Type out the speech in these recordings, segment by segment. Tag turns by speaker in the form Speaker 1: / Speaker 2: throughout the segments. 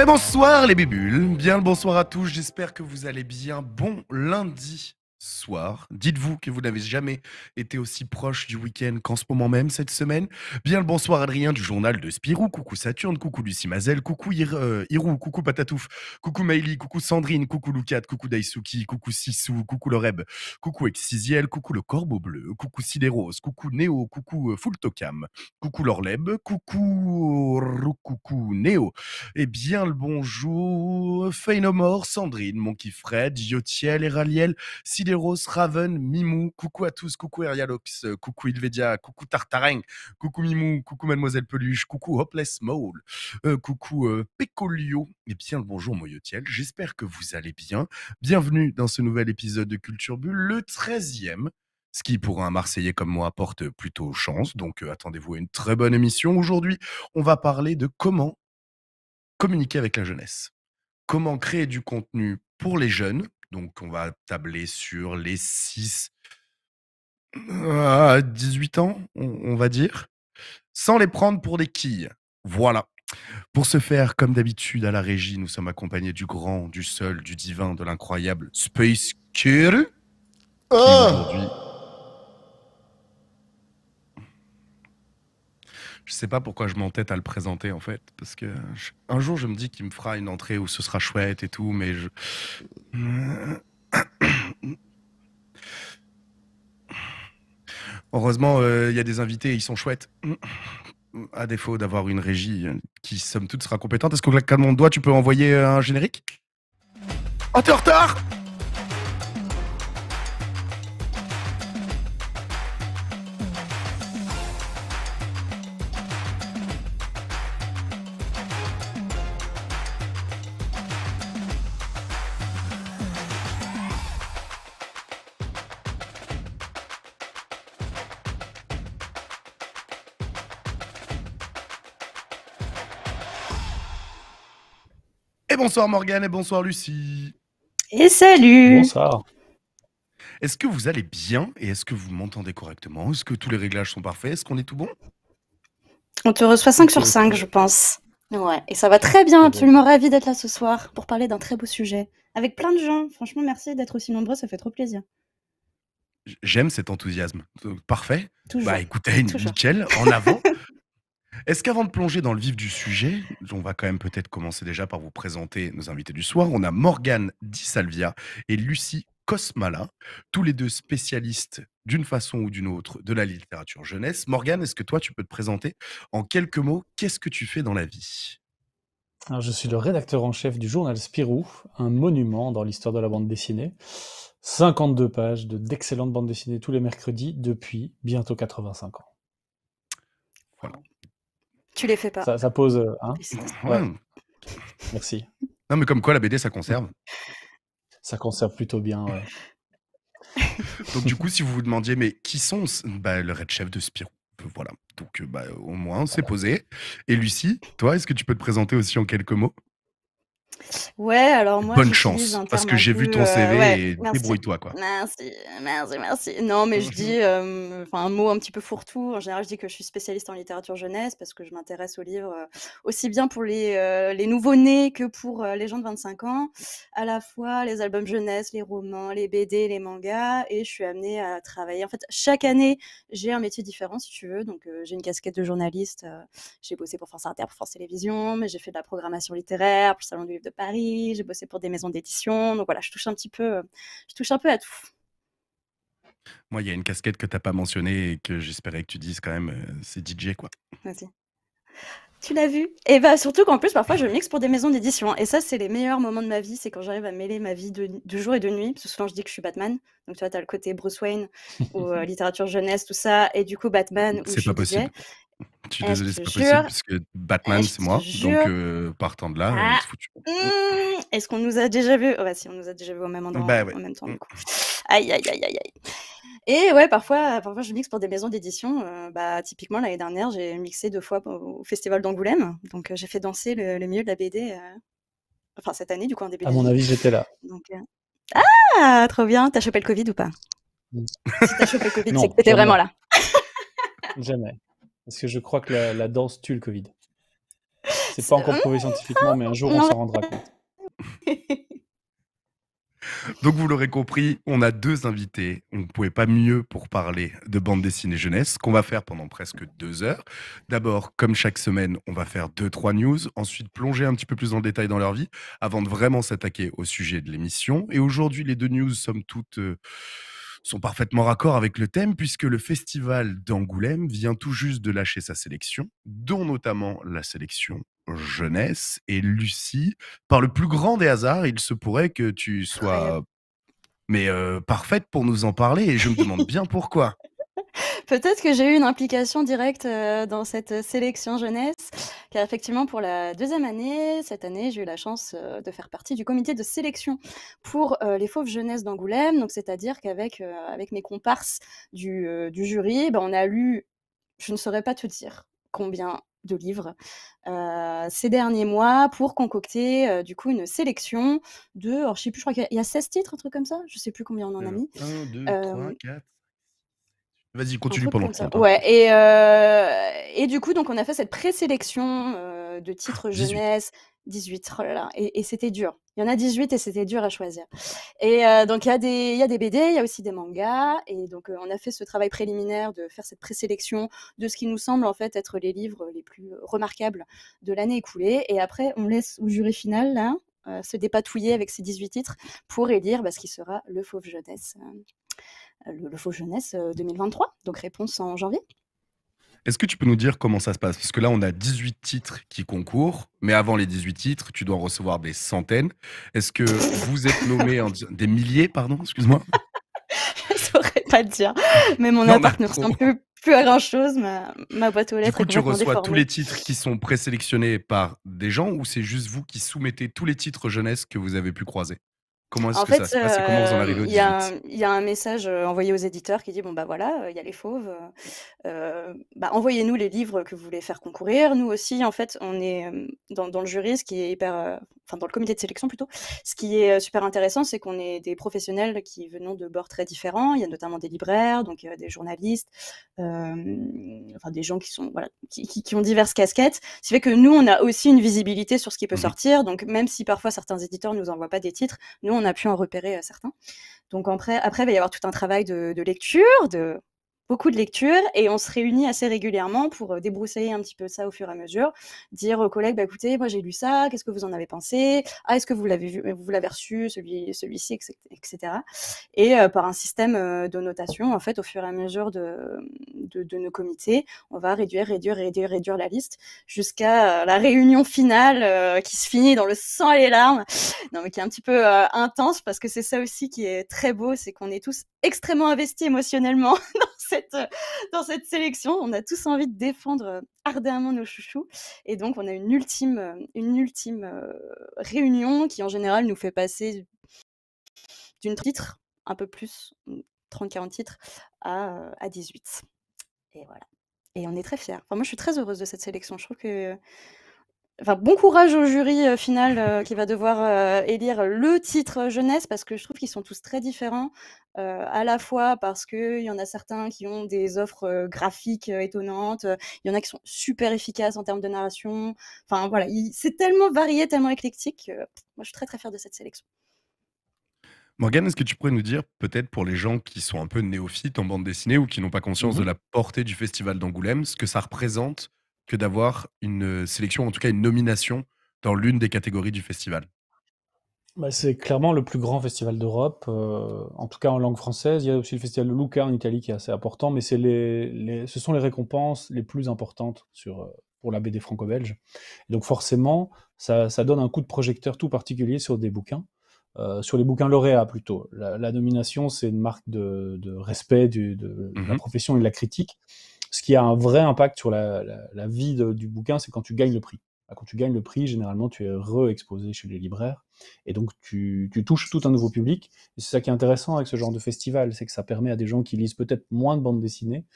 Speaker 1: Et bonsoir les bébules, bien le bonsoir à tous, j'espère que vous allez bien. Bon lundi soir. Dites-vous que vous n'avez jamais été aussi proche du week-end qu'en ce moment même cette semaine. Bien le bonsoir Adrien du journal de Spirou, coucou Saturne, coucou Lucie Mazel, coucou Hirou, euh, coucou Patatouf, coucou Maïli, coucou Sandrine, coucou Lucat, coucou Daisuki, coucou Sissou, coucou Loreb, coucou Exisiel, coucou le Corbeau Bleu, coucou Sidérose, coucou Néo, coucou euh, Fultocam, coucou Lorleb, coucou coucou Néo. Et eh bien le bonjour Feinomor, Sandrine, Monkey Fred, Yotiel, Eraliel, Sid Raven, Mimou, coucou à tous, coucou Erialox, euh, coucou Ilvedia, coucou Tartareng, coucou Mimou, coucou Mademoiselle Peluche, coucou Hopeless Mole, euh, coucou euh, Pecolio, et eh bien bonjour Moyotiel, j'espère que vous allez bien. Bienvenue dans ce nouvel épisode de Culture Bulle, le 13e ce qui pour un Marseillais comme moi apporte plutôt chance. Donc attendez-vous à une très bonne émission. Aujourd'hui, on va parler de comment communiquer avec la jeunesse, comment créer du contenu pour les jeunes, donc, on va tabler sur les 6 à 18 ans, on, va dire, sans les prendre pour des quilles. Voilà. Pour se faire, comme d'habitude à la régie, nous sommes accompagnés du grand, du seul, du divin, de l'incroyable Space Kill. Ah! aujourd'hui Je sais pas pourquoi je m'entête à le présenter en fait, parce que un jour je me dis qu'il me fera une entrée où ce sera chouette et tout, mais je. Heureusement, euh, il y a des invités, ils sont chouettes. À défaut d'avoir une régie euh, qui, somme toute, sera compétente, est-ce qu'au claquement de doigts tu peux envoyer euh, un générique Oh, t'es en retard Bonsoir Morgane et bonsoir Lucie.
Speaker 2: Et salut.
Speaker 1: Bonsoir. Est-ce que vous allez bien et est-ce que vous m'entendez correctement Est-ce que tous les réglages sont parfaits Est-ce qu'on est tout bon
Speaker 2: On te reçoit 5 sur 5, je pense. Ouais, et ça va très bien, ah absolument ravi d'être là ce soir pour parler d'un très beau sujet. Avec plein de gens, franchement, merci d'être aussi nombreux, ça fait trop plaisir.
Speaker 1: J'aime cet enthousiasme. Euh, parfait. Bah, Toujours. Bah écoutez, Toujours. en avant. Est-ce qu'avant de plonger dans le vif du sujet, on va quand même peut-être commencer déjà par vous présenter nos invités du soir. On a Morgane Di Salvia et Lucie Cosmala, tous les deux spécialistes d'une façon ou d'une autre de la littérature jeunesse. Morgane, est-ce que toi tu peux te présenter en quelques mots Qu'est-ce que tu fais dans la vie
Speaker 3: Je suis le rédacteur en chef du journal Spirou, un monument dans l'histoire de la bande dessinée. 52 pages de d'excellentes bandes dessinées tous les mercredis depuis bientôt 85 ans.
Speaker 2: Voilà. Tu les fais pas.
Speaker 3: Ça, pose. Euh, hein. hmm. Merci. Non, mais comme quoi la BD, ça conserve. Ça conserve plutôt bien,
Speaker 1: Donc, du coup, si vous vous demandiez, mais qui sont bah, le Red Chef de Spirou Voilà. Donc, euh, bah, au moins, on s'est posé. Et Lucie, toi, est-ce que tu peux te présenter aussi en quelques mots
Speaker 2: Ouais, alors moi, Bonne chance, parce que j'ai vu ton euh, CV et débrouille-toi, quoi. Merci, merci, merci. Non, mais je dis, euh, un mot un petit peu fourre-tout. En général, je dis que je suis spécialiste en littérature jeunesse parce que je m'intéresse aux livres euh, aussi bien pour les, les nouveaux-nés que pour les gens de 25 ans. À la fois les albums jeunesse, les romans, les BD, les mangas, et je suis amenée à travailler. En fait, chaque année, j'ai un métier différent, si tu veux. Donc, j'ai une casquette de journaliste. j'ai bossé pour France Inter, pour France Télévisions, mais j'ai fait de la programmation littéraire, pour le Salon du de Paris, j'ai bossé pour des maisons d'édition. Donc voilà, je touche un petit peu, euh, je touche un peu à tout.
Speaker 1: Moi, il y a une casquette que tu n'as pas mentionnée et que j'espérais que tu dises quand même, euh, c'est DJ quoi.
Speaker 2: Vas-y. Tu l'as vu Et eh bah ben, surtout qu'en plus parfois je mixe pour des maisons d'édition et ça c'est les meilleurs moments de ma vie, c'est quand j'arrive à mêler ma vie de, jour et de nuit parce que souvent je dis que je suis Batman, donc tu vois as le côté Bruce Wayne ou euh, littérature jeunesse tout ça et du coup Batman ou pas je suis désolé, c'est pas possible
Speaker 1: que Batman, c'est moi. Donc, partant de là,
Speaker 2: euh, ah! mmh! Est-ce qu'on nous a déjà vu si, on nous a déjà vu au même endroit bah en même temps, mmh. Aïe, aïe, aïe, aïe, Et ouais, parfois, parfois je mixe pour des maisons d'édition. bah, typiquement, l'année dernière, j'ai mixé deux fois au Festival d'Angoulême. Donc, j'ai fait danser le, milieu de la BD. Euh, enfin, cette année, du coup, en début À mon avis, j'étais là. ah, trop bien. T'as chopé le Covid ou pas mmh. Si t'as chopé le Covid, c'est que t'étais vraiment là.
Speaker 3: jamais. Parce que je crois que la, danse tue le Covid. C'est pas encore prouvé scientifiquement, mais un jour on s'en rendra compte.
Speaker 1: Donc vous l'aurez compris, on a deux invités. On ne pouvait pas mieux pour parler de bande dessinée jeunesse, qu'on va faire pendant presque deux heures. D'abord, comme chaque semaine, on va faire deux, trois news, ensuite plonger un petit peu plus en détail dans leur vie, avant de vraiment s'attaquer au sujet de l'émission. Et aujourd'hui, les deux news sommes toutes... Euh, sont parfaitement raccord avec le thème puisque le festival d'Angoulême vient tout juste de lâcher sa sélection, dont notamment la sélection jeunesse et Lucie. Par le plus grand des hasards, il se pourrait que tu sois mais euh, parfaite pour nous en parler et je me demande bien pourquoi.
Speaker 2: Peut-être que j'ai eu une implication directe euh, dans cette euh, sélection jeunesse, car effectivement, pour la deuxième année, cette année, j'ai eu la chance euh, de faire partie du comité de sélection pour les fauves jeunesse d'Angoulême. Donc, c'est-à-dire qu'avec avec mes comparses du, jury, ben, on a lu, je ne saurais pas te dire combien de livres ces derniers mois pour concocter du coup une sélection de, alors, je sais plus, je crois qu'il y a 16 titres, un truc comme ça, je sais plus combien on en a mis. 1, 2, 3,
Speaker 1: 4, Vas-y, continue pendant le temps. Ouais,
Speaker 2: et, euh, et du coup, donc, on a fait cette présélection euh, de titres ah, jeunesse. 18, et, c'était dur. Il y en a 18 et c'était dur à choisir. Et euh, donc, il y, a des, des BD, il y a aussi des mangas. Et donc, on a fait ce travail préliminaire de faire cette présélection de ce qui nous semble en fait être les livres les plus remarquables de l'année écoulée. Et après, on laisse au jury final, là, se dépatouiller avec ces 18 titres pour élire bah, ce qui sera le fauve jeunesse euh, le, Faux Jeunesse 2023. Euh, Donc réponse en janvier.
Speaker 1: Est-ce que tu peux nous dire comment ça se passe Parce que là, on a 18 titres qui concourent, mais avant les 18 titres, tu dois recevoir des centaines. Est-ce que vous êtes nommé en... des milliers, pardon, excuse-moi
Speaker 2: Je saurais pas dire, mais mon appart ne ressemble plus, à grand-chose. Ma, boîte aux lettres. Du tu reçois tous les
Speaker 1: titres qui sont présélectionnés par des gens ou c'est juste vous qui soumettez tous les titres jeunesse que vous avez pu croiser Comment est-ce En que fait, ça Comment vous en arrivez euh, il y, a
Speaker 2: un- y a un message euh, envoyé aux éditeurs qui dit bon bah voilà, euh, il y a les fauves, bah, envoyez-nous les livres que vous voulez faire concourir. Nous aussi, en fait, on est dans, le jury, ce qui est hyper, enfin dans le comité de sélection plutôt. Ce qui est super intéressant, c'est qu'on est des professionnels qui venons de bords très différents. Il y a notamment des libraires, donc des journalistes, enfin des gens qui sont voilà, qui, ont diverses casquettes. Ce qui fait que nous, on a aussi une visibilité sur ce qui peut mmh. sortir. Donc même si parfois certains éditeurs nous envoient pas des titres nous on a pu en repérer euh, certains. Donc après, après, il va y avoir tout un travail de, de lecture, de beaucoup de lectures et on se réunit assez régulièrement pour euh, débroussailler un petit peu ça au fur et à mesure, dire aux collègues, bah, écoutez, moi j'ai lu ça, qu'est-ce que vous en avez pensé Ah, est-ce que vous l'avez vu, vous l'avez reçu, celui, celui-ci, etc. Et euh, par un système euh, de notation, en fait, au fur et à mesure de, de, de nos comités, on va réduire, réduire, réduire, réduire la liste jusqu'à la réunion finale qui se finit dans le sang et les larmes, non mais qui est un petit peu intense parce que c'est ça aussi qui est très beau, c'est qu'on est tous extrêmement investis émotionnellement dans euh, dans cette sélection. On a tous envie de défendre euh, ardemment nos chouchous. Et donc, on a une ultime, euh, une ultime réunion qui, en général, nous fait passer d'une titre, un peu plus, 30-40 titres, à, à 18. Et voilà. Et on est très fiers. moi, je suis très heureuse de cette sélection. Je trouve que Enfin, bon courage au jury euh, final euh, qui va devoir euh, élire le titre jeunesse parce que je trouve qu'ils sont tous très différents. à la fois parce qu'il y en a certains qui ont des offres graphiques étonnantes, il y en a qui sont super efficaces en termes de narration. Enfin voilà, c'est tellement varié, tellement éclectique. moi, je suis très très fière de cette sélection.
Speaker 1: Morgane, est-ce que tu pourrais nous dire, peut-être pour les gens qui sont un peu néophytes en bande dessinée ou qui n'ont pas conscience mmh de la portée du festival d'Angoulême, ce que ça représente que d'avoir une euh, sélection, en tout cas une nomination dans l'une des catégories du festival
Speaker 3: bah, C'est clairement le plus grand festival d'Europe, euh, en tout cas en langue française. Il y a aussi le festival de Luca en Italie qui est assez important, mais les, ce sont les récompenses les plus importantes sur, euh, pour la BD franco-belge. Donc forcément, ça, donne un coup de projecteur tout particulier sur des bouquins. sur les bouquins lauréats plutôt. La, nomination, c'est une marque de, respect de, la mhm. profession et de la critique ce qui a un vrai impact sur la, vie du bouquin, c'est quand tu gagnes le prix. Bah, quand tu gagnes le prix, généralement, tu es re-exposé chez les libraires. Et donc, tu, touches tout un nouveau public. C'est ça qui est intéressant avec ce genre de festival, c'est que ça permet à des gens qui lisent peut-être moins de bandes dessinées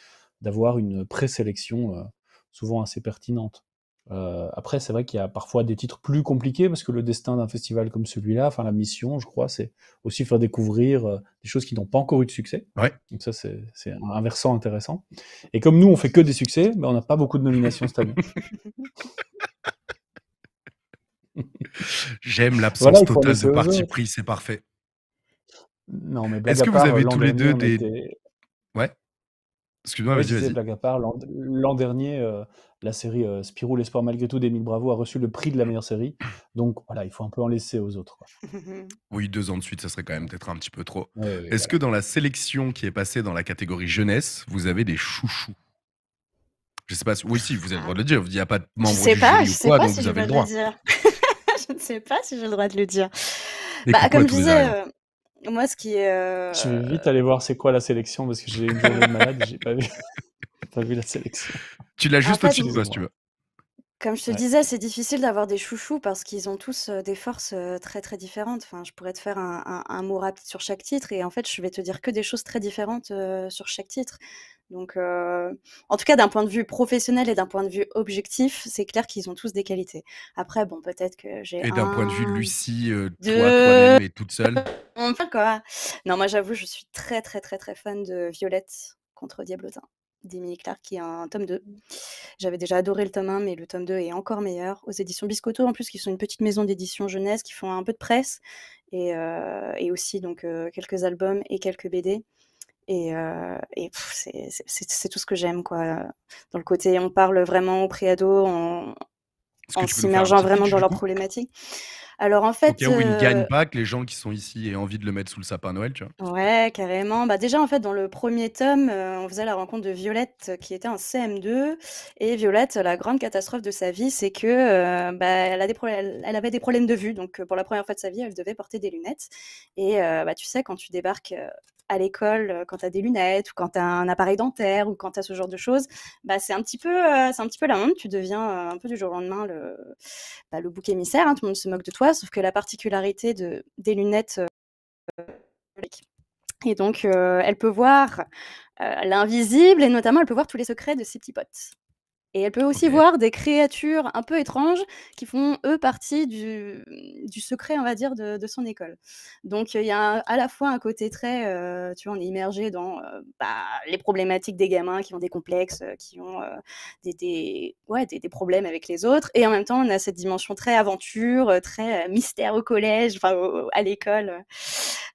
Speaker 3: d'avoir une présélection euh, souvent assez pertinente. Euh, après, c'est vrai qu'il y a parfois des titres plus compliqués parce que le destin d'un festival comme celui-là, enfin la mission, je crois, c'est aussi faire découvrir euh, des choses qui n'ont pas encore eu de succès. Ouais. Donc ça, c'est, un versant intéressant. Et comme nous, on fait que des succès, mais on n'a pas beaucoup de nominations cette année. J'aime l'absence totale de parti
Speaker 1: pris, c'est parfait.
Speaker 3: Non, mais est-ce que vous avez euh, tous les deux des ouais Excuse-moi, vas-y, vas l'an dernier, euh, la série Spirou euh, Spirou, l'espoir malgré tout d'Emile Bravo a reçu le prix de la meilleure série. Donc voilà, il faut un peu en laisser aux autres.
Speaker 1: oui, deux ans de suite, ça serait quand même peut-être un petit peu trop. Est-ce que dans la sélection qui est passée dans la catégorie jeunesse, vous avez des chouchous Je sais pas. Si... Oui, si, vous avez le droit de le dire. Il n'y a pas de membre sais pas, jury ou quoi, donc
Speaker 2: si vous avez le droit. je ne sais pas si j'ai le droit de le dire. bah, comme je disais, moi, ce qui est. Euh, je vais
Speaker 3: vite aller voir c'est quoi la sélection parce que j'ai une journée malade, j'ai pas vu, vu la sélection. Tu l'as juste au-dessus de toi, si tu veux.
Speaker 2: Comme je te disais, c'est difficile d'avoir des chouchous parce qu'ils ont tous euh, des forces euh, très très différentes. Enfin, je pourrais te faire un, mot rapide sur chaque titre et en fait, je vais te dire que des choses très différentes sur chaque titre. Donc, euh, en tout cas, d'un point de vue professionnel et d'un point de vue objectif, c'est clair qu'ils ont tous des qualités. Après, bon, peut-être que j'ai. Et d'un point de vue Lucie, euh, de... toi, et toute seule. Enfin, quoi. Non, moi, j'avoue, je suis très, très, très, très fan de Violette contre Diablotin d'Émilie Clark, qui est un tome 2. J'avais déjà adoré le tome 1, mais le tome 2 est encore meilleur. Aux éditions Biscotto, en plus, qui sont une petite maison d'édition jeunesse, qui font un peu de presse, et, euh, et aussi donc quelques albums et quelques BD. Et, euh, c'est tout ce que j'aime, quoi. Dans le côté, on parle vraiment Au préados en, en s'immergeant vraiment dans leurs problématiques. Alors en fait, gagne euh,
Speaker 1: pas, que les gens qui sont ici aient envie de le mettre sous le sapin Noël, tu
Speaker 2: vois. Ouais, carrément. Bah déjà en fait dans le premier tome, euh, on faisait la rencontre de Violette qui était en CM2 et Violette, la grande catastrophe de sa vie, c'est que bah, elle, a des elle avait des problèmes de vue, donc pour la première fois de sa vie, elle devait porter des lunettes. Et bah tu sais quand tu débarques à l'école euh, quand tu as des lunettes ou quand tu as un appareil dentaire ou quand tu as ce genre de choses, bah, c'est un, petit peu, euh, c'est un petit peu la honte. Tu deviens euh, un peu du jour au lendemain le, bah, le bouc émissaire. Hein, tout le monde se moque de toi, sauf que la particularité de, des lunettes. et donc, elle peut voir l'invisible et notamment elle peut voir tous les secrets de ses petits potes. Et elle peut aussi voir des créatures un peu étranges qui font, eux, partie du, mmh, du secret, on va dire, de, son école. Donc, il y a à la fois un côté très, euh, tu vois, on est immergé dans euh, bah, les problématiques des gamins qui ont des complexes, euh, qui ont des, des, ouais, des, des, problèmes avec les autres. Et en même temps, on a cette dimension très aventure, très mystère au collège, enfin, à l'école.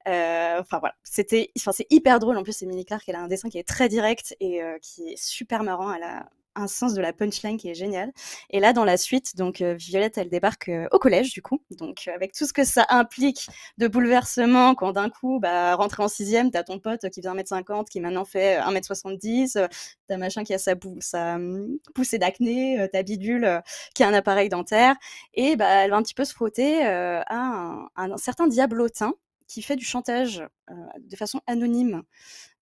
Speaker 2: Enfin, voilà. C'était, c'est hyper drôle. En plus, c'est Clark, elle a un dessin qui est très direct et qui est super marrant à la un sens de la punchline qui est génial. Et là, dans la suite, donc euh, Violette, elle débarque euh, au collège, du coup. Donc, euh, avec tout ce que ça implique de bouleversement, quand d'un coup, bah, rentrer en sixième, t'as ton pote qui faisait 1m50, qui maintenant fait 1m70, t'as machin qui a sa, hum, poussée d'acné, ta bidule qui a un appareil dentaire. Et bah, elle va un petit peu se frotter à, un, un certain diablotin qui fait du chantage de façon anonyme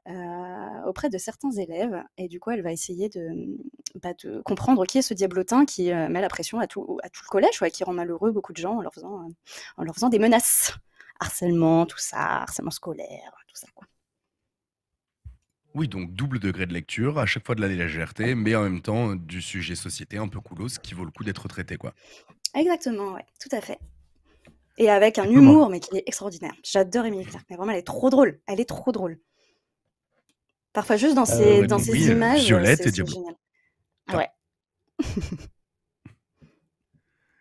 Speaker 2: euh, auprès de certains élèves. Et du coup, elle va essayer de, mm, bah, comprendre qui est ce diablotin qui euh, met la pression à tout, le collège, ouais, qui rend malheureux beaucoup de gens en leur faisant, euh, des menaces. Harcèlement, tout ça, harcèlement scolaire, tout ça,
Speaker 1: Oui, donc double degré de lecture, à chaque fois de la légèreté, mais en même temps du sujet société un peu ce qui vaut le coup d'être traité, quoi.
Speaker 2: Exactement, tout à fait. Et avec un humour, mais qui est extraordinaire. J'adore Emily Clark mais vraiment, elle est trop drôle. Elle est trop drôle. Parfois juste dans euh, ces, euh, images. Euh, Violette et Ah ouais.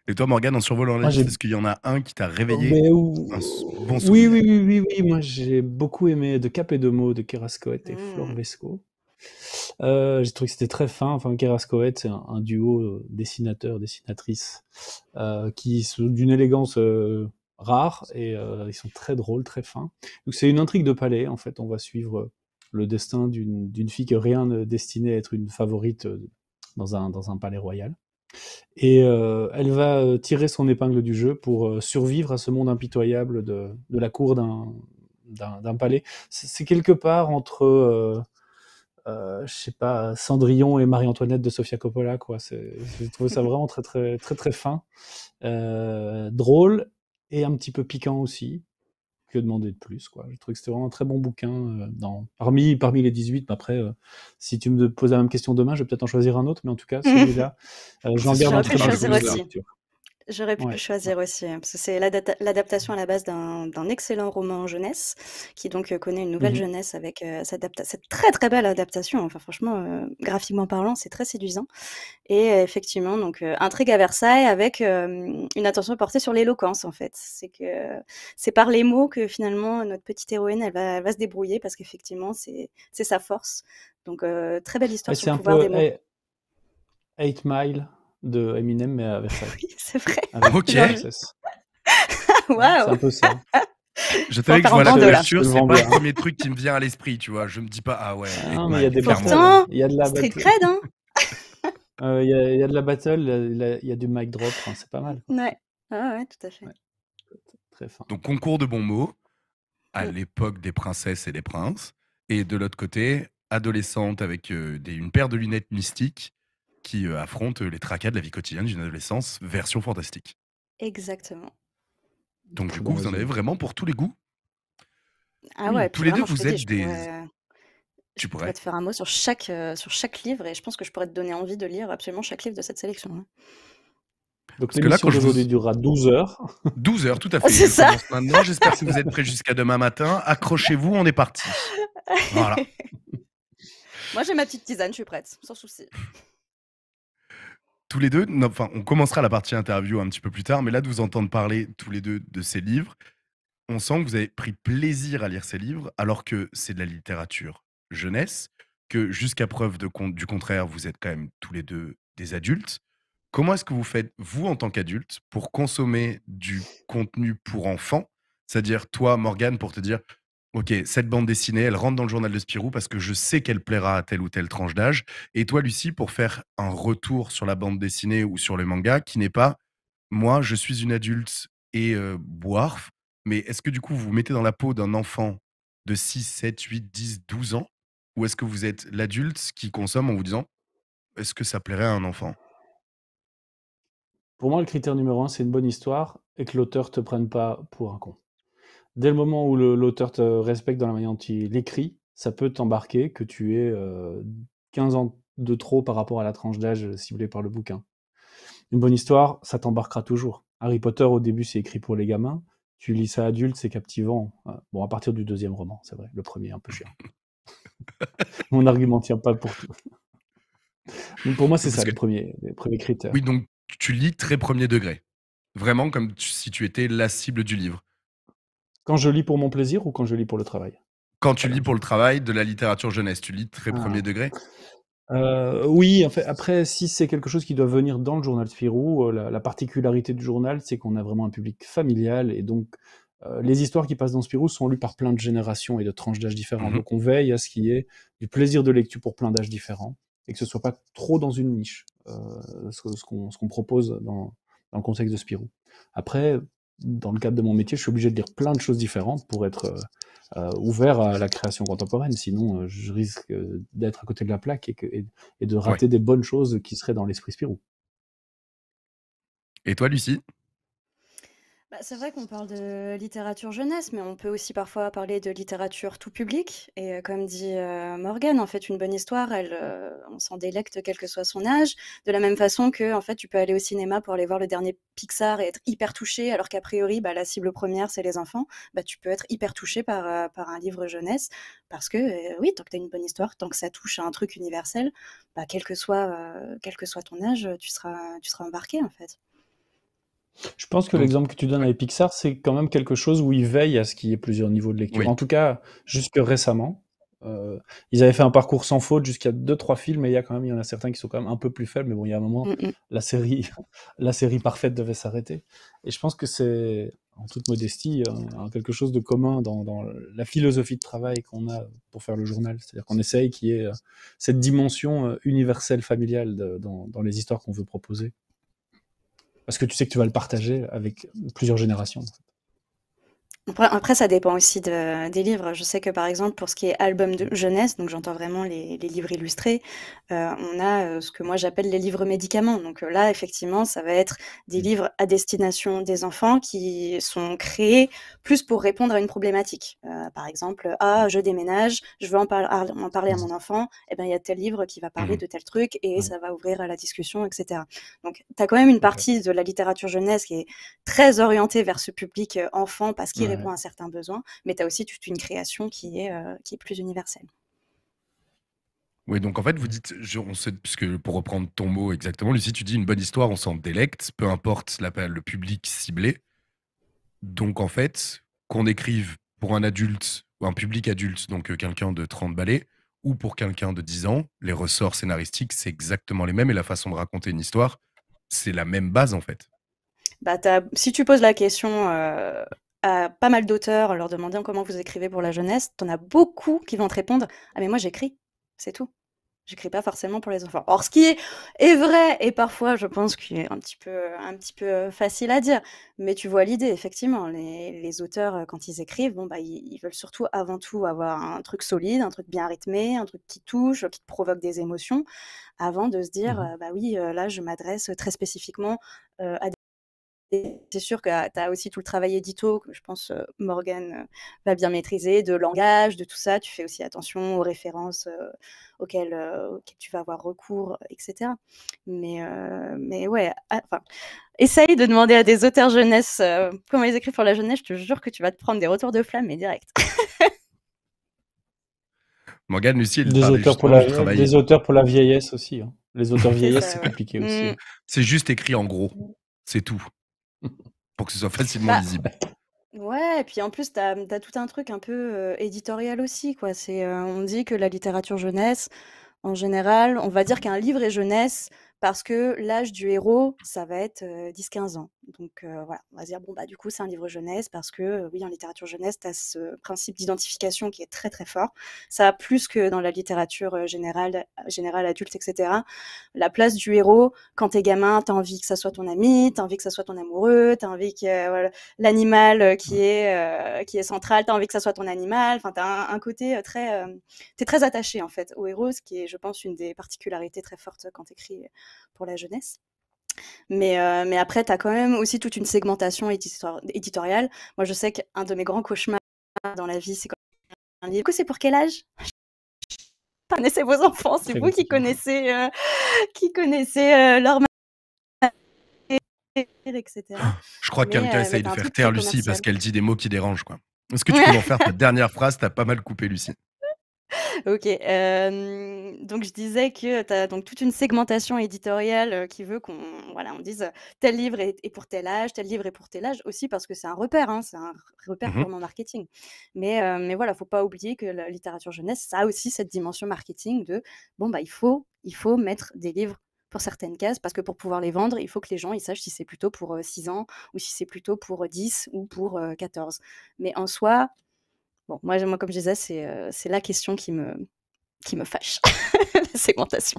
Speaker 1: et toi, Morgane, en survolant la est-ce qu'il y en a un qui t'a réveillé oui,
Speaker 3: oui, oui, oui, Moi, j'ai beaucoup aimé De Cap et de Mots de Kerascoet et mmh. j'ai trouvé que c'était très fin. Enfin, Kerascoet, c'est un, duo dessinateur-dessinatrice qui sont d'une élégance rare et ils sont très drôles, très fins. Donc, c'est une intrigue de palais en fait. On va suivre le destin d'une fille que rien ne destinait à être une favorite euh, dans un, palais royal. Et euh, elle va euh, tirer son épingle du jeu pour survivre à ce monde impitoyable de, la cour d'un palais. C'est quelque part entre, euh, je sais pas, Cendrillon et Marie-Antoinette de Sofia Coppola. Quoi. J'ai trouvé ça vraiment très très très très, très fin, drôle et un petit peu piquant aussi demander de plus quoi. Je trouvais que c'était vraiment un très bon bouquin euh, dans parmi parmi les 18 mais après euh, si tu me poses la même question demain, je vais peut-être en choisir un autre mais en tout cas celui-là euh, j'en garde un très
Speaker 2: J'aurais pu le choisir aussi, hein, parce que c'est l'adaptation à la base d'un excellent roman en jeunesse, qui donc euh, connaît une mmh nouvelle jeunesse avec euh, cette, très très belle adaptation. Enfin, franchement, euh, graphiquement parlant, c'est très séduisant. Et effectivement, donc intrigue à Versailles avec une attention portée sur l'éloquence en fait. C'est que c'est par les mots que finalement notre petite héroïne, elle va, se débrouiller parce qu'effectivement, c'est sa force. Donc très belle histoire sur le pouvoir des mots.
Speaker 3: Eight Mile de Eminem, mais à Versailles. Oui, c'est vrai. ok.
Speaker 2: Waouh. C'est un peu ça. Je t'avais que je
Speaker 1: vois l'ouverture, c'est pas le hein. premier truc qui me vient à l'esprit, tu vois. Je me dis pas, ah ouais. Ah, il y a des Pourtant, il y a de
Speaker 3: la Street Cred, hein. Euh, il y, a de la battle, il y, a du mic drop, c'est pas mal.
Speaker 2: Ah ouais. tout à fait.
Speaker 3: Très fin. Donc, concours de bons mots
Speaker 1: à mm. l'époque des princesses et des princes. Et de l'autre côté, adolescente avec euh, une paire de lunettes mystiques qui euh, affronte euh, les tracas de la vie quotidienne d'une adolescence version fantastique.
Speaker 2: Exactement.
Speaker 1: Donc ah du coup, vous en avez vraiment pour tous les goûts
Speaker 2: Ah ouais, tous les deux, vous êtes des... Je Tu pourrais... te faire un mot sur chaque, euh, sur chaque livre et je pense que je pourrais te donner envie de lire absolument chaque livre de cette sélection. Hein. Donc
Speaker 3: Parce que là, quand je vous... durera 12
Speaker 1: heures. 12 heures, tout à fait. C'est ça. Maintenant, j'espère que vous êtes prêts jusqu'à demain matin. Accrochez-vous, on est parti.
Speaker 2: Voilà. Moi, j'ai ma petite tisane, je suis prête, sans souci
Speaker 1: tous les deux, enfin, on commencera la partie interview un petit peu plus tard, mais là, de vous entendre parler tous les deux de ces livres, on sent que vous avez pris plaisir à lire ces livres, alors que c'est de la littérature jeunesse, que jusqu'à preuve de, du contraire, vous êtes quand même tous les deux des adultes. Comment est-ce que vous faites, vous, en tant qu'adulte, pour consommer du contenu pour enfants C'est-à-dire, toi, Morgane, pour te dire, Ok, cette bande dessinée, elle rentre dans le journal de Spirou parce que je sais qu'elle plaira à telle ou telle tranche d'âge. Et toi, Lucie, pour faire un retour sur la bande dessinée ou sur le manga qui n'est pas moi, je suis une adulte et euh, boire, mais est-ce que du coup, vous vous mettez dans la peau d'un enfant de 6, 7, 8, 10, 12 ans Ou est-ce que vous êtes l'adulte qui consomme en vous disant est-ce que ça plairait à un enfant
Speaker 3: Pour moi, le critère numéro un, c'est une bonne histoire et que l'auteur te prenne pas pour un con dès le moment où l'auteur te respecte dans la manière dont il écrit, ça peut t'embarquer que tu aies 15 euh, ans de trop par rapport à la tranche d'âge euh, ciblée par le bouquin. Une bonne histoire, ça t'embarquera toujours. Harry Potter, au début, c'est écrit pour les gamins. Tu lis ça adulte, c'est captivant. Hein. Bon, à partir du deuxième roman, c'est vrai. Le premier, un peu chiant. Mon argument tient pas pour tout. pour moi, c'est ça le premier, les premiers critères. Oui, donc
Speaker 1: tu lis très premier degré. Vraiment comme si tu étais la cible du livre.
Speaker 3: Quand je lis pour mon plaisir ou quand je lis pour le travail
Speaker 1: Quand tu lis pour le travail de la littérature jeunesse, tu lis très premier degré
Speaker 3: euh, oui, en fait, après, si c'est quelque chose qui doit venir dans le journal Spirou, euh, la, particularité du journal, c'est qu'on a vraiment un public familial et donc euh, les histoires qui passent dans Spirou sont lues par plein de générations et de tranches d'âge différents. Mmh donc on veille à ce qu'il y ait du plaisir de lecture pour plein d'âges différents et que ce soit pas trop dans une niche, ce, qu'on propose dans, dans, le contexte de Spirou. Après, dans le cadre de mon métier, je suis obligé de dire plein de choses différentes pour être euh, euh, ouvert à la création contemporaine. Sinon, euh, je risque d'être à côté de la plaque et, de rater des bonnes choses qui seraient dans l'esprit Spirou. Et toi,
Speaker 1: Lucie
Speaker 2: bah, c'est vrai qu'on parle de littérature jeunesse, mais on peut aussi parfois parler de littérature tout public. Et euh, comme dit euh, Morgan, en fait, une bonne histoire, elle, euh, on s'en délecte quel que soit son âge. De la même façon que, en fait, tu peux aller au cinéma pour aller voir le dernier Pixar et être hyper touché, alors qu'a priori, bah, la cible première, c'est les enfants. Bah, tu peux être hyper touché par, un livre jeunesse, parce que, oui, tant que tu as une bonne histoire, tant que ça touche à un truc universel, bah, quel, que soit, quel que soit ton âge, tu seras, tu seras embarqué, en fait.
Speaker 3: Je pense que l'exemple que tu donnes avec Pixar, c'est quand même quelque chose où ils veillent à ce qu'il y ait plusieurs niveaux de lecture. En tout cas, jusque récemment, euh, ils avaient fait un parcours sans faute jusqu'à 2-3 films, et il y a quand même, il y en a certains qui sont quand même un peu plus faibles, mais bon, il y a un moment, mm, mm. la série, la série parfaite devait s'arrêter. Et je pense que c'est, en toute modestie, euh, quelque chose de commun dans, la philosophie de travail qu'on a pour faire le journal. C'est-à-dire qu'on essaye qu'il y ait euh, cette dimension universelle familiale dans, les histoires qu'on veut proposer parce que tu sais que tu vas le partager avec plusieurs générations.
Speaker 2: Après, ça dépend aussi de, des livres. Je sais que par exemple, pour ce qui est album de jeunesse, donc j'entends vraiment les, livres illustrés, euh, on a euh, ce que moi j'appelle les livres médicaments. Donc euh, là, effectivement, ça va être des mmh. livres à destination des enfants qui sont créés plus pour répondre à une problématique. par exemple, ah, je déménage, je veux en, en parler à mon mmh. enfant, et eh bien il y a tel livre qui va parler mmh. de tel truc et ça va ouvrir à la discussion, etc. Donc tu as quand même une partie de la littérature jeunesse qui est très orientée vers ce public enfant parce qu'il répond à certains besoins, mais tu as aussi toute une création qui est, euh, qui est plus universelle.
Speaker 1: Oui, donc en fait, vous dites, je, on sait, puisque pour reprendre ton mot exactement, Lucie, tu dis une bonne histoire, on s'en délecte, peu importe le public ciblé. Donc en fait, qu'on écrive pour un adulte, ou un public adulte, donc euh, quelqu'un de 30 balais, ou pour quelqu'un de 10 ans, les ressorts scénaristiques, c'est exactement les mêmes et la façon de raconter une histoire, c'est la même base en fait.
Speaker 2: Bah, si tu poses la question euh, pas mal d'auteurs leur demandant comment vous écrivez pour la jeunesse, t'en as beaucoup qui vont te répondre Ah, mais moi j'écris, c'est tout. J'écris pas forcément pour les enfants. Or, ce qui est, vrai, et parfois je pense qu'il est un petit, peu, un petit peu euh, facile à dire, mais tu vois l'idée, effectivement. Les, auteurs, euh, quand ils écrivent, bon, bah, ils, veulent surtout avant tout avoir un truc solide, un truc bien rythmé, un truc qui touche, qui provoque des émotions, avant de se dire, mmh euh, bah oui, là je m'adresse très spécifiquement à des c'est sûr que ah, tu as aussi tout le travail édito, que je pense Morgan va bien maîtriser, de langage, de tout ça. Tu fais aussi attention aux références auxquelles, tu vas avoir recours, etc. Mais, mais ouais, ah, enfin, essaye de demander à des auteurs jeunesse comment ils écrivent pour la jeunesse. Je te jure que tu vas te prendre des retours de flamme, mais direct.
Speaker 1: Morgan Lucie, des auteurs, pour la, des
Speaker 3: auteurs pour la vieillesse aussi. Hein. Les auteurs vieillesse, c'est compliqué mmh. aussi. C'est juste écrit en gros. C'est tout pour que ce soit facilement bah,
Speaker 2: Ouais, et puis en plus, tu as, tout un truc un peu éditorial aussi, quoi. C'est, on dit que la littérature jeunesse, en général, on va dire qu'un livre est jeunesse parce que l'âge du héros, ça va être 10-15 ans. Donc voilà, on va se dire, bon, bah du coup, c'est un livre jeunesse, parce que oui, en littérature jeunesse, tu as ce principe d'identification qui est très très fort. Ça a plus que dans la littérature générale, générale adulte, etc. La place du héros, quand t'es gamin, tu as envie que ça soit ton ami, as envie que ça soit ton amoureux, tu as envie que l'animal qui, est qui est central, t'as envie que ça soit ton animal. Enfin, t'as un, un, côté très... t'es très attaché, en fait, au héros, ce qui est, je pense, une des particularités très fortes quand t'écris pour la jeunesse. Mais, euh, mais après, tu as quand même aussi toute une segmentation éditoriale. Moi, je sais qu'un de mes grands cauchemars dans la vie, c'est quand un livre. c'est pour quel âge Connaissez vos enfants, c'est vous euh, qui connaissez, euh, leur qui connaissez leur etc. Je crois que quelqu'un essaye de faire taire Lucie parce
Speaker 1: qu'elle dit des mots qui dérangent. Quoi. Est-ce que tu peux en faire ta dernière phrase T'as pas mal coupé, Lucie.
Speaker 2: Ok. Euh, donc je disais que tu as donc toute une segmentation éditoriale euh, qui veut qu'on voilà, on dise euh, tel livre est, pour tel âge, tel livre est pour tel âge aussi parce que c'est un repère, hein, c'est un repère mhm. pour mon marketing. Mais voilà, mais voilà, faut pas oublier que la littérature jeunesse ça a aussi cette dimension marketing de bon bah il faut il faut mettre des livres pour certaines cases parce que pour pouvoir les vendre, il faut que les gens ils sachent si c'est plutôt pour 6 ans ou si c'est plutôt pour 10 ou pour 14. Mais en soi, Bon, moi, moi comme je disais, euh, c'est, la question qui me, qui me fâche, la segmentation.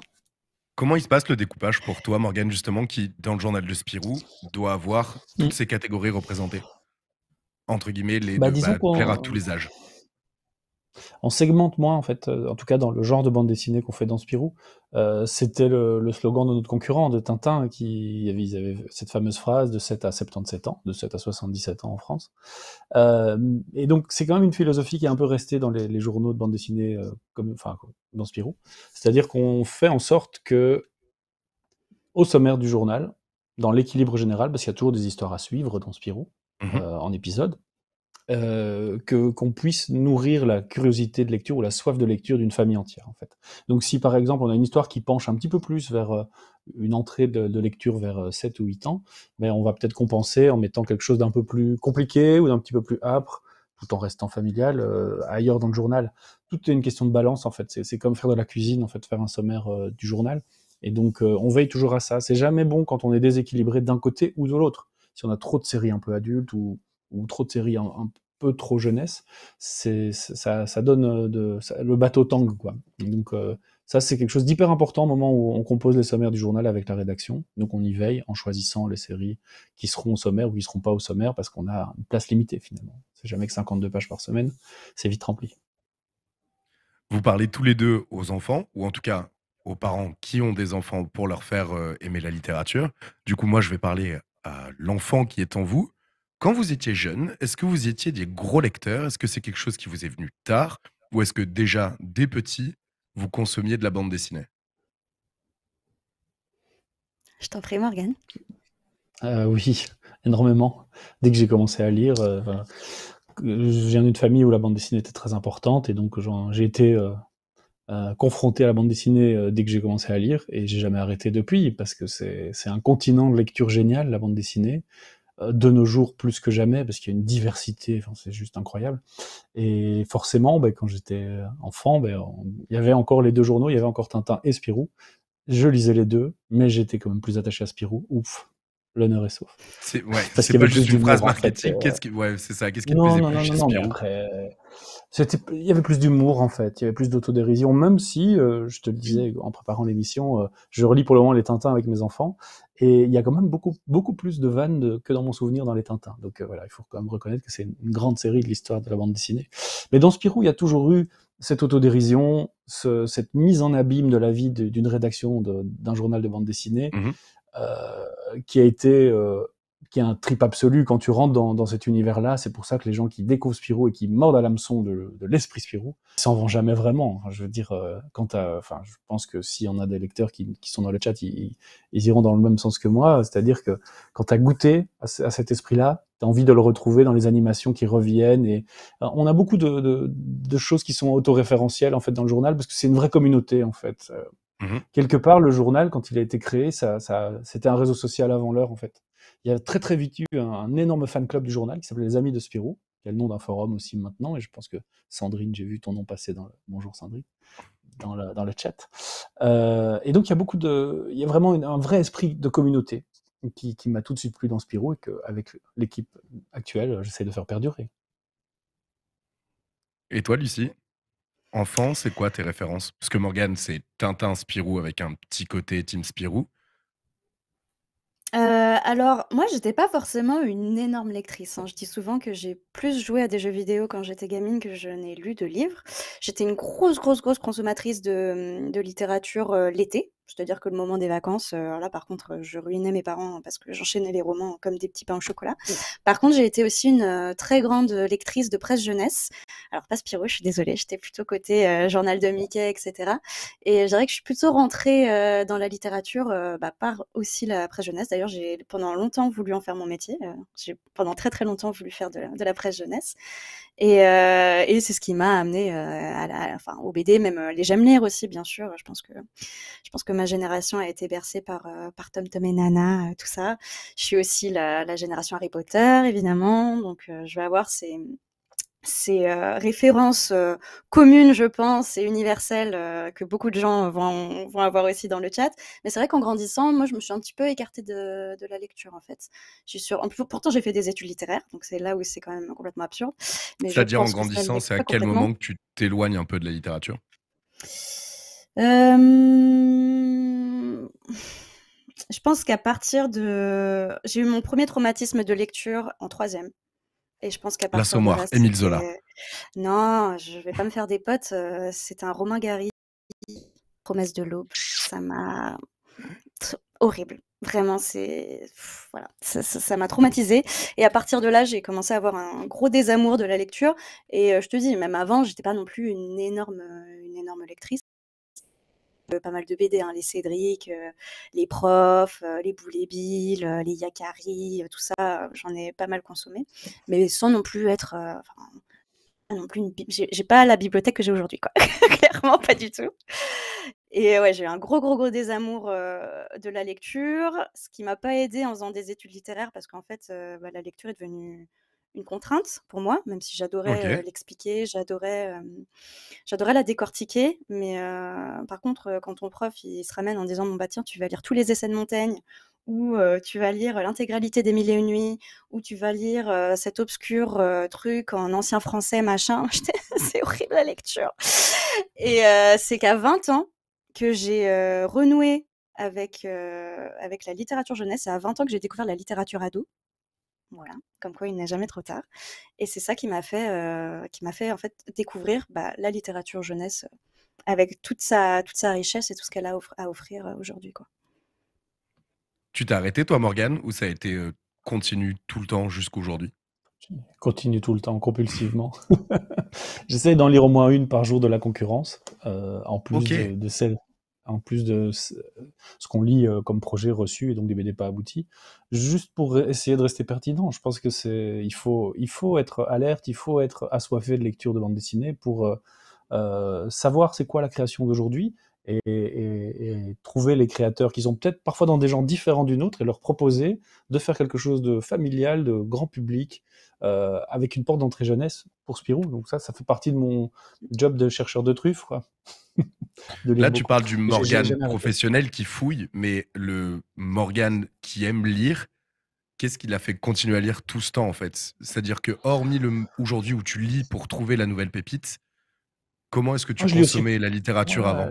Speaker 1: Comment il se passe le découpage pour toi, Morgane, justement, qui, dans le journal de Spirou, doit avoir toutes mm. ces catégories représentées Entre guillemets, les bah, deux, bah, à tous les âges.
Speaker 3: On segmente moins, en fait, euh, en tout cas dans le genre de bande dessinée qu'on fait dans Spirou. Euh, c'était le, slogan de notre concurrent, de Tintin, qui avait, cette fameuse phrase de 7 à 77 ans, de 7 à 77 ans en France. Euh, et donc, c'est quand même une philosophie qui est un peu restée dans les, journaux de bande dessinée, comme, dans Spirou. C'est-à-dire qu'on fait en sorte que, au sommaire du journal, dans l'équilibre général, parce qu'il y a toujours des histoires à suivre dans Spirou, mm-hmm. en épisode, euh, que qu'on puisse nourrir la curiosité de lecture ou la soif de lecture d'une famille entière en fait. Donc si par exemple on a une histoire qui penche un petit peu plus vers euh, une entrée de, lecture vers 7 euh, ou 8 ans, mais ben, on va peut-être compenser en mettant quelque chose d'un peu plus compliqué ou d'un petit peu plus âpre tout en restant familial ailleurs dans le journal. Tout est une question de balance en fait, c'est comme faire de la cuisine en fait, faire un sommaire du journal. Et donc on veille toujours à ça. C'est jamais bon quand on est déséquilibré d'un côté ou de l'autre. Si on a trop de séries un peu adultes ou ou trop de séries un, peu trop jeunesse, c'est ça, donne euh, le bateau tangue quoi. Donc euh, ça c'est quelque chose d'hyper important au moment où on compose les sommaires du journal avec la rédaction. Donc on y veille en choisissant les séries qui seront au sommaire ou qui seront pas au sommaire parce qu'on a une place limitée finalement. C'est jamais que 52 pages par semaine, c'est vite rempli.
Speaker 1: Vous parlez tous les deux aux enfants ou en tout cas aux parents qui ont des enfants pour leur faire euh, aimer la littérature. Du coup moi je vais parler à l'enfant qui est en vous. Quand vous étiez jeune, est-ce que vous étiez des gros lecteurs Est-ce que c'est quelque chose qui vous est venu tard Ou est-ce que déjà, dès petit, vous consommiez de la bande dessinée
Speaker 2: Je t'en prie, Morgane.
Speaker 3: Euh, oui, énormément. Dès que j'ai commencé à lire, euh, ben, je viens d'une famille où la bande dessinée était très importante et donc j'ai été euh, confronté à la bande dessinée dès que j'ai commencé à lire et j'ai jamais arrêté depuis parce que c'est un continent de lecture géniale, la bande dessinée. Euh, de nos jours plus que jamais, parce qu'il y a une diversité, enfin, c'est juste incroyable. Et forcément, ben, quand j'étais euh, enfant, ben, il y avait encore les deux journaux, il y avait encore Tintin et Spirou. Je lisais les deux, mais j'étais quand même plus attaché à Spirou. Ouf, l'honneur est sauf. C'est parce qu'il pas juste une phrase marketing. Euh, ce
Speaker 1: ouais, c'est ça. Qu'est-ce qui plus
Speaker 3: c'était, euh, il y avait plus d'humour en fait, il y avait plus d'autodérision, même si, euh, je te le disais en préparant l'émission, je relis pour le moment les Tintins avec mes enfants, et il y a quand même beaucoup, beaucoup plus de vannes que dans mon souvenir dans les Tintins. Donc voilà, il faut quand même reconnaître que c'est une grande série de l'histoire de la bande dessinée. Mais dans Spirou, il y a toujours eu cette autodérision, cette mise en abîme de la vie d'une rédaction d'un journal de bande dessinée, mhm. Euh, qui a été euh, qui est un trip absolu quand tu rentres dans, cet univers-là. C'est pour ça que les gens qui découvrent Spirou et qui mordent à l'hameçon de, de l'esprit Spirou s'en vont jamais vraiment. je veux dire, euh, quand enfin, je pense que s'il y en a des lecteurs qui, sont dans le chat, ils, iront dans le même sens que moi. C'est-à-dire que quand tu as goûté à, cet esprit-là, tu as envie de le retrouver dans les animations qui reviennent. Et euh, on a beaucoup de, choses qui sont autoréférentielles en fait dans le journal parce que c'est une vraie communauté en fait. Mmh Quelque part, le journal, quand il a été créé, c'était un réseau social avant l'heure, en fait. Il y a très très vite eu un, énorme fan club du journal qui s'appelait Les Amis de Spirou, qui a le nom d'un forum aussi maintenant, et je pense que Sandrine, j'ai vu ton nom passer dans le... Bonjour Sandrine, dans, le chat. Euh, et donc, il y a beaucoup de... Il y a vraiment un vrai esprit de communauté qui, qui m'a tout de suite plu dans Spirou et qu'avec l'équipe actuelle, j'essaie de faire perdurer.
Speaker 1: Et toi, Lucie enfant, c'est quoi tes références Parce que Morgane, c'est Tintin Spirou avec un petit côté Tim Spirou.
Speaker 2: Euh, alors, moi, j'étais pas forcément une énorme lectrice. Hein. Je dis souvent que j'ai plus joué à des jeux vidéo quand j'étais gamine que je n'ai lu de livres. J'étais une grosse, grosse, grosse consommatrice de, hum, littérature euh, l'été. C'est-à-dire que le moment des vacances, euh, là par contre, euh, je ruinais mes parents hein, parce que j'enchaînais les romans comme des petits pains au chocolat. Mmh. Par contre, j'ai été aussi une euh, très grande lectrice de presse jeunesse. Alors pas Spirou, je suis désolée, j'étais plutôt côté journal de Mickey, etc. Et je dirais que je suis plutôt rentrée dans la littérature bah, par aussi la presse jeunesse. D'ailleurs, j'ai pendant longtemps voulu en faire mon métier. j'ai pendant très très longtemps voulu faire de de la presse jeunesse. Euh, et, c'est ce qui m'a amené euh, à la, enfin, au BD, même euh, les lire aussi, bien sûr. Je pense que je pense que ma génération a été bercée par euh, par Tom Tom et Nana, tout ça. Je suis aussi la, la, génération Harry Potter, évidemment. Donc je vais avoir ces ces euh, références euh, je pense, et universelles euh, que beaucoup de gens vont, avoir aussi dans le chat. Mais c'est vrai qu'en grandissant, moi, je me suis un petit peu écartée de, la lecture, en fait. suis pourtant, j'ai fait des études littéraires, donc c'est là où c'est quand même complètement absurde. C'est-à-dire, en grandissant, c'est à quel moment que
Speaker 1: tu t'éloignes un peu de la littérature
Speaker 2: Je pense qu'à partir de... J'ai eu mon premier traumatisme de lecture en troisième. Et je pense qu'à partir de là, Émile Zola. Non, je vais pas me faire des potes. Euh, c'est un Romain Gary, Promesse de l'aube. Ça m'a horrible. Vraiment, c'est voilà, ça m'a traumatisé. Et à partir de là, j'ai commencé à avoir un gros désamour de la lecture. Et euh, je te dis, même avant, j'étais pas non plus une énorme, euh, une énorme lectrice. Euh, pas mal de BD, hein, les Cédric, euh, les profs, euh, les Boulet les Yakari, tout ça, j'en ai pas mal consommé, mais sans non plus être. non plus j'ai pas la bibliothèque que j'ai aujourd'hui, quoi. Clairement, pas du tout. Et ouais, j'ai eu un gros, gros, gros désamour de la lecture, ce qui m'a pas aidé en faisant des études littéraires, parce qu'en fait, bah, la lecture est devenue une contrainte pour moi, même si j'adorais l'expliquer, j'adorais, j'adorais la décortiquer. Mais par contre, quand ton prof il se ramène en disant mon bah tiens, tu vas lire tous les essais de Montaigne, ou tu vas lire l'intégralité des Mille et une nuits, ou tu vas lire cet obscur truc en ancien français machin, c'est horrible la lecture. Et mmh. c'est qu'à 20 ans que j'ai renoué avec, avec la littérature jeunesse. C'est à 20 ans que j'ai découvert la littérature ado. Voilà, comme quoi il n'est jamais trop tard. Et c'est ça qui m'a fait, euh, qui m'a fait en fait découvrir bah, la littérature jeunesse euh, avec toute sa, toute sa richesse et tout ce qu'elle a à offrir euh, aujourd'hui. Quoi.
Speaker 3: Tu t'es arrêté toi, Morgane, ou ça a été continu tout le temps jusqu'aujourd'hui Continue tout le temps, compulsivement. J'essaie d'en lire au moins une par jour de la concurrence, en plus de, celle en plus de ce qu'on lit euh, comme projet reçu et donc des BD pas aboutis, juste pour essayer de rester pertinent. Je pense que c'est il faut il faut être alerte, il faut être assoiffé de lecture de bande dessinée pour euh, euh, savoir c'est quoi la création d'aujourd'hui et, trouver les créateurs qui sont peut-être parfois dans des gens différents d'une autre et leur proposer de faire quelque chose de familial, de grand public, avec une porte d'entrée jeunesse pour Spirou. Donc ça, ça fait partie de mon job de chercheur de truffes. Quoi. Là, tu parles du Morgan
Speaker 1: professionnel qui fouille, mais le Morgan qui aime lire, qu'est-ce qui l'a fait continuer à lire tout ce temps, en fait C'est-à-dire que, hormis aujourd'hui où tu lis pour trouver la nouvelle pépite, comment est-ce que tu ah, consommais la littérature avant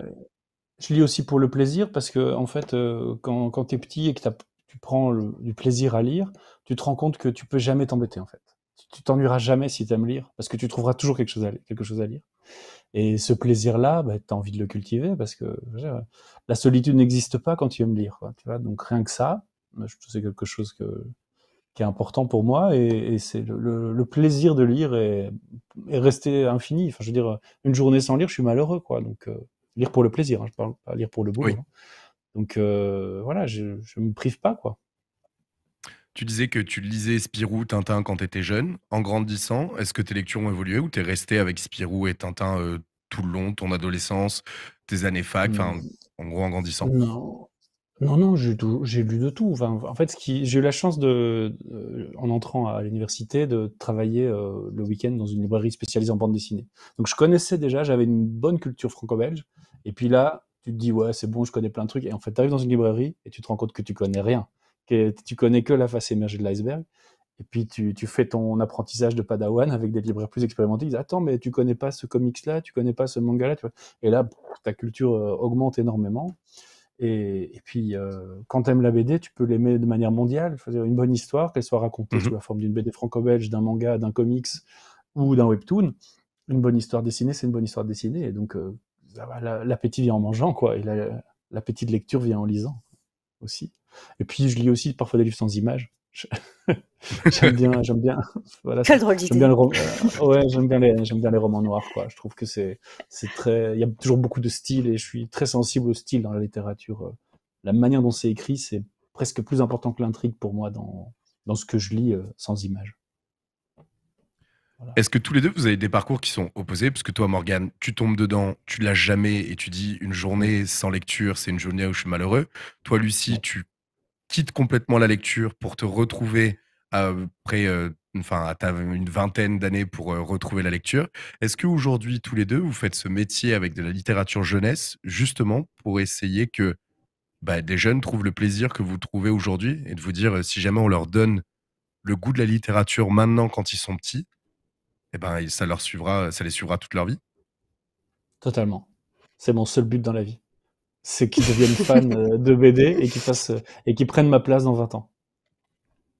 Speaker 3: Je lis aussi pour le plaisir, parce que, en fait, euh, quand, tu es petit et que tu prends du plaisir à lire, tu te rends compte que tu peux jamais t'embêter, en fait. Tu t'ennuieras jamais si tu aimes lire, parce que tu trouveras toujours quelque chose quelque chose à lire. Et ce plaisir-là, bah, tu as envie de le cultiver parce que la solitude n'existe pas quand tu aimes lire. Donc rien que ça, bah, c'est quelque chose que, qui est important pour moi et, c'est le, plaisir de lire est, rester resté infini. Enfin, je veux dire, une journée sans lire, je suis malheureux. quoi. Donc euh, lire pour le plaisir, hein, je parle pas lire pour le boulot. Hein. Donc euh, voilà, je, je me prive pas. quoi.
Speaker 1: Tu disais que tu lisais Spirou, Tintin quand tu étais jeune. En grandissant, est-ce que tes lectures ont évolué ou tu es resté avec Spirou et Tintin euh, tout le long, ton adolescence, tes années fac, mmh. en gros en grandissant
Speaker 3: Non, non, j'ai lu de tout. Enfin, en fait, j'ai eu la chance, de, euh, en entrant à l'université, de travailler euh, le week-end dans une librairie spécialisée en bande dessinée. Donc je connaissais déjà, j'avais une bonne culture franco-belge. Et puis là, tu te dis, ouais, c'est bon, je connais plein de trucs. Et en fait, tu arrives dans une librairie et tu te rends compte que tu connais rien que tu connais que la face émergée de l'iceberg. Et puis tu, fais ton apprentissage de Padawan avec des libraires plus expérimentés. Ils disent Attends, mais tu connais pas ce comics-là, tu connais pas ce manga-là. Et là, ta culture euh, augmente énormément. Et, puis, euh, quand tu aimes la BD, tu peux l'aimer de manière mondiale. une bonne histoire, qu'elle soit racontée mhm. sous la forme d'une BD franco-belge, d'un manga, d'un comics ou d'un webtoon. Une bonne histoire dessinée, c'est une bonne histoire dessinée. Et donc, euh, l'appétit vient en mangeant, quoi. Et l'appétit la, de lecture vient en lisant aussi. Et puis, je lis aussi parfois des livres sans images. j'aime bien, j'aime bien. Voilà, bien, euh, ouais, j'aime bien, les, j'aime bien les romans noirs, quoi. Je trouve que c'est, c'est très, il y a toujours beaucoup de style et je suis très sensible au style dans la littérature. Euh. La manière dont c'est écrit, c'est presque plus important que l'intrigue pour moi dans, dans ce que je lis euh, sans images.
Speaker 1: Est-ce que tous les deux, vous avez des parcours qui sont opposés Parce que toi, Morgane, tu tombes dedans, tu l'as jamais et tu dis une journée sans lecture, c'est une journée où je suis malheureux. Toi, Lucie, tu quittes complètement la lecture pour te retrouver après euh, enfin, à une vingtaine d'années pour euh, retrouver la lecture. Est-ce qu'aujourd'hui, tous les deux, vous faites ce métier avec de la littérature jeunesse, justement pour essayer que bah, des jeunes trouvent le plaisir que vous trouvez aujourd'hui et de vous dire euh, si jamais on leur donne le goût de la littérature maintenant quand ils sont petits, eh ben, ça leur suivra, ça les suivra toute leur vie.
Speaker 3: Totalement. C'est mon seul but dans la vie. C'est qu'ils deviennent fans euh, de BD et qu'ils euh, et qu'ils prennent ma place dans 20 ans.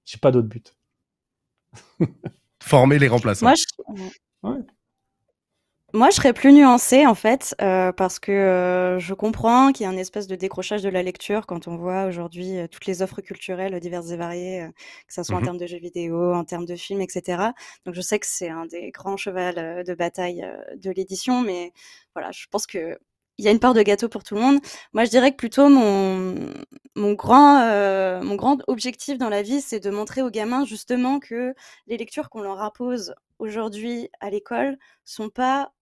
Speaker 3: J'ai pas d'autre but. Former les remplaçants. Moi,
Speaker 2: je... ouais. Moi, je serais plus nuancée en fait, euh, parce que euh, je comprends qu'il y a un espèce de décrochage de la lecture quand on voit aujourd'hui euh, toutes les offres culturelles diverses et variées, que ce soit en mmh termes de jeux vidéo, en termes de films, etc. Donc, je sais que c'est un des grands chevals de bataille de l'édition, mais voilà, je pense que il y a une part de gâteau pour tout le monde. Moi, je dirais que plutôt mon, mon, grand, mon grand objectif dans la vie, c'est de montrer aux gamins justement que les lectures qu'on leur impose aujourd'hui à l'école sont pas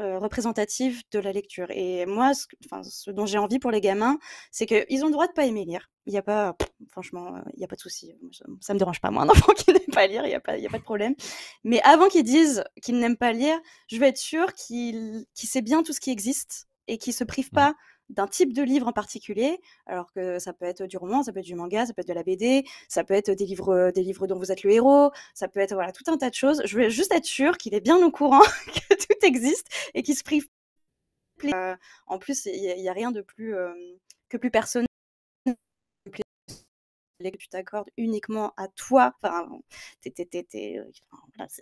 Speaker 2: euh, représentative de la lecture. Et moi, ce, ce dont j'ai envie pour les gamins, c'est qu'ils ont le droit de ne pas aimer lire. Il n'y a pas, franchement, euh, il n'y a pas de souci. Ça, ne me dérange pas, moi, un qui n'aime pas lire, il n'y a, pas, de problème. Mais avant qu'ils disent qu'ils n'aiment pas lire, je veux être sûre qu'ils qu sait bien tout ce qui existe et qu'ils ne se privent pas d'un type de livre en particulier, alors que ça peut être du roman, ça peut être du manga, ça peut être de la BD, ça peut être des livres, des livres dont vous êtes le héros, ça peut être voilà tout un tas de choses. Je veux juste être sûre qu'il est bien au courant que tout existe et qu'il se prive. Euh, en plus, il n'y a, rien de plus que plus personnel que tu t'accordes uniquement à toi. Enfin, t'es,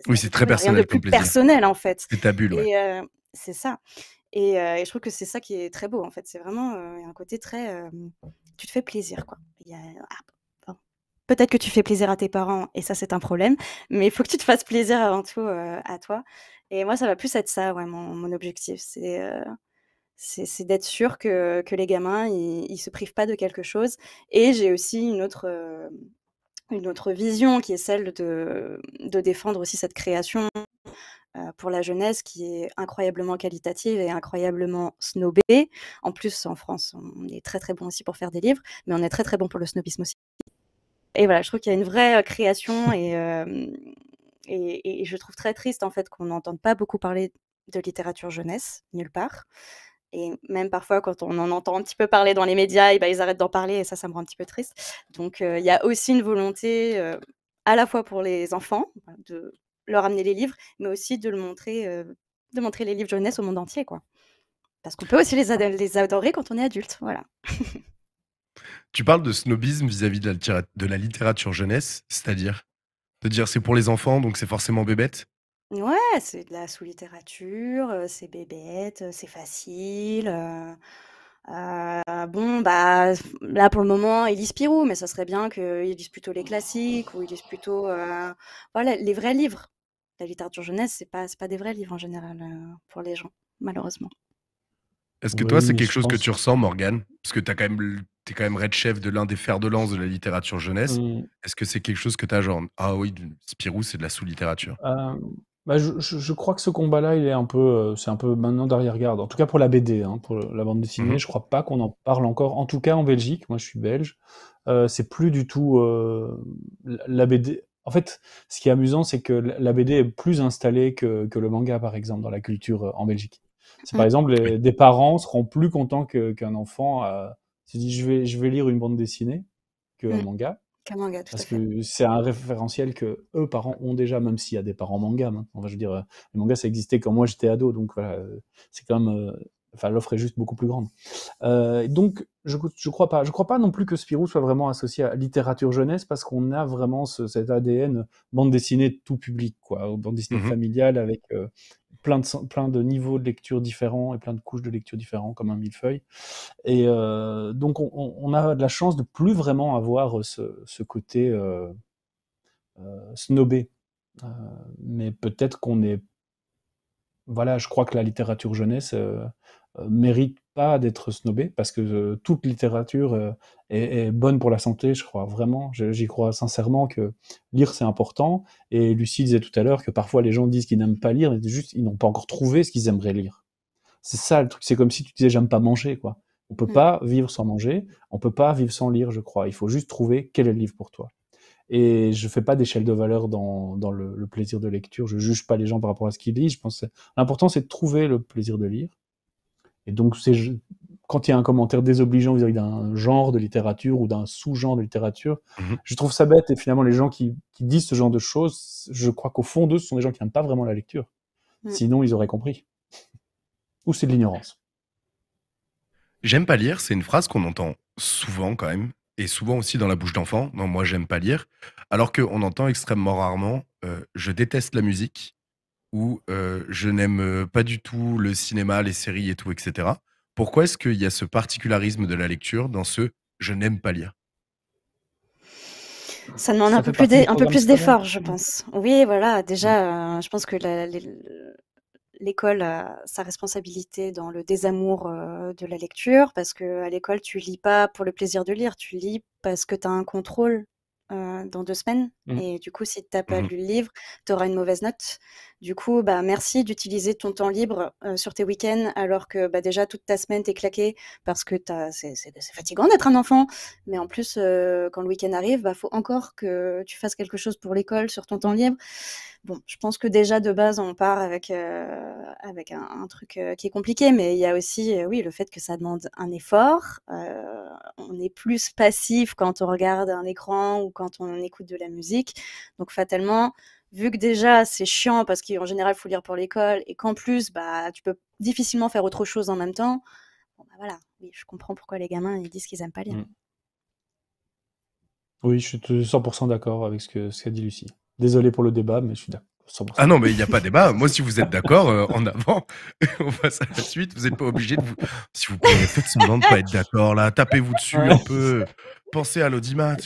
Speaker 2: oui, c'est très personnel. Rien de plus personnel en fait. C'est ta bulle. Ouais. c'est ça. Et, je trouve que c'est ça qui est très beau, en fait. C'est vraiment un côté très. tu te fais plaisir, quoi. Il y a, ah, peut-être que tu fais plaisir à tes parents et ça c'est un problème, mais il faut que tu te fasses plaisir avant tout à toi. Et moi ça va plus être ça, ouais, mon, mon objectif, c'est c'est d'être sûr que, que, les gamins ils, se privent pas de quelque chose. Et j'ai aussi une autre une autre vision qui est celle de, de défendre aussi cette création euh, pour la jeunesse qui est incroyablement qualitative et incroyablement snobée. En plus, en France, on est très très bon aussi pour faire des livres, mais on est très très bon pour le snobisme aussi. Et voilà, je trouve qu'il y a une vraie euh, création euh, et, et, je trouve très triste en fait qu'on n'entende pas beaucoup parler de littérature jeunesse nulle part. Et même parfois, quand on en entend un petit peu parler dans les médias, et eh ben, ils arrêtent d'en parler et ça, ça me rend un petit peu triste. Donc, il y a aussi une volonté à la fois pour les enfants de leur amener les livres, mais aussi de le montrer, de montrer les livres jeunesse au monde entier, quoi. Parce qu'on peut aussi les, adorer quand on est adulte, voilà.
Speaker 1: tu parles de snobisme vis-à-vis de, de, la littérature jeunesse, c'est-à-dire de dire c'est pour les enfants, donc c'est forcément bébête
Speaker 2: Ouais, c'est de la sous-littérature, c'est bébête, c'est facile. Euh, bon, bah là pour le moment, il lisent Spirou, mais ça serait bien qu'ils lisent plutôt les classiques ou ils lisent plutôt euh, voilà, les vrais livres. La littérature jeunesse, c'est pas, pas des vrais livres en général euh, pour les gens, malheureusement. Est-ce que toi, c'est quelque chose que tu
Speaker 1: ressens, Morgane Parce que tu es quand même red chef de l'un des fers de lance de la littérature jeunesse. Mmh. Est-ce que c'est quelque chose que tu as genre, ah oui, Spirou, c'est de la sous-littérature
Speaker 3: bah, je, je, crois que ce combat-là, il est un peu, euh, c'est un peu maintenant d'arrière-garde. En tout cas pour la BD, hein, pour la bande dessinée, je mhm. je crois pas qu'on en parle encore. En tout cas en Belgique, moi je suis belge, euh, c'est plus du tout euh, la BD. En fait, ce qui est amusant, c'est que la BD est plus installée que, que, le manga, par exemple, dans la culture euh, en Belgique. par mm. exemple, des parents seront plus contents qu'un enfant enfant euh, se dit je vais, je vais lire une bande dessinée que un mm. manga. Parce que c'est un référentiel que eux, parents, ont déjà, même s'il y a des parents manga. Hein. On va, je dire, le manga, ça existait quand moi j'étais ado, donc voilà, euh, c'est quand même. Euh, enfin, l'offre est juste beaucoup plus grande. Euh, donc, je je crois pas. Je crois pas non plus que Spirou soit vraiment associé à littérature jeunesse parce qu'on a vraiment cet ADN bande dessinée tout public, quoi, bande dessinée mmh familiale avec plein de, plein de niveaux de lecture différents et plein de couches de lecture différents, comme un millefeuille. Et euh, donc, on, a de la chance de plus vraiment avoir euh, ce, côté euh, snobé. mais peut-être qu'on est. Voilà, je crois que la littérature jeunesse mérite pas d'être snobé parce que euh, toute littérature euh, est, bonne pour la santé, je crois vraiment. J'y crois sincèrement que lire c'est important. Et Lucie disait tout à l'heure que parfois les gens disent qu'ils n'aiment pas lire, mais juste ils n'ont pas encore trouvé ce qu'ils aimeraient lire. C'est ça le truc. C'est comme si tu disais j'aime pas manger, quoi. On peut mm. pas vivre sans manger, on peut pas vivre sans lire, je crois. Il faut juste trouver quel est le livre pour toi. Et je fais pas d'échelle de valeur dans, le, plaisir de lecture. Je juge pas les gens par rapport à ce qu'ils lisent. Je pense l'important c'est de trouver le plaisir de lire et donc, c'est quand il y a un commentaire désobligeant vis-à-vis d'un genre de littérature ou d'un sous-genre de littérature, mhm. je trouve ça bête. Et finalement, les gens qui, disent ce genre de choses, je crois qu'au fond d'eux, ce sont des gens qui n'aiment pas vraiment la lecture. Mm. Sinon, ils auraient compris. Ou c'est de l'ignorance.
Speaker 1: J'aime pas lire, c'est une phrase qu'on entend souvent quand même, et souvent aussi dans la bouche d'enfants. Non, moi, j'aime pas lire. Alors qu'on entend extrêmement rarement euh, je déteste la musique, ou euh, « je n'aime euh, pas du tout le cinéma, les séries et tout, etc. Pourquoi est-ce qu'il y a ce particularisme de la lecture dans ce je n'aime pas lire
Speaker 2: ça demande un, peu plus un d'efforts, je mm. pense. Oui, voilà, déjà, mm. euh, je pense que l'école a sa responsabilité dans le désamour de la lecture, parce que à l'école, tu lis pas pour le plaisir de lire, tu lis parce que tu as un contrôle euh, dans deux semaines. Mmh. Et du coup, si tu n'as pas mmh lu le livre, tu auras une mauvaise note. Du coup, bah, merci d'utiliser ton temps libre euh, sur tes week-ends, alors que bah, déjà toute ta semaine, tu es claqué parce que c'est fatigant d'être un enfant. Mais en plus, euh, quand le week-end arrive, il bah, faut encore que tu fasses quelque chose pour l'école sur ton temps libre. Bon, je pense que déjà de base, on part avec, avec un, truc qui est compliqué, mais il y a aussi oui, le fait que ça demande un effort. on est plus passif quand on regarde un écran ou quand quand on écoute de la musique. Donc fatalement, vu que déjà c'est chiant parce qu'en général il faut lire pour l'école et qu'en plus bah tu peux difficilement faire autre chose en même temps. bah voilà, oui, je comprends pourquoi les gamins ils disent qu'ils aiment pas lire. Mm.
Speaker 3: Oui, je suis 100% d'accord avec ce que ce qu'a dit Lucie. Désolé pour le débat, mais je suis d'accord. Ah non, mais il n'y a pas
Speaker 1: débat. Moi, si vous êtes d'accord, euh, en avant, on passe à la suite. Vous n'êtes pas obligé de vous. Si vous pouvez, faites semblant de pas être d'accord, là. Tapez-vous dessus un peu. Pensez à l'audimat.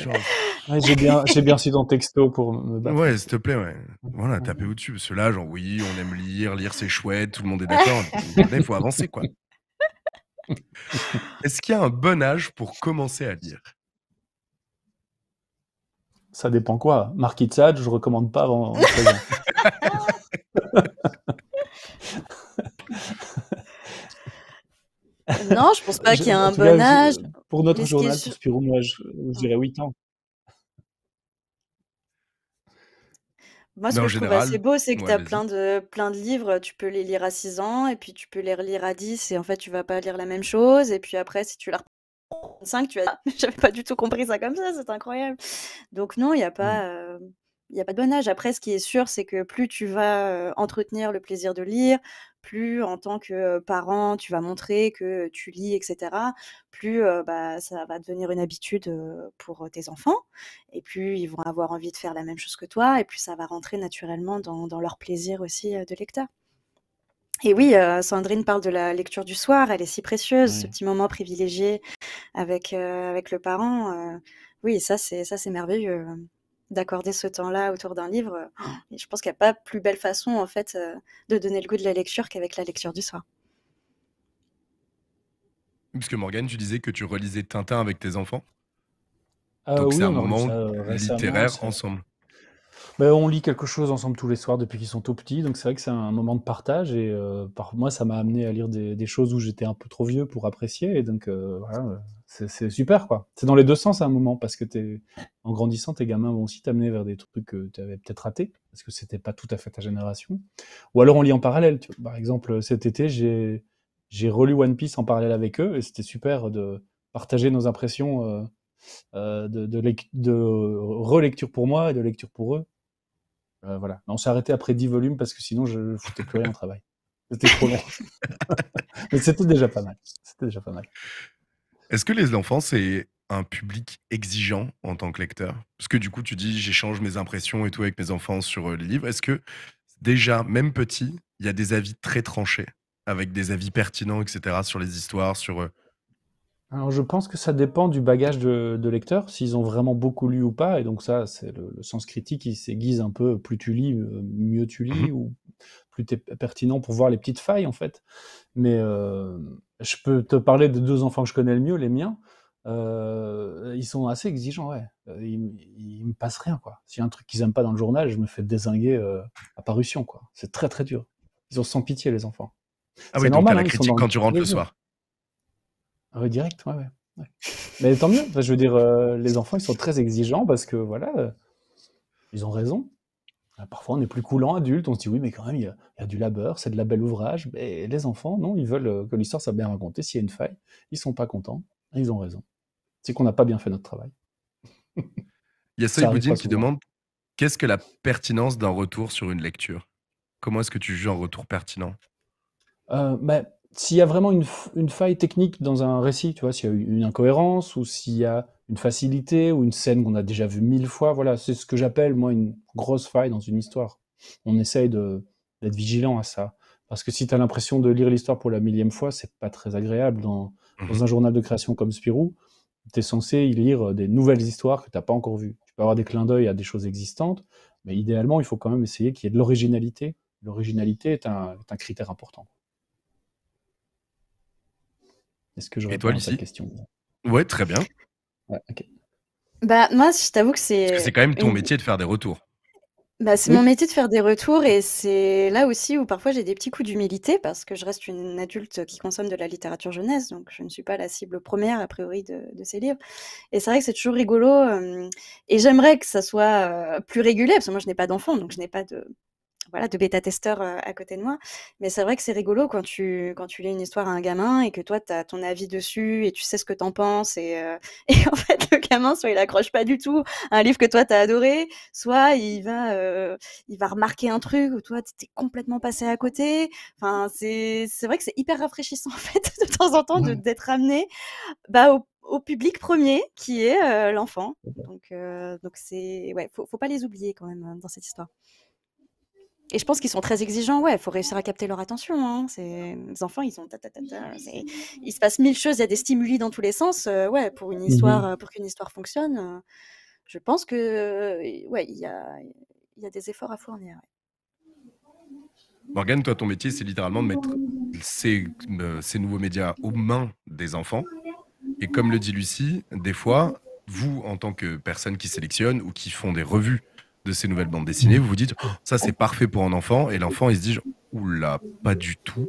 Speaker 1: j'ai bien, j'ai bien su ton texto pour me battre. Ouais, s'il te plaît, ouais. Voilà, tapez-vous dessus. Parce que là, genre, oui, on aime lire, lire c'est chouette, tout le monde est d'accord. Il faut avancer, quoi. Est-ce qu'il y a un bon âge pour commencer à lire
Speaker 3: ça dépend quoi. Marquis de Sade, je recommande pas avant. non,
Speaker 2: je pense pas qu'il y a un bon âge. Pour notre journal,
Speaker 3: je, dirais 8 ans.
Speaker 2: Moi, ce que je trouve assez beau, c'est que tu as plein de, plein de livres, tu peux les lire à 6 ans, et puis tu peux les relire à 10, et en fait, tu vas pas lire la même chose, et puis après, si tu la 5, tu as j'avais pas du tout compris ça comme ça, c'est incroyable. Donc non, il n'y a pas mmh. euh, il y a pas de bon âge. Après ce qui est sûr, c'est que plus tu vas euh, entretenir le plaisir de lire, plus en tant que euh, parent, tu vas montrer que tu lis, etc., plus bah, ça va devenir une habitude pour tes enfants. Et plus ils vont avoir envie de faire la même chose que toi. Et plus ça va rentrer naturellement dans, leur plaisir aussi de lecteur. Et oui, euh, Sandrine parle de la lecture du soir, elle est si précieuse, ce petit moment privilégié avec, euh, avec le parent. Euh, oui, ça c'est ça c'est merveilleux d'accorder ce temps-là autour d'un livre. Ah. Et je pense qu'il n'y a pas plus belle façon en fait de donner le goût de la lecture qu'avec la lecture du soir.
Speaker 1: Parce que Morgane, tu disais que tu relisais Tintin avec tes enfants.
Speaker 3: Donc c'est un moment littéraire ensemble. Ben, on lit quelque chose ensemble tous les soirs depuis qu'ils sont tout petits, donc c'est vrai que c'est un moment de partage et euh, par, moi ça m'a amené à lire des, choses où j'étais un peu trop vieux pour apprécier et donc euh, voilà, c'est super quoi. C'est dans les deux sens à un moment parce que t'es, en grandissant tes gamins vont aussi t'amener vers des trucs que tu avais peut-être ratés parce que c'était pas tout à fait ta génération. Ou alors on lit en parallèle. Par exemple cet été j'ai j'ai relu One Piece en parallèle avec eux et c'était super de partager nos impressions. Euh, de, de relecture pour moi et de lecture pour eux. Euh, voilà. on s'est arrêté après 10 volumes parce que sinon je foutais plus rien au travail. C'était trop long. Mais c'était déjà pas mal. déjà pas mal. Est-ce que
Speaker 1: les enfants, c'est un public exigeant en tant que lecteur Parce que du coup, tu dis, j'échange mes impressions et tout avec mes enfants sur euh, les livres. Est-ce que déjà, même petit, il y a des avis très tranchés, avec des avis pertinents, etc., sur les histoires, sur euh,
Speaker 3: alors, je pense que ça dépend du bagage de, lecteurs, s'ils ont vraiment beaucoup lu ou pas. Et donc, ça, c'est le, sens critique, qui s'aiguise un peu. Plus tu lis, euh, mieux tu lis, mhm. ou plus pertinent pour voir les petites failles, en fait. Mais euh, je peux te parler de deux enfants que je connais le mieux, les miens. Euh, ils sont assez exigeants, ouais. Ils, ils, me passent rien, quoi. S'il y a un truc qu'ils aiment pas dans le journal, je me fais désinguer à parution, quoi. C'est très, très dur. Ils ont sans pitié, les enfants. Ah oui, normal, donc la critique quand tu rentres le soir. Ah direct, Mais tant mieux. je veux dire, euh, les enfants, ils sont très exigeants parce que, voilà, euh, ils ont raison. Ah, parfois, on est plus coulant adulte, on se dit oui, mais quand même, il y a, du labeur, c'est de la belle ouvrage. Mais les enfants, non, ils veulent euh, que l'histoire soit bien racontée. S'il y a une faille, ils sont pas contents, ils ont raison. C'est qu'on n'a pas bien fait notre travail. il y a Soy Boudin qui demande
Speaker 1: qu'est-ce que la pertinence d'un retour sur une lecture Comment est-ce que tu juges un retour pertinent
Speaker 3: euh, ben, s'il y a vraiment une, faille technique dans un récit, tu vois, s'il y a une incohérence ou s'il y a une facilité ou une scène qu'on a déjà vue mille fois, voilà, c'est ce que j'appelle moi une grosse faille dans une histoire. On essaye d'être vigilant à ça. Parce que si tu as l'impression de lire l'histoire pour la millième fois, c'est pas très agréable. Dans, mhm. un journal de création comme Spirou, tu es censé y lire euh, des nouvelles histoires que tu n'as pas encore vues. Tu peux avoir des clins d'œil à des choses existantes, mais idéalement, il faut quand même essayer qu'il y ait de l'originalité. L'originalité est un critère important. Est-ce que je réponds à ta question
Speaker 1: Ouais, très bien.
Speaker 2: Bah, moi, je t'avoue que c'est. C'est quand même ton métier
Speaker 1: de faire des retours.
Speaker 2: Bah, c'est mon métier de faire des retours et c'est là aussi où parfois j'ai des petits coups d'humilité parce que je reste une adulte qui consomme de la littérature jeunesse, donc je ne suis pas la cible première a priori de, ces livres. Et c'est vrai que c'est toujours rigolo euh, et j'aimerais que ça soit euh, plus régulé parce que moi je n'ai pas d'enfant, donc je n'ai pas de, voilà, de bêta-testeurs à côté de moi. Mais c'est vrai que c'est rigolo quand tu, quand lis une histoire à un gamin et que toi, tu as ton avis dessus et tu sais ce que tu en penses. Et, en fait, le gamin, soit il accroche pas du tout à un livre que toi, tu as adoré, soit il va, il va remarquer un truc où toi, tu t'es complètement passé à côté. c'est vrai que c'est hyper rafraîchissant, en fait, de temps en temps, d'être amené bah, au, public premier qui est l'enfant. Donc, il donc faut pas les oublier quand même hein, dans cette histoire. Et je pense qu'ils sont très exigeants, ouais, il faut réussir à capter leur attention. Hein. Ces Les enfants, ils ont, il se passe mille choses, il y a des stimuli dans tous les sens, euh, ouais, pour une mhm. histoire, euh, pour qu'une histoire fonctionne. Euh, je pense que, ouais, il y a, des efforts à fournir.
Speaker 1: Morgane, toi, ton métier, c'est littéralement de mettre ces, ces nouveaux médias aux mains des enfants. Et comme le dit Lucie, des fois, vous, en tant que personne qui sélectionne ou qui font des revues de ces nouvelles bandes dessinées, vous vous dites oh, ça c'est oh. parfait pour un enfant, et l'enfant il se dit oula, pas du
Speaker 3: tout.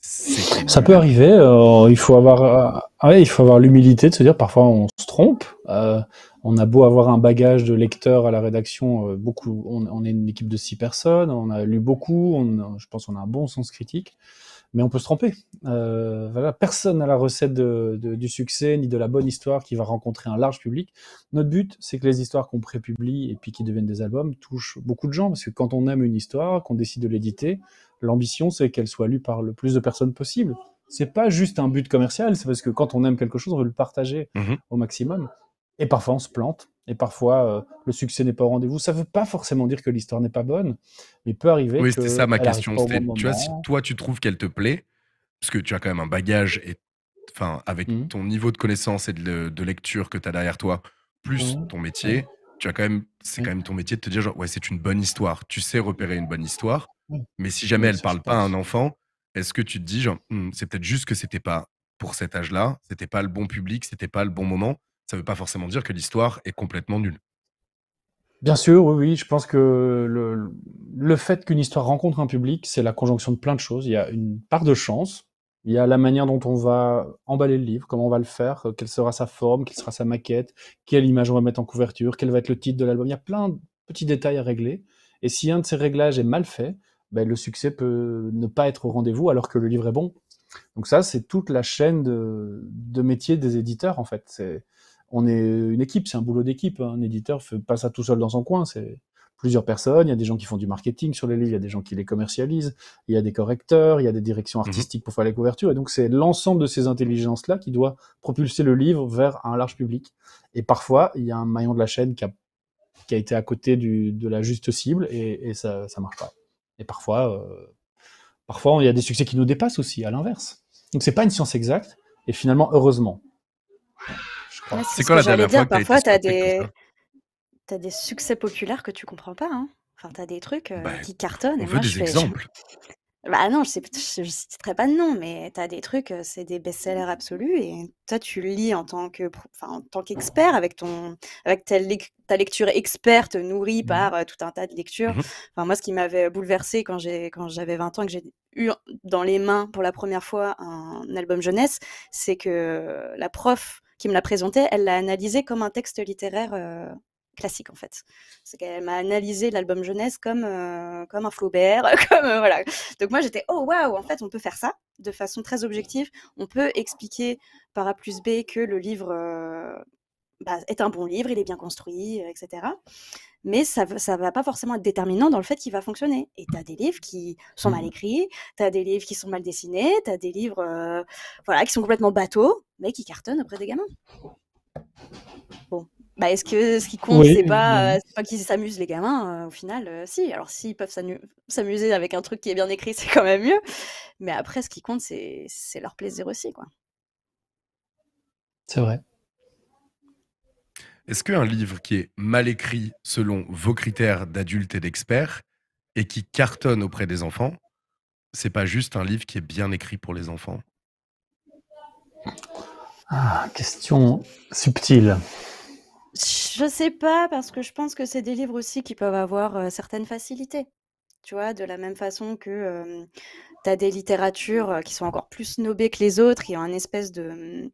Speaker 3: Ça peut arriver. Euh, il faut avoir, euh, il faut avoir l'humilité de se dire parfois on se trompe. Euh, on a beau avoir un bagage de lecteur à la rédaction, beaucoup, on, est une équipe de six personnes, on a lu beaucoup, on, je pense qu'on a un bon sens critique mais on peut se tromper. Euh, voilà, personne n'a la recette du succès ni de la bonne histoire qui va rencontrer un large public. Notre but, c'est que les histoires qu'on prépublie et puis qui deviennent des albums touchent beaucoup de gens, parce que quand on aime une histoire, qu'on décide de l'éditer, l'ambition, c'est qu'elle soit lue par le plus de personnes possible. C'est pas juste un but commercial, c'est parce que quand on aime quelque chose, on veut le partager mhm. au maximum. Et parfois, on se plante. Et parfois, euh, le succès n'est pas au rendez-vous. Ça ne veut pas forcément dire que l'histoire n'est pas bonne, mais peut arriver. Oui, c'était ça ma question. Tu vois, si toi, tu
Speaker 1: trouves qu'elle te plaît, parce que tu as quand même un bagage, et, enfin, avec mmh. ton niveau de connaissance et de, lecture que tu as derrière toi, plus mmh. ton métier, tu as quand même, c'est mmh. quand même ton métier de te dire, ouais, c'est une bonne histoire. Tu sais repérer une bonne histoire, mais si jamais elle parle pas à un enfant, est-ce que tu te dis, c'est peut-être juste que c'était pas pour cet âge-là, c'était pas le bon public, c'était pas le bon moment ça ne veut pas forcément dire que l'histoire est complètement nulle.
Speaker 3: Bien sûr, oui, oui. Je pense que le, fait qu'une histoire rencontre un public, c'est la conjonction de plein de choses. Il y a une part de chance, il y a la manière dont on va emballer le livre, comment on va le faire, euh, quelle sera sa forme, quelle sera sa maquette, quelle image on va mettre en couverture, quel va être le titre de l'album. Il y a plein de petits détails à régler. Et si un de ces réglages est mal fait, ben, le succès peut ne pas être au rendez-vous alors que le livre est bon. Donc ça, c'est toute la chaîne de, de métier des éditeurs, en fait. C'est on est une équipe, c'est un boulot d'équipe. Hein. Un éditeur fait pas ça tout seul dans son coin, c'est plusieurs personnes. Il y a des gens qui font du marketing sur les livres, il y a des gens qui les commercialisent, il y a des correcteurs, il y a des directions mhm. artistiques pour faire les couvertures. Et donc, c'est l'ensemble de ces intelligences-là qui doit propulser le livre vers un large public. Et parfois, il y a un maillon de la chaîne qui a, été à côté de la juste cible et, ça, ça marche pas. Et parfois, euh, parfois, il y a des succès qui nous dépassent aussi, à l'inverse. Donc, c'est pas une science exacte. Et finalement, heureusement,
Speaker 2: c'est quoi la dernière dire, fois que Parfois, tu as, des... as des succès populaires que tu comprends pas. Hein. Enfin, tu as des trucs euh, bah, qui cartonnent. On moi, des je exemples. Bah, non, je ne citerai pas de nom, mais tu as des trucs, euh, c'est des best-sellers absolus, et toi, tu lis en tant que, enfin, en tant qu'expert, avec, ton, avec ta, lecture experte nourrie mmh par euh, tout un tas de lectures. Mmh enfin, moi, ce qui m'avait bouleversé quand j'avais 20 ans que j'ai eu dans les mains pour la première fois un album jeunesse, c'est que la prof qui me l'a présenté, elle l'a analysé comme un texte littéraire euh, classique en fait. C'est qu'elle m'a analysé l'album jeunesse comme euh, comme un Flaubert, comme euh, voilà. Donc moi j'étais oh waouh, en fait on peut faire ça de façon très objective. On peut expliquer par A plus B que le livre bah, est un bon livre, il est bien construit, etc mais ça ne va pas forcément être déterminant dans le fait qu'il va fonctionner. Et tu as des livres qui sont mal mmh. écrits, tu as des livres qui sont mal dessinés, tu as des livres euh, voilà, qui sont complètement bateaux, mais qui cartonnent auprès des gamins. Bon. Bah, est-ce que ce qui compte, euh, c'est pas, qu'ils s'amusent les gamins euh, au final Si, alors s'ils peuvent s'amuser avec un truc qui est bien écrit, c'est quand même mieux. Mais après, ce qui compte, c'est leur plaisir aussi, quoi.
Speaker 3: C'est vrai.
Speaker 1: Est-ce qu'un livre qui est mal écrit selon vos critères d'adulte et d'expert et qui cartonne auprès des enfants, c'est pas juste un livre qui est bien écrit pour les enfants
Speaker 3: ah, Question subtile.
Speaker 2: Je sais pas parce que je pense que c'est des livres aussi qui peuvent avoir euh, certaines facilités. Tu vois, de la même façon que euh, tu as des littératures euh, qui sont encore plus snobées que les autres, il ont a un espèce de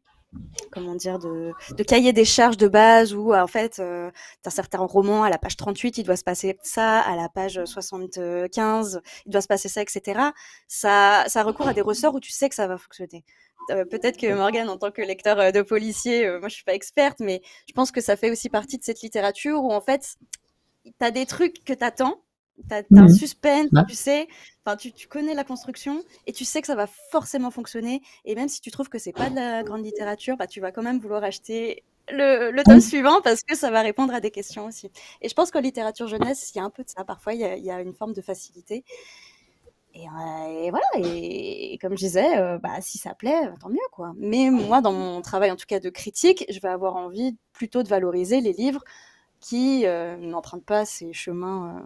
Speaker 2: comment dire, de, cahier des charges de base où, en fait, euh, un certain roman, à la page 38, il doit se passer ça, à la page 75, il doit se passer ça, etc. Ça, ça recourt à des ressorts où tu sais que ça va fonctionner. Euh, peut-être que Morgane, en tant que lecteur euh, de policier, euh, moi je suis pas experte, mais je pense que ça fait aussi partie de cette littérature où en fait, tu as des trucs que tu attends T'as un mmh. suspense, tu sais, enfin tu, tu, connais la construction et tu sais que ça va forcément fonctionner. Et même si tu trouves que c'est pas de la grande littérature, bah, tu vas quand même vouloir acheter le, le tome mmh. suivant parce que ça va répondre à des questions aussi. Et je pense qu'en littérature jeunesse, il y a un peu de ça. Parfois, il y, a, une forme de facilité. Et, euh, voilà, et, comme je disais, euh, bah, si ça plaît, euh, tant mieux. quoi. Mais moi, dans mon travail, en tout cas de critique, je vais avoir envie plutôt de valoriser les livres qui n'empruntent pas ces chemins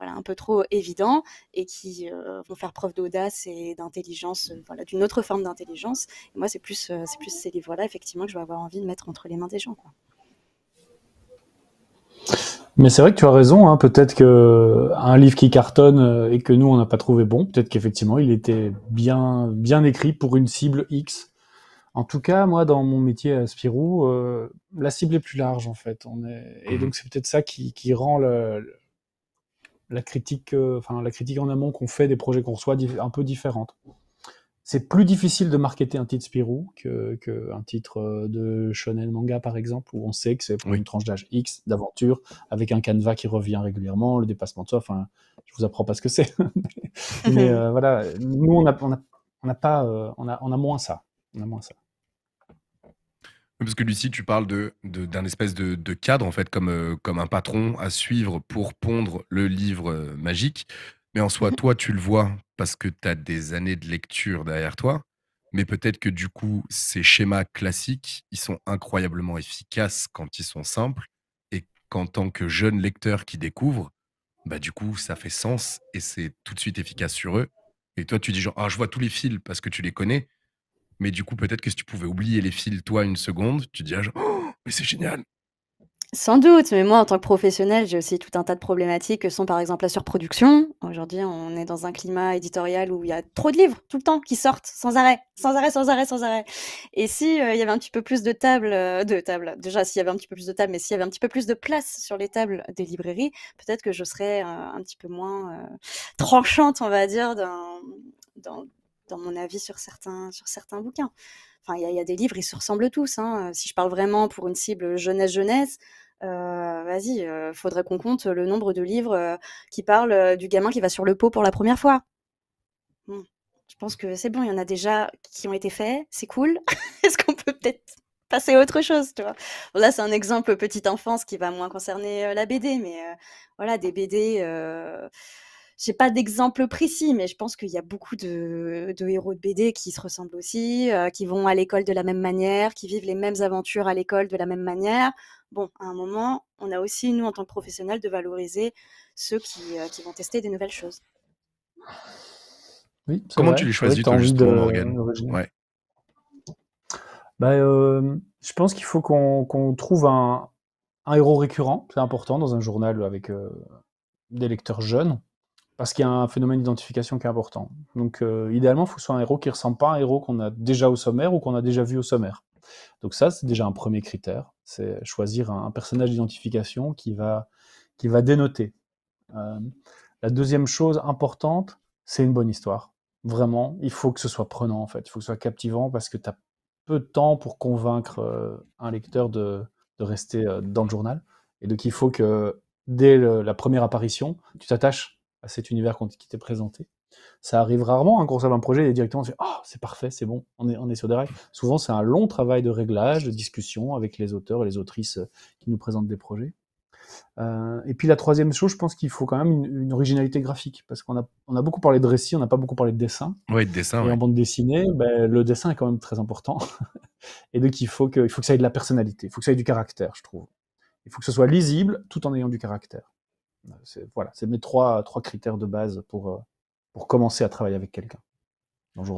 Speaker 2: voilà, un peu trop évidents et qui euh, vont faire preuve d'audace et d'intelligence, euh, voilà, d'une autre forme d'intelligence. moi, c'est plus, euh, c'est plus ces livres-là, effectivement, que je vais avoir envie de mettre entre les mains des gens. Quoi.
Speaker 3: Mais c'est vrai que tu as raison, hein. peut-être que un livre qui cartonne et que nous on n'a pas trouvé bon, peut-être qu'effectivement il était bien bien écrit pour une cible X. En tout cas, moi dans mon métier à Spirou, la cible est plus large en fait. On est... Et mmh. donc c'est peut-être ça qui rend le, la critique, euh, enfin la critique en amont qu'on fait des projets qu'on reçoit un peu différente. C'est plus difficile de marketer un titre Spirou qu'un titre euh, de shonen manga par exemple, où on sait que c'est pour une tranche d'âge X d'aventure avec un canevas qui revient régulièrement, le dépassement de soi. Enfin, je vous apprends pas ce que c'est, mais euh, voilà. Nous, on pas, on, a, on a moins ça, on a moins ça. Parce que
Speaker 1: Lucie, tu parles d'un de, espèce de, cadre, en fait, comme, euh, comme un patron à suivre pour pondre le livre euh, magique. Mais en soi, mhm. toi, tu le vois parce que tu as des années de lecture derrière toi. Mais peut-être que du coup, ces schémas classiques, ils sont incroyablement efficaces quand ils sont simples. Et qu'en tant que jeune lecteur qui découvre, bah, du coup, ça fait sens et c'est tout de suite efficace sur eux. Et toi, tu dis genre, ah, je vois tous les fils parce que tu les connais. Mais du coup, peut-être que si tu pouvais oublier les fils, toi, une seconde, tu dis, genre, oh, mais c'est génial.
Speaker 2: Sans doute, mais moi, en tant que professionnel, j'ai aussi tout un tas de problématiques que sont par exemple la surproduction. Aujourd'hui, on est dans un climat éditorial où il y a trop de livres tout le temps qui sortent sans arrêt, sans arrêt, sans arrêt, sans arrêt. Et si euh, y avait un petit peu plus de tables, euh, de tables, déjà s'il y avait un petit peu plus de tables, mais s'il y avait un petit peu plus de place sur les tables des librairies, peut-être que je serais euh, un petit peu moins tranchante, on va dire, dans, dans, dans mon avis sur certains, sur certains bouquins. Enfin, il y, a des livres, ils se ressemblent tous. Hein. Si je parle vraiment pour une cible jeunesse-jeunesse, euh, vas-y, euh, faudrait qu'on compte le nombre de livres euh, qui parlent du gamin qui va sur le pot pour la première fois. je pense que c'est bon, il y en a déjà qui ont été faits, c'est cool. Est-ce qu'on peut peut-être passer à autre chose, tu vois Là, c'est un exemple petite enfance qui va moins concerner la BD, mais voilà, des BD j'ai pas d'exemple précis, mais je pense qu'il y a beaucoup de, héros de BD qui se ressemblent aussi, euh, qui vont à l'école de la même manière, qui vivent les mêmes aventures à l'école de la même manière. Bon, à un moment, on a aussi, nous, en tant que professionnels, de valoriser ceux qui, euh, vont tester des nouvelles choses.
Speaker 3: Comment tu les choisis, toi, Morgane bah, euh, Je pense qu'il faut qu'on trouve un, un, héros récurrent, c'est important, dans un journal avec des lecteurs jeunes parce qu'il y a un phénomène d'identification qui est important. Donc euh, idéalement, il faut que ce soit un héros qui ne ressemble pas à un héros qu'on a déjà au sommaire ou qu'on a déjà vu au sommaire. Donc ça, c'est déjà un premier critère, c'est choisir un, personnage d'identification qui va, qui va dénoter. Euh, la deuxième chose importante, c'est une bonne histoire. Vraiment, il faut que ce soit prenant en fait, il faut que ce soit captivant parce que tu as peu de temps pour convaincre euh, un lecteur de, rester dans le journal. Et donc il faut que dès la première apparition, tu t'attaches à cet univers qui t'est présenté. Ça arrive rarement, hein, quand on un projet et directement on se dit oh, ah, c'est parfait, c'est bon, on est, sur des rails. Souvent, c'est un long travail de réglage, de discussion avec les auteurs et les autrices euh, qui nous présentent des projets. Euh, et puis la troisième chose, je pense qu'il faut quand même une, originalité graphique, parce qu'on a, beaucoup parlé de récit, on n'a pas beaucoup parlé de dessin.
Speaker 1: Oui, de dessin. Et en
Speaker 3: bande dessinée, ben, le dessin est quand même très important. et donc faut, il faut que ça ait de la personnalité, il faut que ça ait du caractère, je trouve. Il faut que ce soit lisible tout en ayant du caractère. Euh, voilà, c'est mes trois, trois critères de base pour, euh, pour commencer à travailler avec quelqu'un.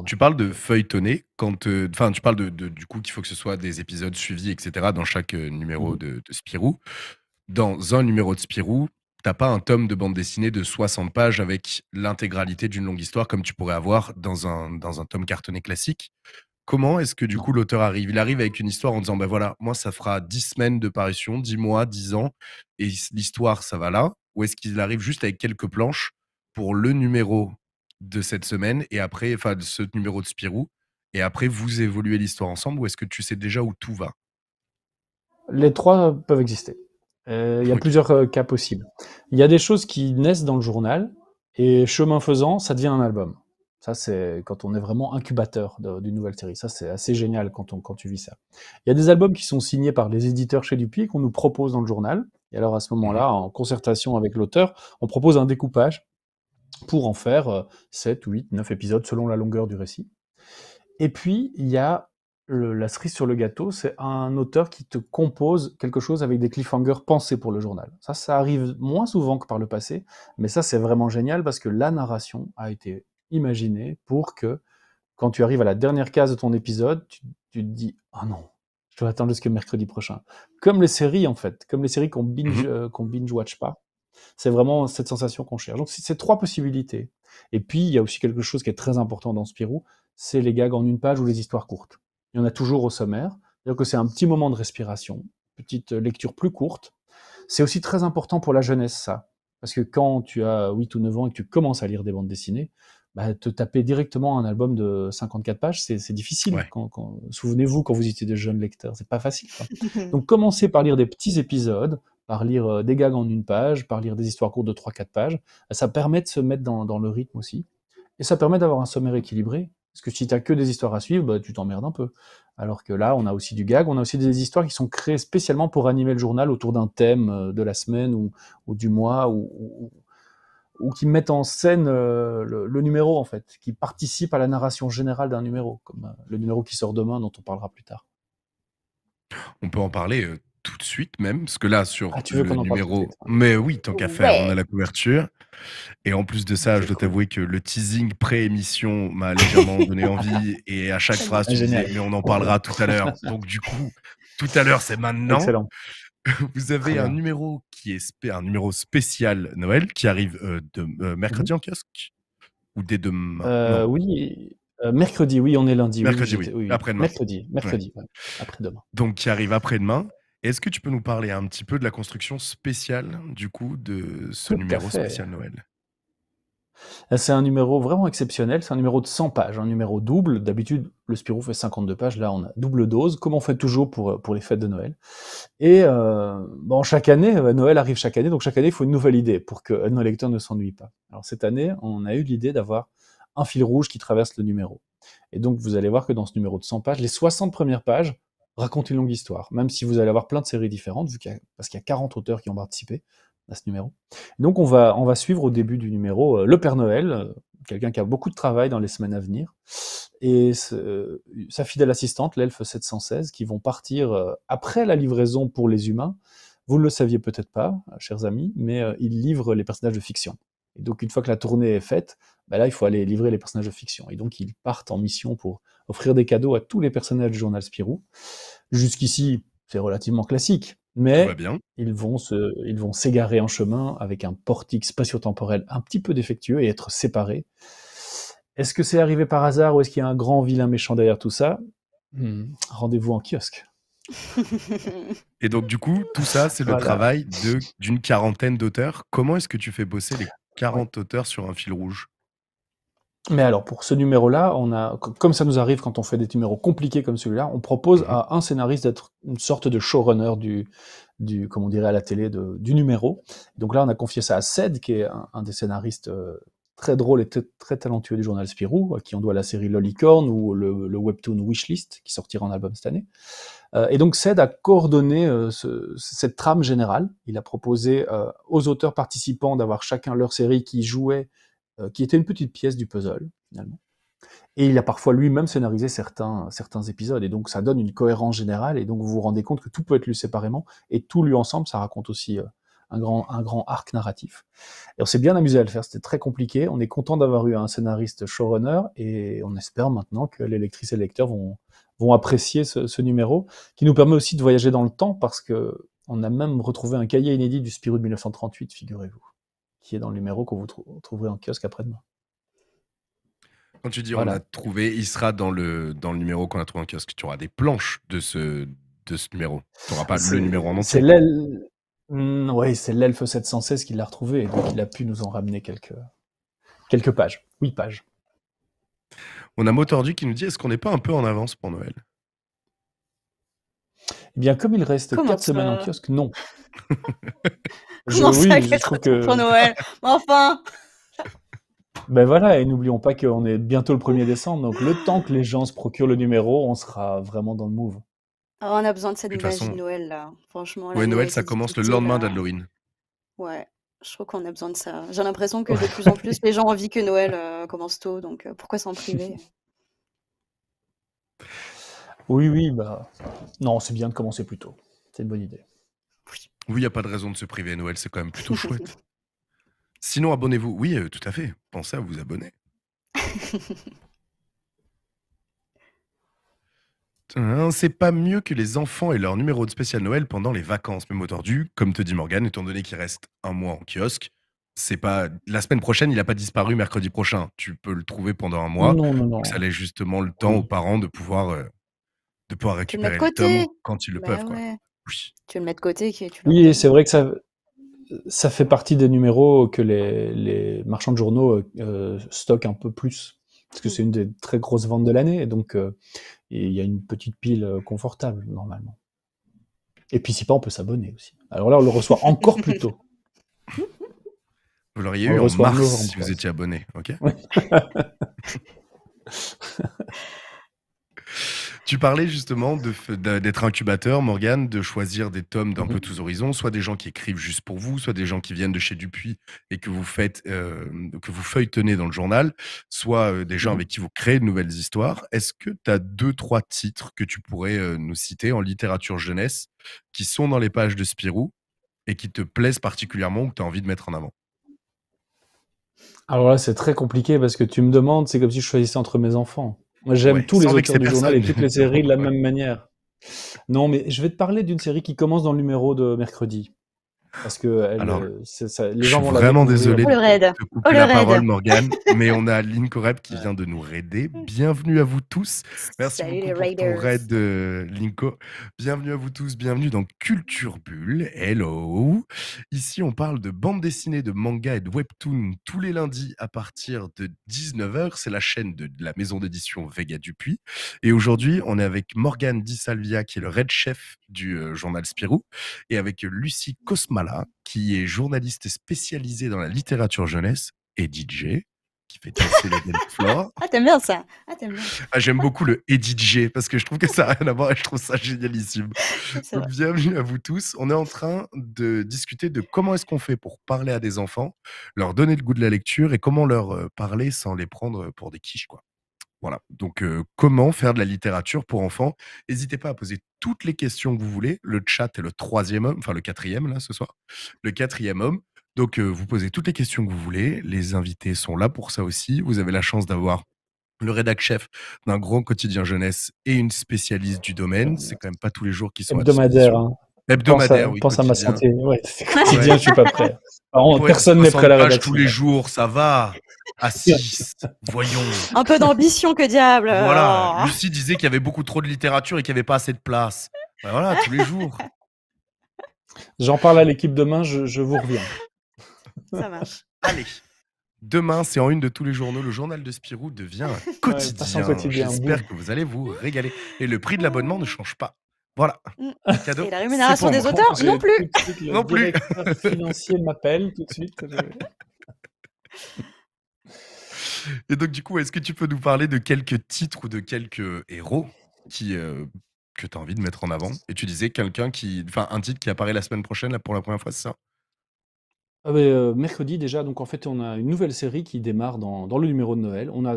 Speaker 1: Tu parles de feuilletonner, quand, euh, enfin, tu parles de, du coup qu'il faut que ce soit des épisodes suivis, etc., dans chaque numéro mmh de, Spirou. Dans un numéro de Spirou, t'as pas un tome de bande dessinée de 60 pages avec l'intégralité d'une longue histoire comme tu pourrais avoir dans un, dans un tome cartonné classique. Comment est-ce que du coup l'auteur arrive Il arrive avec une histoire en disant, ben voilà, moi ça fera 10 semaines de parution, 10 mois, 10 ans, et l'histoire ça va là. Ou est-ce qu'il arrive juste avec quelques planches pour le numéro de cette semaine et après, enfin, ce numéro de Spirou, et après vous évoluez l'histoire ensemble Ou est-ce que tu sais déjà où tout va
Speaker 3: Les trois peuvent exister. Euh, il y a plusieurs euh, cas possibles. Il y a des choses qui naissent dans le journal et chemin faisant, ça devient un album. Ça, c'est quand on est vraiment incubateur d'une nouvelle série. Ça, c'est assez génial quand, on, quand tu vis ça. Il y a des albums qui sont signés par les éditeurs chez Dupuis qu'on nous propose dans le journal. Et alors à ce mmh moment-là, en concertation avec l'auteur, on propose un découpage pour en faire 7, 8, 9 épisodes selon la longueur du récit. Et puis, il y a la cerise sur le gâteau, c'est un auteur qui te compose quelque chose avec des cliffhangers pensés pour le journal. Ça, ça arrive moins souvent que par le passé, mais ça, c'est vraiment génial parce que la narration a été imaginée pour que, quand tu arrives à la dernière case de ton épisode, tu, te dis Ah non, je dois attendre jusqu'à mercredi prochain. Comme les séries, en fait, comme les séries qu'on mhm. binge, euh, qu'on binge-watch pas. C'est vraiment cette sensation qu'on cherche. Donc, c'est trois possibilités. Et puis, il y a aussi quelque chose qui est très important dans Spirou, c'est les gags en une page ou les histoires courtes. Il y en a toujours au sommaire. cest dire que c'est un petit moment de respiration, petite euh, lecture plus courte. C'est aussi très important pour la jeunesse, ça. Parce que quand tu as 8 ou 9 ans et que tu commences à lire des bandes dessinées, bah, te taper directement un album de 54 pages, c'est difficile. Souvenez-vous, quand vous étiez des jeunes lecteurs, c'est pas facile. Donc commencez par lire des petits épisodes, par lire euh, des gags en une page, par lire des histoires courtes de 3-4 pages. Ça permet de se mettre dans, le rythme aussi. Et ça permet d'avoir un sommaire équilibré. Parce que si tu que des histoires à suivre, bah, tu t'emmerdes un peu. Alors que là, on a aussi du gag, on a aussi des histoires qui sont créées spécialement pour animer le journal autour d'un thème euh, de la semaine ou, ou du mois ou, ou qui mettent en scène euh, le, numéro en fait, qui participent à la narration générale d'un numéro, comme euh, le numéro qui sort demain dont on parlera plus tard.
Speaker 1: On peut en parler euh, tout de suite même, parce que là sur ah, le numéro, hein. mais oui, tant qu'à faire, on a la couverture. Et en plus de ça, je dois t'avouer que le teasing pré-émission m'a légèrement donné envie, et à chaque ah, phrase, tu disais, mais on en parlera tout à l'heure. Donc du coup, tout à l'heure, c'est maintenant. Excellent. Vous avez un numéro qui est un numéro spécial Noël qui arrive euh, de euh, mercredi mmh en kiosque ou dès demain. Euh,
Speaker 3: oui, mercredi, oui, on est lundi. Mercredi, oui, après-demain. Mercredi, mercredi,
Speaker 1: après-demain. Donc qui arrive après-demain. Est-ce que tu peux nous parler un petit peu de la construction spéciale du coup de ce numéro spécial Noël
Speaker 3: c'est un numéro vraiment exceptionnel, c'est un numéro de 100 pages, un numéro double. D'habitude, le Spirou fait 52 pages, là on a double dose, comme on fait toujours pour, euh, les fêtes de Noël. Et euh, bon, chaque année, euh, Noël arrive chaque année, donc chaque année il faut une nouvelle idée pour que nos lecteurs ne s'ennuient pas. Alors cette année, on a eu l'idée d'avoir un fil rouge qui traverse le numéro. Et donc vous allez voir que dans ce numéro de 100 pages, les 60 premières pages racontent une longue histoire, même si vous allez avoir plein de séries différentes, parce qu'il y a 40 auteurs qui ont participé, numéro. Donc on va, on va suivre au début du numéro euh, le Père Noël, euh, quelqu'un qui a beaucoup de travail dans les semaines à venir, et euh, sa fidèle assistante, l'elfe 716, qui vont partir après la livraison pour les humains. Vous ne le saviez peut-être pas, chers amis, mais ils livrent les personnages de fiction. Et donc une fois que la tournée est faite, ben là il faut aller livrer les personnages de fiction. Et donc ils partent en mission pour offrir des cadeaux à tous les personnages du journal Spirou. Jusqu'ici, c'est relativement classique mais ils vont ils vont s'égarer en chemin avec un portique spatio-temporel un petit peu défectueux et être séparés. Est-ce que c'est arrivé par hasard ou est-ce qu'il y a un grand vilain méchant derrière tout ça hmm, Rendez-vous en kiosque. et donc du coup, tout ça, c'est le travail d'une quarantaine d'auteurs. Comment est-ce que tu fais
Speaker 1: bosser les 40 auteurs sur un fil rouge
Speaker 3: mais alors, pour ce numéro-là, on a, comme ça nous arrive quand on fait des numéros compliqués comme celui-là, on propose mhm. à un scénariste d'être une sorte de showrunner du, du, comme on dirait à la télé, du numéro. Donc là, on a confié ça à Ced, qui est un, des scénaristes euh, très drôle et très talentueux du journal Spirou, euh, qui on doit la série Lolicorn ou le, le webtoon Wishlist, qui sortira en album cette année. Euh, et donc, Ced a coordonné cette trame générale. Il a proposé aux auteurs participants d'avoir chacun leur série qui jouait euh, qui était une petite pièce du puzzle, finalement. Et il a parfois lui-même scénarisé certains, certains épisodes, et donc ça donne une cohérence générale, et donc vous vous rendez compte que tout peut être lu séparément, et tout lu ensemble, ça raconte aussi euh, un grand, un grand arc narratif. Et on s'est bien amusé à le faire, c'était très compliqué, on est content d'avoir eu un scénariste showrunner, et on espère maintenant que les lectrices et lecteurs vont, vont apprécier ce, ce numéro, qui nous permet aussi de voyager dans le temps, parce que on a même retrouvé un cahier inédit du Spirou de 1938, figurez-vous qui est dans le numéro qu'on vous trouverez en kiosque après-demain. Quand tu dis on l'a trouvé,
Speaker 1: il sera dans le, dans le numéro qu'on a trouvé en kiosque. Tu auras des planches de ce, de ce numéro. Tu n'auras pas le numéro en entier.
Speaker 3: C'est l'elfe hmm, 716 qui l'a retrouvé, et donc il a pu nous en ramener quelques, quelques pages. Oui, pages.
Speaker 1: On a Motordu qui nous dit est-ce qu'on n'est pas un peu en avance pour Noël eh bien, comme il
Speaker 3: reste 4 semaines en kiosque, non. oui, ça, je trouve que... pour
Speaker 2: Noël Enfin
Speaker 3: Ben voilà, et n'oublions pas qu'on est bientôt le 1er décembre, donc le temps que les gens se procurent le numéro, on sera vraiment dans le move.
Speaker 2: Ah, on a besoin de cette image de Noël, là. Franchement. Noël, ça
Speaker 3: commence le lendemain d'Halloween.
Speaker 2: Ouais, je crois qu'on a besoin de ça. J'ai l'impression que de plus en plus, les gens ont envie que Noël euh, commence tôt, donc euh, pourquoi s'en priver
Speaker 3: oui, oui, bah. Non, c'est bien de commencer plus tôt. C'est une bonne idée.
Speaker 1: Oui, il n'y a pas de raison de se priver. Noël, c'est quand même plutôt chouette. Sinon, abonnez-vous. Oui, euh, tout à fait. Pensez à vous abonner. Hein, c'est pas mieux que les enfants et leur numéro de spécial Noël pendant les vacances. Même au tordu, comme te dit Morgane, étant donné qu'il reste un mois en kiosque, c'est pas la semaine prochaine, il n'a pas disparu mercredi prochain. Tu peux le trouver pendant un mois. Non, non, non. ça laisse justement le temps aux parents de pouvoir euh, de pouvoir récupérer le, quand ils le bah peuvent.
Speaker 2: Ouais. Quoi. Tu le mets de côté.
Speaker 3: oui, c'est vrai que ça, euh, ça fait partie des numéros que les, les marchands de journaux euh, euh, stockent un peu plus. Parce que mmh. c'est une des très grosses ventes de l'année. Et donc, il y a une petite pile confortable, normalement. Et puis, si pas, on peut s'abonner aussi. Alors là, on le reçoit encore plus tôt.
Speaker 1: Vous l'auriez eu en mars si vous étiez abonné, ok Tu parlais justement d'être incubateur, Morgane, de choisir des tomes d'un mmh peu tous horizons, soit des gens qui écrivent juste pour vous, soit des gens qui viennent de chez Dupuis et que vous faites, euh, que vous feuilletonnez dans le journal, soit euh, des gens mmh avec qui vous créez de nouvelles histoires. Est-ce que tu as deux, trois titres que tu pourrais euh, nous citer en littérature jeunesse qui sont dans les pages de Spirou et qui te plaisent particulièrement ou que tu as envie de mettre en avant
Speaker 3: Alors là, c'est très compliqué parce que tu me demandes, c'est comme si je choisissais entre mes enfants j'aime tous les auteurs du journal et toutes les séries de la même manière. Non, mais je vais te parler d'une série qui commence dans le numéro de mercredi. Parce que Alors, euh, ça, les gens je suis vont vraiment désolé. de le la parole, Morgane. mais on a Aline qui vient de nous raider. Bienvenue
Speaker 1: à vous tous. Merci beaucoup pour ton raid, euh, Linko. Bienvenue à vous tous. Bienvenue dans Culture Bulle. Hello. Ici, on parle de bande dessinée, de manga et de webtoon tous les lundis à partir de 19h. C'est la chaîne de la maison d'édition Vega Dupuis. Et aujourd'hui, on est avec Morgane Di Salvia, qui est le raid chef du euh, journal Spirou, et avec Lucie Cosma qui est journaliste spécialisé dans la littérature jeunesse et DJ, qui fait danser le Floor.
Speaker 2: Ah, t'aimes bien ça. Ah,
Speaker 1: Ah, j'aime beaucoup le et DJ parce que je trouve que ça n'a rien à voir et je trouve ça génialissime. bienvenue à vous tous. On est en train de discuter de comment est-ce qu'on fait pour parler à des enfants, leur donner le goût de la lecture et comment leur euh, parler sans les prendre pour des quiches, quoi. Voilà. Donc, euh, comment faire de la littérature pour enfants N'hésitez pas à poser toutes les questions que vous voulez. Le chat est le troisième homme, enfin le quatrième là ce soir. Le quatrième homme. Donc, euh, vous posez toutes les questions que vous voulez. Les invités sont là pour ça aussi. Vous avez la chance d'avoir le rédac chef d'un grand quotidien jeunesse et une spécialiste du domaine. C'est quand même pas tous les jours qu'ils sont hebdomadaire. Hebdomadaire, pense à, Pense à ma santé. Ouais, c'est quotidien, je suis pas prêt. personne n'est prêt à la rédaction. tous les jours, ça va. À voyons.
Speaker 2: Un peu d'ambition, que diable. Voilà.
Speaker 1: Oh. Lucie disait qu'il y avait beaucoup trop de littérature et qu'il n'y avait pas assez de place. Ben voilà, tous les jours.
Speaker 3: J'en parle à l'équipe demain, je, vous reviens.
Speaker 2: Ça marche. Allez.
Speaker 1: Demain, c'est en une de tous les journaux. Le journal de Spirou devient quotidien. J'espère que vous allez vous régaler. Et le prix de l'abonnement ne change pas voilà. Mm. Et la
Speaker 3: rémunération
Speaker 2: des auteurs non plus.
Speaker 3: non plus. financier m'appelle tout de suite.
Speaker 1: Et donc, du coup, est-ce que tu peux nous parler de quelques titres ou de quelques héros qui, euh, que tu as envie de mettre en avant Et tu disais quelqu'un qui, enfin, un titre qui apparaît la semaine prochaine là, pour la première fois, c'est ça
Speaker 3: ah ben, euh, mercredi déjà, donc en fait on a une nouvelle série qui démarre dans, dans le numéro de Noël. On a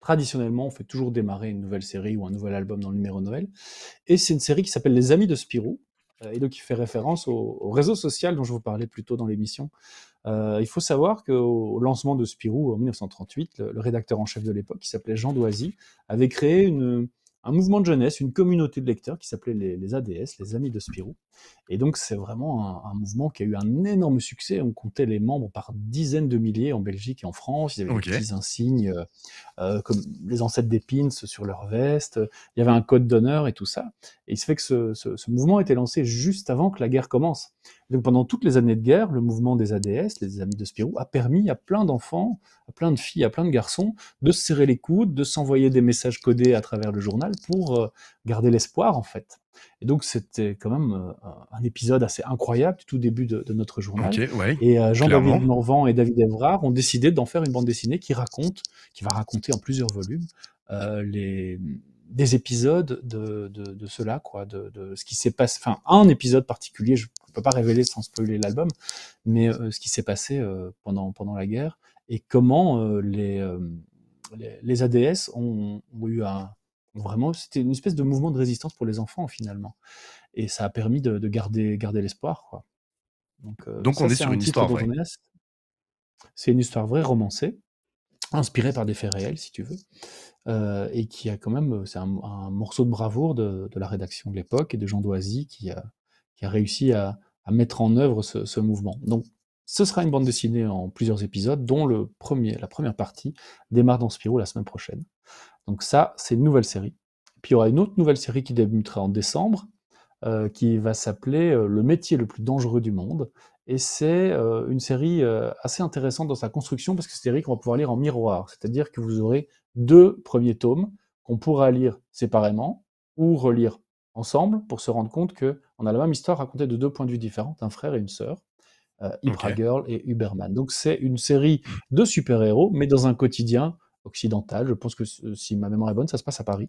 Speaker 3: traditionnellement, on fait toujours démarrer une nouvelle série ou un nouvel album dans le numéro Noël. Et c'est une série qui s'appelle Les Amis de Spirou, euh, et donc qui fait référence au, réseau social dont je vous parlais plus tôt dans l'émission. Euh, il faut savoir qu'au lancement de Spirou en 1938, le, rédacteur en chef de l'époque, qui s'appelait Jean Doisy, avait créé un mouvement de jeunesse, une communauté de lecteurs qui s'appelait les, ADS, les Amis de Spirou, et donc, c'est vraiment un, mouvement qui a eu un énorme succès. On comptait les membres par dizaines de milliers en Belgique et en France. Ils avaient des insignes euh, euh, comme les ancêtres des pins sur leur veste. Il y avait un code d'honneur et tout ça. Et il se fait que ce, mouvement a été lancé juste avant que la guerre commence. Donc, pendant toutes les années de guerre, le mouvement des ADS, les Amis de Spirou, a permis à plein d'enfants, à plein de filles, à plein de garçons de se serrer les coudes, de s'envoyer des messages codés à travers le journal pour euh, garder l'espoir, en fait. Et donc, c'était quand même euh, un épisode assez incroyable du tout début de, notre journal. et euh, Jean-David Morvan et David Evrard ont décidé d'en faire une bande dessinée qui raconte, qui va raconter en plusieurs volumes euh, les, des épisodes de, de, cela, quoi, de, ce qui s'est passé, enfin un épisode particulier, je ne peux pas révéler sans spoiler l'album, mais ce qui s'est passé pendant, pendant la guerre et comment les, les, ADS ont eu un, vraiment, c'était une espèce de mouvement de résistance pour les enfants finalement. Et ça a permis de, garder, garder l'espoir. Donc, euh, on est, sur une histoire vraie. C'est une histoire vraie, romancée, inspirée par des faits réels, si tu veux, euh, et qui a quand même, euh, c'est un, morceau de bravoure de, la rédaction de l'époque et de Jean Doisy qui a, réussi à, mettre en œuvre ce, ce mouvement. Donc ce sera une bande dessinée en plusieurs épisodes, dont le premier, la première partie démarre dans Spirou la semaine prochaine. Donc ça, c'est une nouvelle série. Puis il y aura une autre nouvelle série qui débutera en décembre, euh, qui va s'appeler euh, Le métier le plus dangereux du monde. Et c'est euh, une série assez intéressante dans sa construction, parce que c'est une série qu'on va pouvoir lire en miroir. C'est-à-dire que vous aurez deux premiers tomes qu'on pourra lire séparément ou relire ensemble pour se rendre compte qu'on a la même histoire racontée de deux points de vue différents, un frère et une sœur. Ibra Girl et Uberman. Donc c'est une série de super-héros, mais dans un quotidien Occidental. Je pense que si ma mémoire est bonne, ça se passe à Paris.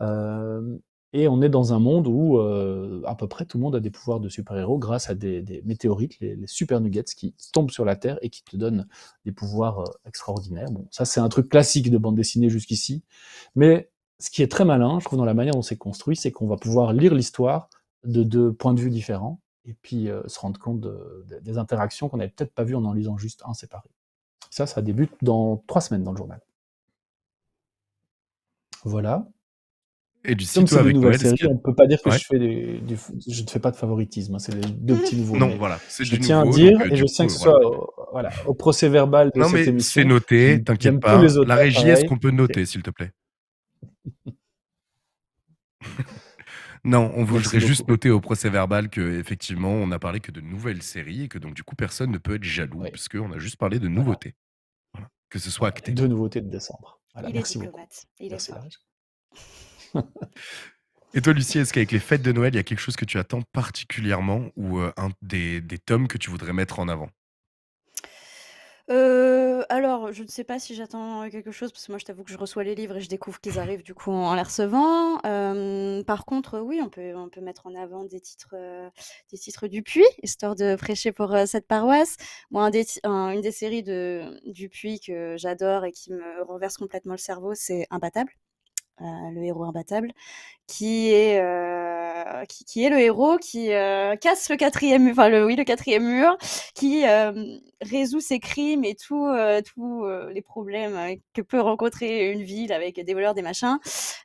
Speaker 3: Euh, et on est dans un monde où euh, à peu près tout le monde a des pouvoirs de super-héros grâce à des, des météorites, les, les, super nuggets qui tombent sur la Terre et qui te donnent des pouvoirs euh, extraordinaires. Bon, ça c'est un truc classique de bande dessinée jusqu'ici. Mais ce qui est très malin, je trouve, dans la manière dont c'est construit, c'est qu'on va pouvoir lire l'histoire de deux points de vue différents et puis se rendre compte des interactions qu'on n'avait peut-être pas vues en en lisant juste un séparé. Ça, ça débute dans trois semaines dans le journal. Voilà. Et du site avec on ne peut pas dire que je, fais je ne fais pas de favoritisme. Hein, c'est des deux petits nouveaux. Non, voilà. je tiens à dire, euh, et je tiens que ce voilà. soit au, procès verbal de non, mais C'est noté, t'inquiète pas. La régie, est-ce qu'on peut noter, s'il te plaît
Speaker 1: Non, on voudrait juste noter au procès verbal que effectivement, on n'a parlé que de nouvelles séries et que donc du coup personne ne peut être jaloux puisqu'on a juste parlé de nouveautés, que ce soit acté. de nouveautés de décembre il est Et toi, Lucie, est-ce qu'avec les fêtes de Noël, il y a quelque chose que tu attends particulièrement ou euh, un des tomes que tu voudrais mettre en avant
Speaker 2: euh, alors, je ne sais pas si j'attends, euh, quelque chose parce que moi je t'avoue que je reçois les livres et je découvre qu'ils arrivent du coup en les recevant. Euh, par contre, oui, on peut on peut mettre en avant des titres, des titres puits histoire de prêcher pour, cette paroisse. Moi, une des séries de puits que j'adore et qui me renverse complètement le cerveau, c'est Imbattable. Euh, le héros imbattable, qui est euh, qui, est le héros qui euh, casse le quatrième, enfin le oui le quatrième mur, qui résout ses crimes et tout, tous les problèmes que peut rencontrer une ville avec des voleurs, des machins,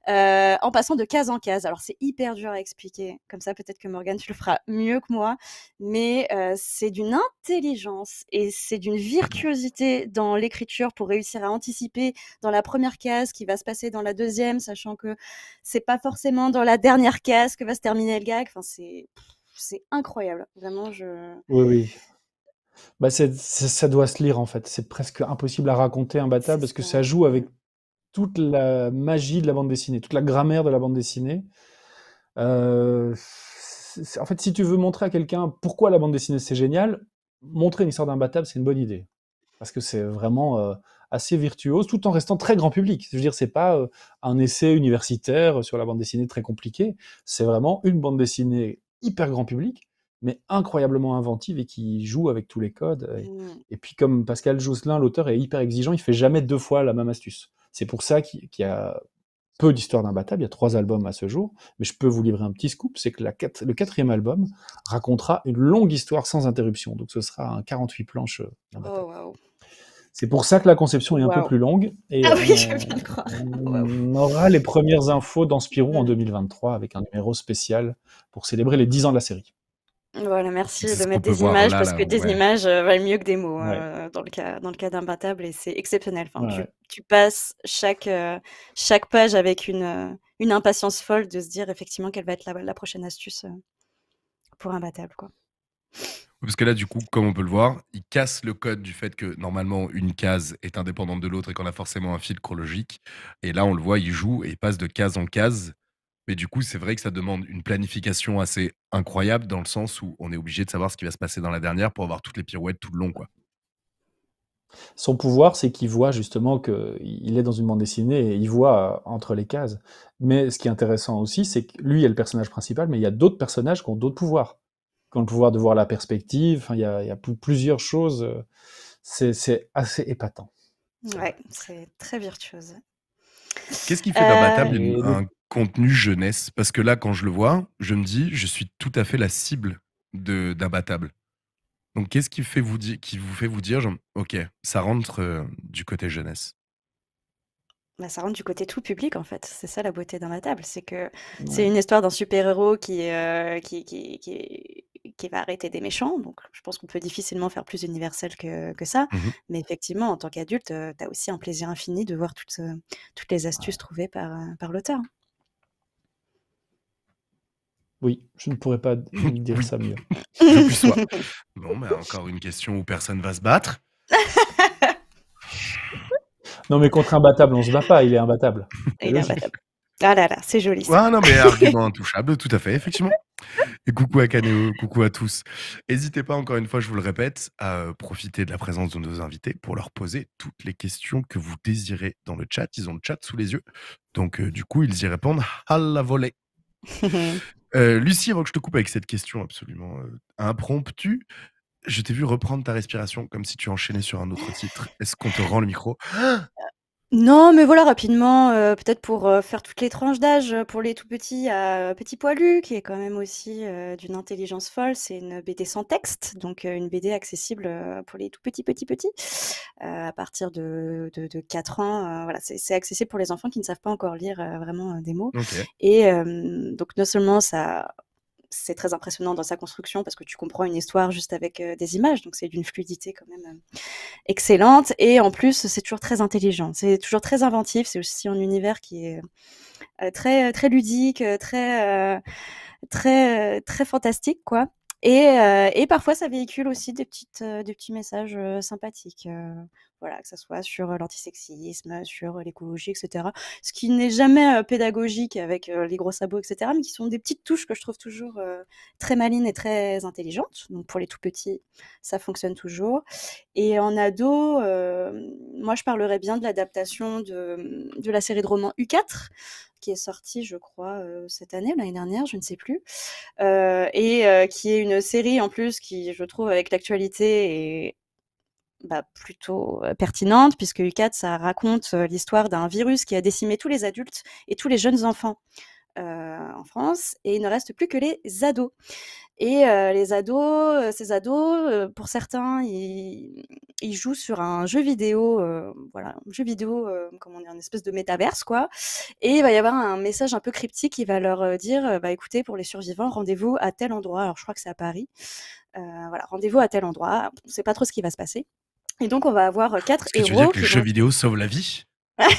Speaker 2: en passant de case en case. Alors c'est hyper dur à expliquer, comme ça peut-être que Morgane tu le feras mieux que moi, mais c'est d'une intelligence et c'est d'une virtuosité dans l'écriture pour réussir à anticiper dans la première case qui va se passer dans la deuxième, sachant que c'est pas forcément dans la dernière case que va se terminer le gag. Enfin, c'est incroyable. Vraiment, je.
Speaker 3: Oui, oui. Bah, ça doit se lire en fait. C'est presque impossible à raconter un bataille parce que ça joue avec toute la magie de la bande dessinée, toute la grammaire de la bande dessinée. Euh, en fait, si tu veux montrer à quelqu'un pourquoi la bande dessinée c'est génial, montrer une histoire d'un d'imbattable, c'est une bonne idée. Parce que c'est vraiment. Euh, assez virtuose, tout en restant très grand public. Je veux dire, c'est pas euh, un essai universitaire sur la bande dessinée très compliqué. C'est vraiment une bande dessinée hyper grand public, mais incroyablement inventive et qui joue avec tous les codes. Et, mmh. puis, comme Pascal Jousselin, l'auteur est hyper exigeant, il fait jamais deux fois la même astuce. C'est pour ça qu'il y a peu d'histoires d'imbattable, il y a trois albums à ce jour, mais je peux vous livrer un petit scoop, c'est que la le quatrième album racontera une longue histoire sans interruption, donc ce sera un 48 planches. Euh, oh, waouh! C'est pour ça que la conception est un peu plus longue.
Speaker 2: Et ah oui, je viens de
Speaker 3: croire. On aura les premières infos dans Spirou en 2023 avec un numéro spécial pour célébrer les 10 ans de la série.
Speaker 2: Voilà, merci de mettre des images parce que des images euh, valent mieux que des mots euh, dans le cas dans le d'imbattable et c'est exceptionnel. Enfin, tu, passes chaque euh, chaque page avec une, une impatience folle de se dire effectivement quelle va être la, prochaine astuce pour imbattable quoi.
Speaker 1: Parce que là, du coup, comme on peut le voir, il casse le code du fait que normalement une case est indépendante de l'autre et qu'on a forcément un fil chronologique. Et là, on le voit, il joue et il passe de case en case. Mais du coup, c'est vrai que ça demande une planification assez incroyable dans le sens où on est obligé de savoir ce qui va se passer dans la dernière pour avoir toutes les pirouettes tout le long. Quoi.
Speaker 3: Son pouvoir, c'est qu'il voit justement qu'il est dans une bande dessinée et il voit euh, entre les cases. Mais ce qui est intéressant aussi, c'est que lui est le personnage principal, mais il y a d'autres personnages qui ont d'autres pouvoirs le pouvoir de voir la perspective. il y a, plusieurs choses. Euh, c'est assez épatant.
Speaker 2: Ouais, c'est très virtuose. Qu'est-ce qui fait dans euh, un
Speaker 1: contenu jeunesse Parce que là, quand je le vois, je me dis, je suis tout à fait la cible d'imbattable. Donc, qu'est-ce qui, fait vous qui vous fait vous dire, genre, OK, ça rentre euh, du côté jeunesse
Speaker 2: bah, ça rentre du côté tout public en fait. C'est ça la beauté d'un table, c'est que c'est une histoire d'un super-héros qui, est qui, qui, qui, qui va arrêter des méchants. Donc, je pense qu'on peut difficilement faire plus universel que, ça. Mmh mais effectivement, en tant qu'adulte, tu as aussi un plaisir infini de voir toutes, les astuces trouvées par, par l'auteur.
Speaker 3: Oui, je ne pourrais pas dire ça mieux. bon, mais ben, encore une question où
Speaker 1: personne va se battre.
Speaker 3: non, mais contre imbattable, on se bat pas, il est imbattable. Il
Speaker 2: Ah là là, c'est joli. Ça. Ah argument
Speaker 3: intouchable, tout à fait, effectivement. Et coucou à Canéo,
Speaker 1: coucou à tous. N'hésitez pas, encore une fois, je vous le répète, à euh, profiter de la présence de nos invités pour leur poser toutes les questions que vous désirez dans le chat. Ils ont le chat sous les yeux. Donc, euh, du coup, ils y répondent à la volée. Euh, Lucie, avant que je te coupe avec cette question absolument impromptue, je t'ai vu reprendre ta respiration comme si tu enchaînais sur un autre titre. Est-ce qu'on te rend le micro
Speaker 2: ah non, mais voilà, rapidement, euh, peut-être pour, euh, faire toutes les tranches d'âge, euh, pour les tout petits, à Petit Poilu qui est quand même aussi, d'une intelligence folle. C'est une BD sans texte, donc une BD accessible, pour les tout petits, petits, petits, à partir de de 4 ans, voilà, c'est accessible pour les enfants qui ne savent pas encore lire, vraiment, des mots et donc non seulement ça c'est très impressionnant dans sa construction parce que tu comprends une histoire juste avec euh, des images, donc c'est d'une fluidité quand même euh, excellente. Et en plus, c'est toujours très intelligent, c'est toujours très inventif. C'est aussi un univers qui est euh, très très ludique, très très très fantastique, quoi. Et, et, parfois, ça véhicule aussi des petites des petits messages sympathiques que ce soit sur l'antisexisme, sur l'écologie, etc. Ce qui n'est jamais pédagogique avec les gros sabots, etc., mais qui sont des petites touches que je trouve toujours très malines et très intelligentes. Donc pour les tout petits, ça fonctionne toujours. Et en ado, moi je parlerais bien de l'adaptation de, de la série de romans U4, qui est sortie, je crois, cette année, l'année dernière, je ne sais plus, et qui est une série en plus qui, je trouve, avec l'actualité, est bah, plutôt euh, pertinente, puisque U4 ça raconte euh, l'histoire d'un virus qui a décimé tous les adultes et tous les jeunes enfants. Euh, en France et il ne reste plus que les ados. Et les ados, ces ados, pour certains, ils, jouent sur un jeu vidéo, voilà, un jeu vidéo, comme on dit, une espèce de métaverse, quoi. Et il va y avoir un message un peu cryptique qui va leur dire, bah écoutez, pour les survivants, rendez-vous à tel endroit. Alors je crois que c'est à Paris. voilà, rendez-vous à tel endroit. On ne sait pas trop ce qui va se passer. Et donc, on va avoir euh, quatre héros. Que tu veux que le
Speaker 1: vidéo sauve la vie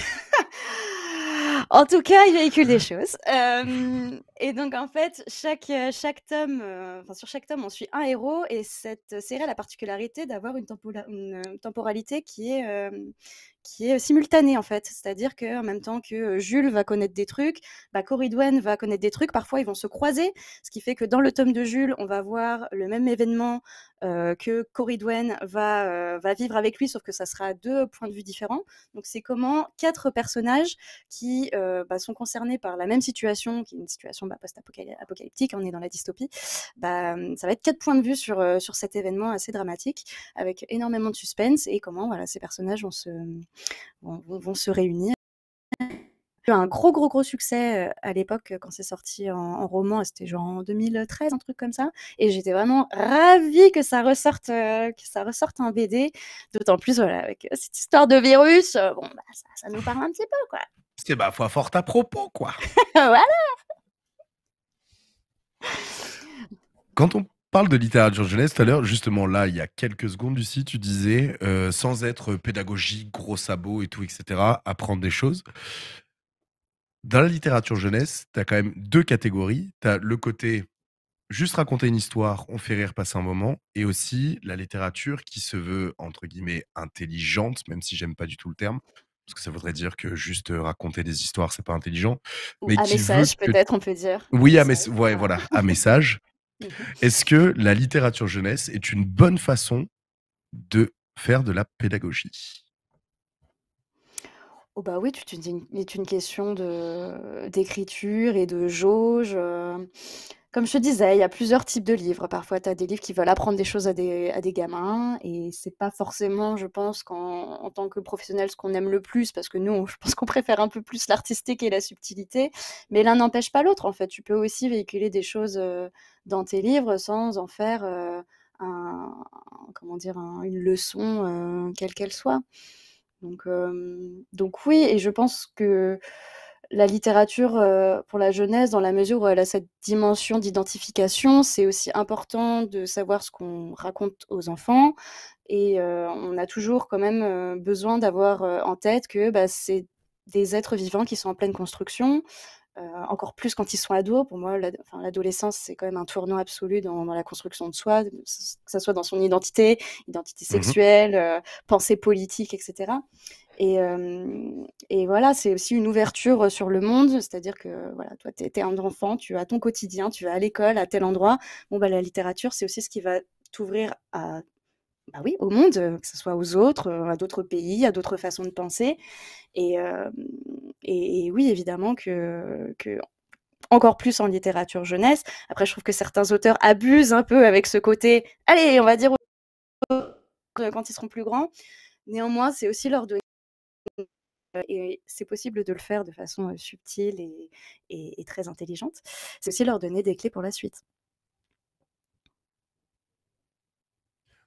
Speaker 2: En tout cas, il véhicule des choses. Et donc, en fait, chaque, euh, chaque tome, euh, enfin, sur chaque tome, on suit un héros. Et cette euh, série a la particularité d'avoir une, temporalité qui est, qui est simultanée, en fait. C'est-à-dire qu'en même temps que Jules va connaître des trucs, bah, Coridwen va connaître des trucs. Parfois, ils vont se croiser. Ce qui fait que dans le tome de Jules, on va voir le même événement que Coridwen va, va vivre avec lui, sauf que ça sera à deux points de vue différents. Donc, c'est comment quatre personnages qui bah, sont concernés par la même situation, qui est une situation bah, bah, post-apocalyptique, hein, on est dans la dystopie, bah, hum, ça va être quatre points de vue sur, euh, sur cet événement assez dramatique, avec énormément de suspense et comment voilà, ces personnages vont se, hum, vont, vont se réunir un gros, gros, gros succès euh, à l'époque euh, quand c'est sorti en, roman. C'était genre en 2013, un truc comme ça. Et j'étais vraiment ravie que ça ressorte, que ça ressorte en BD. D'autant plus, voilà, avec cette histoire de virus, bon, bah, ça, nous parle un petit peu, quoi.
Speaker 1: C'est bah, foi fort à propos, quoi. voilà. Quand on parle de littérature jeunesse tout à l'heure, justement là, il y a quelques secondes si tu disais, euh, sans être pédagogique, gros sabots et tout, etc., apprendre des choses. Dans la littérature jeunesse, tu as quand même deux catégories. Tu as le côté juste raconter une histoire, on fait rire, passer un moment, et aussi la littérature qui se veut, entre guillemets, intelligente, même si j'aime pas du tout le terme, parce que ça voudrait dire que juste raconter des histoires, c'est pas intelligent. Mais à message, peut-être, on peut dire. Oui, à message. voilà, un message. Mmh Est-ce que la littérature jeunesse est une bonne façon de faire de la pédagogie
Speaker 2: Oh bah oui, c'est une, une question d'écriture et de jauge comme je te disais, il y a plusieurs types de livres. Parfois, tu as des livres qui veulent apprendre des choses à des, gamins, et c'est pas forcément, je pense, qu'en en tant que professionnel, ce qu'on aime le plus, parce que nous, je pense qu'on préfère un peu plus l'artistique et la subtilité, mais l'un n'empêche pas l'autre, en fait. Tu peux aussi véhiculer des choses euh, dans tes livres sans en faire euh, un, comment dire, une leçon, euh, quelle qu'elle soit. Donc, donc oui, et je pense que la littérature euh, pour la jeunesse, dans la mesure où elle a cette dimension d'identification, c'est aussi important de savoir ce qu'on raconte aux enfants. Et euh, on a toujours quand même euh, besoin d'avoir en tête que bah, c'est des êtres vivants qui sont en pleine construction, euh, encore plus quand ils sont ados. Pour moi, l'adolescence, c'est quand même un tournant absolu dans, la construction de soi, que ce soit dans son identité, identité mmh sexuelle, euh, pensée politique, etc. Euh, et, voilà, c'est aussi une ouverture sur le monde, c'est-à-dire que voilà, toi, tu es, un enfant, tu as ton quotidien, tu vas à l'école, à tel endroit. Bon, bah, la littérature, c'est aussi ce qui va t'ouvrir à bah oui, au monde, que ce soit aux autres, à d'autres pays, à d'autres façons de penser. Et, et, oui, évidemment que, encore plus en littérature jeunesse. Après, je trouve que certains auteurs abusent un peu avec ce côté, allez, on va dire quand ils seront plus grands. Néanmoins, c'est aussi leur donner et c'est possible de le faire de façon subtile et très intelligente, c'est aussi leur donner des clés pour la suite.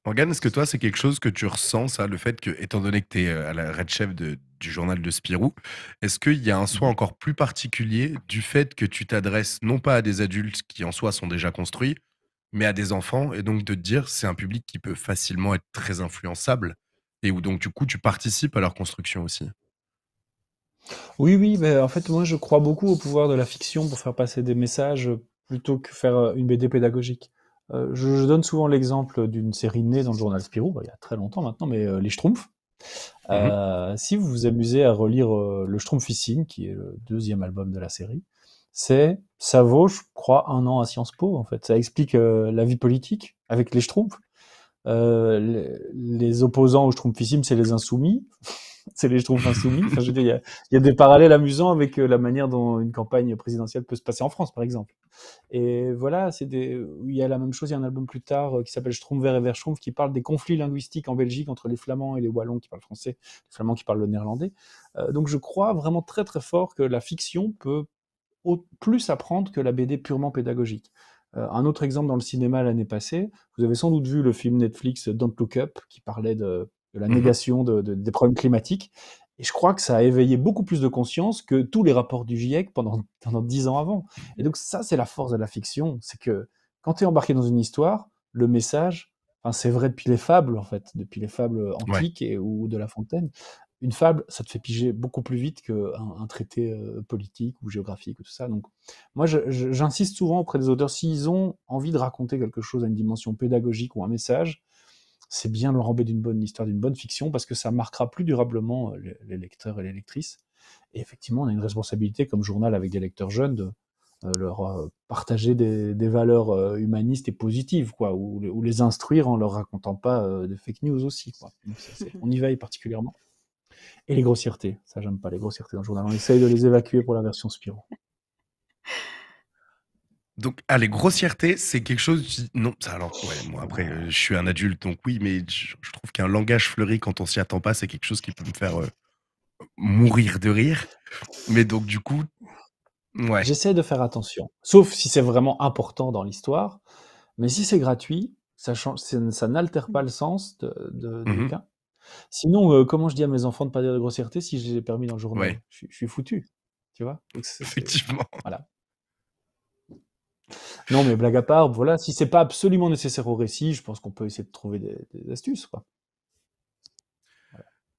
Speaker 1: Morgane, est-ce que toi, c'est quelque chose que tu ressens, ça, le fait que, étant donné que tu es euh, à la red chef du journal de Spirou, est-ce qu'il y a un soin mmh. encore plus particulier du fait que tu t'adresses non pas à des adultes qui en soi sont déjà construits, mais à des enfants, et donc de te dire c'est un public qui peut facilement être très influençable, et où donc du coup tu participes à leur construction aussi
Speaker 3: Oui, oui, mais en fait, moi, je crois beaucoup au pouvoir de la fiction pour faire passer des messages euh, plutôt que faire euh, une BD pédagogique. Euh, je, donne souvent l'exemple d'une série née dans le journal Spirou, bah, il y a très longtemps maintenant, mais euh, les Schtroumpfs. Mmh euh, si vous vous amusez à relire le Schtroumpfissime, qui est le deuxième album de la série, c'est ça vaut, je crois, un an à Sciences Po. En fait, ça explique la vie politique avec les Schtroumpfs. Les, les, opposants au Schtroumpfissime, c'est les insoumis c'est les je insoumis. il y a, des parallèles amusants avec euh, la manière dont une campagne présidentielle peut se passer en France, par exemple. Et voilà, c'est des... il y a la même chose. Il y a un album plus tard euh, qui s'appelle Schtroumpf vert et Schtroumpf qui parle des conflits linguistiques en Belgique entre les Flamands et les Wallons qui parlent français, les Flamands qui parlent le néerlandais. Euh, donc je crois vraiment très très fort que la fiction peut plus apprendre que la BD purement pédagogique. un autre exemple dans le cinéma l'année passée, vous avez sans doute vu le film Netflix Don't Look Up qui parlait de de la mmh négation des problèmes climatiques. Et je crois que ça a éveillé beaucoup plus de conscience que tous les rapports du GIEC pendant dix ans avant. Et donc ça, c'est la force de la fiction, c'est que quand tu es embarqué dans une histoire, le message, enfin, c'est vrai depuis les fables en fait, depuis les fables antiques ou de La Fontaine, une fable, ça te fait piger beaucoup plus vite qu'un un traité euh, politique ou géographique ou tout ça. Donc, moi, j'insiste souvent auprès des auteurs, s'ils ont envie de raconter quelque chose à une dimension pédagogique ou un message, c'est bien le ramper d'une bonne histoire, d'une bonne fiction, parce que ça marquera plus durablement euh, les lecteurs et les lectrices. Et effectivement, on a une responsabilité comme journal avec des lecteurs jeunes de euh, leur euh, partager des, valeurs humanistes et positives, quoi, ou, les instruire en leur racontant pas de fake news aussi. on y veille particulièrement. Et les grossièretés, ça j'aime pas les grossièretés dans le journal. On essaye de les évacuer pour la version Spirou. Donc, allez, ah, grossièreté, c'est quelque chose. Non,
Speaker 1: ça, alors, moi, après, euh, je suis un adulte, donc oui, mais je, trouve qu'un langage fleuri, quand on s'y attend pas, c'est
Speaker 3: quelque chose qui peut me faire euh, mourir de rire. Mais donc, du coup, ouais. J'essaie de faire attention. Sauf si c'est vraiment important dans l'histoire. Mais si c'est gratuit, ça, n'altère pas le sens de, de, mmh Sinon, euh, comment je dis à mes enfants de pas dire de grossièreté si j'ai permis dans le journal je, suis foutu tu vois. Effectivement. Voilà. Non, mais blague à part, voilà, si c'est pas absolument nécessaire au récit, je pense qu'on peut essayer de trouver des, astuces.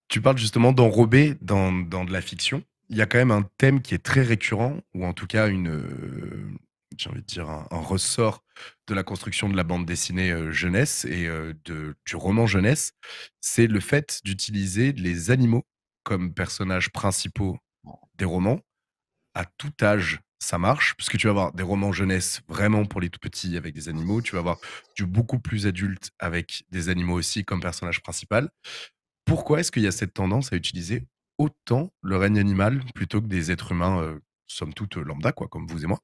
Speaker 1: Tu parles justement d'enrober dans, de la fiction. Il y a quand même un thème qui est très récurrent, ou en tout cas une, euh, envie de dire un, ressort de la construction de la bande dessinée euh, jeunesse et euh, de, du roman jeunesse, c'est le fait d'utiliser les animaux comme personnages principaux des romans à tout âge ça marche, parce que tu vas avoir des romans jeunesse vraiment pour les tout petits avec des animaux, tu vas avoir du beaucoup plus adulte avec des animaux aussi comme personnage principal. Pourquoi est-ce qu'il y a cette tendance à utiliser autant le règne animal plutôt que des êtres humains, euh, somme toute euh, lambda, quoi, comme vous et moi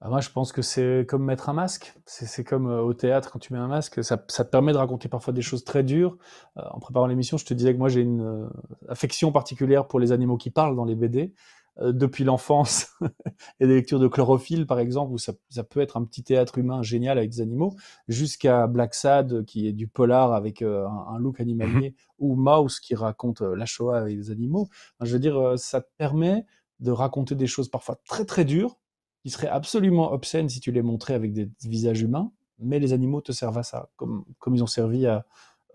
Speaker 3: bah, moi, je pense que c'est comme mettre un masque. C'est comme euh, au théâtre, quand tu mets un masque, ça, te permet de raconter parfois des choses très dures. en préparant l'émission, je te disais que moi, j'ai une affection particulière pour les animaux qui parlent dans les BD. Euh, depuis l'enfance et des lectures de chlorophylle par exemple où ça, peut être un petit théâtre humain génial avec des animaux jusqu'à Black Sad qui est du polar avec euh, un, look animalier mhm. ou Mouse qui raconte euh, la Shoah avec des animaux je veux dire ça te permet de raconter des choses parfois très très dures qui seraient absolument obscènes si tu les montrais avec des visages humains mais les animaux te servent à ça comme, comme ils ont servi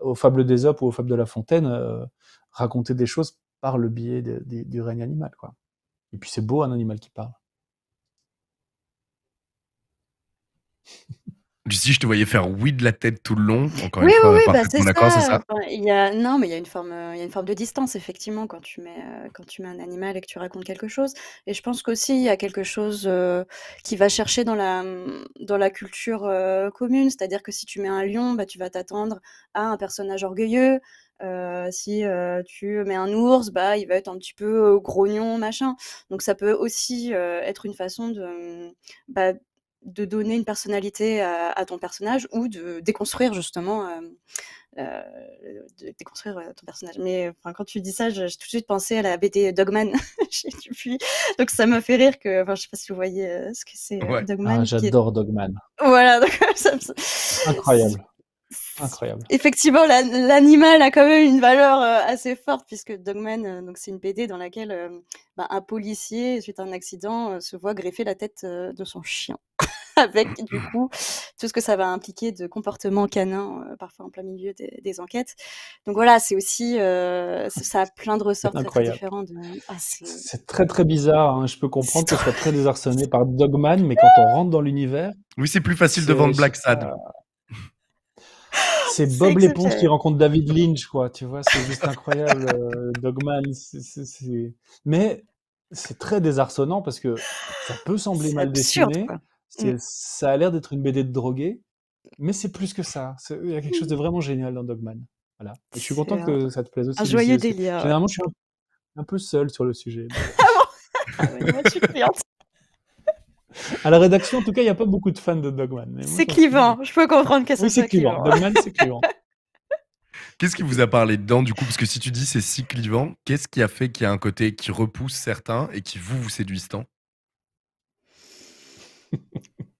Speaker 3: aux fables des ou aux fables de la Fontaine raconter des choses par le biais du règne animal quoi et puis c'est beau un animal qui parle
Speaker 1: si je te voyais faire oui de la tête tout le long. Encore oui, une oui, fois, oui, bah, c'est ça.
Speaker 2: y a... Non, mais il y, a une forme, euh, il y a une forme de distance, effectivement, quand tu, mets, euh, quand tu mets un animal et que tu racontes quelque chose. Et je pense qu'aussi, il y a quelque chose euh, qui va chercher dans la, mm, dans la culture commune. C'est-à-dire que si tu mets un lion, bah, tu vas t'attendre à un personnage orgueilleux. si tu mets un ours, bah, il va être un petit peu grognon, machin. Donc ça peut aussi être une façon de... Mm, bah, de donner une personnalité euh, à, ton personnage ou de déconstruire justement euh, euh, de déconstruire ton personnage. Mais quand tu dis ça, j'ai tout de suite pensé à la BD Dogman chez Donc ça m'a fait rire que, enfin, je sais pas si vous voyez ce que c'est Dogman. Ah,
Speaker 3: j'adore Dogman.
Speaker 2: Voilà,
Speaker 3: incroyable. Incroyable.
Speaker 2: Effectivement, l'animal a quand même une valeur assez forte puisque Dogman, donc c'est une BD dans laquelle bah, un policier suite à un accident se voit greffer la tête de son chien. avec du coup tout ce que ça va impliquer de comportement canin, euh, parfois en plein milieu des, enquêtes. Donc voilà, c'est aussi, euh, ça a plein de ressorts très, différents. De... c'est
Speaker 3: très très bizarre, hein. je peux comprendre que ce soit très désarçonné par Dogman, mais quand on rentre dans l'univers...
Speaker 1: Oui, c'est plus facile de vendre Black Sad.
Speaker 3: C'est Bob l'éponge qui rencontre David Lynch, quoi. Tu vois, c'est juste incroyable, euh, Dogman. Mais c'est très désarçonnant parce que ça peut sembler mal dessiné, Mm. Ça a l'air d'être une BD de drogué, mais c'est plus que ça. Il y a quelque chose de mm. vraiment génial dans Dogman. Voilà. je suis content que ça te plaise aussi. Un joyeux délire. Généralement, je suis un, peu seul sur le sujet. À la rédaction, en tout cas, il n'y a pas beaucoup de fans de Dogman. C'est
Speaker 2: clivant. Je peux comprendre qu'est-ce que c'est clivant. Dogman, c'est clivant.
Speaker 3: Qu'est-ce qui vous a
Speaker 1: parlé dedans du coup Parce que si tu dis c'est si clivant, qu'est-ce qui a fait qu'il y a un côté qui repousse certains et qui vous vous séduisent
Speaker 3: tant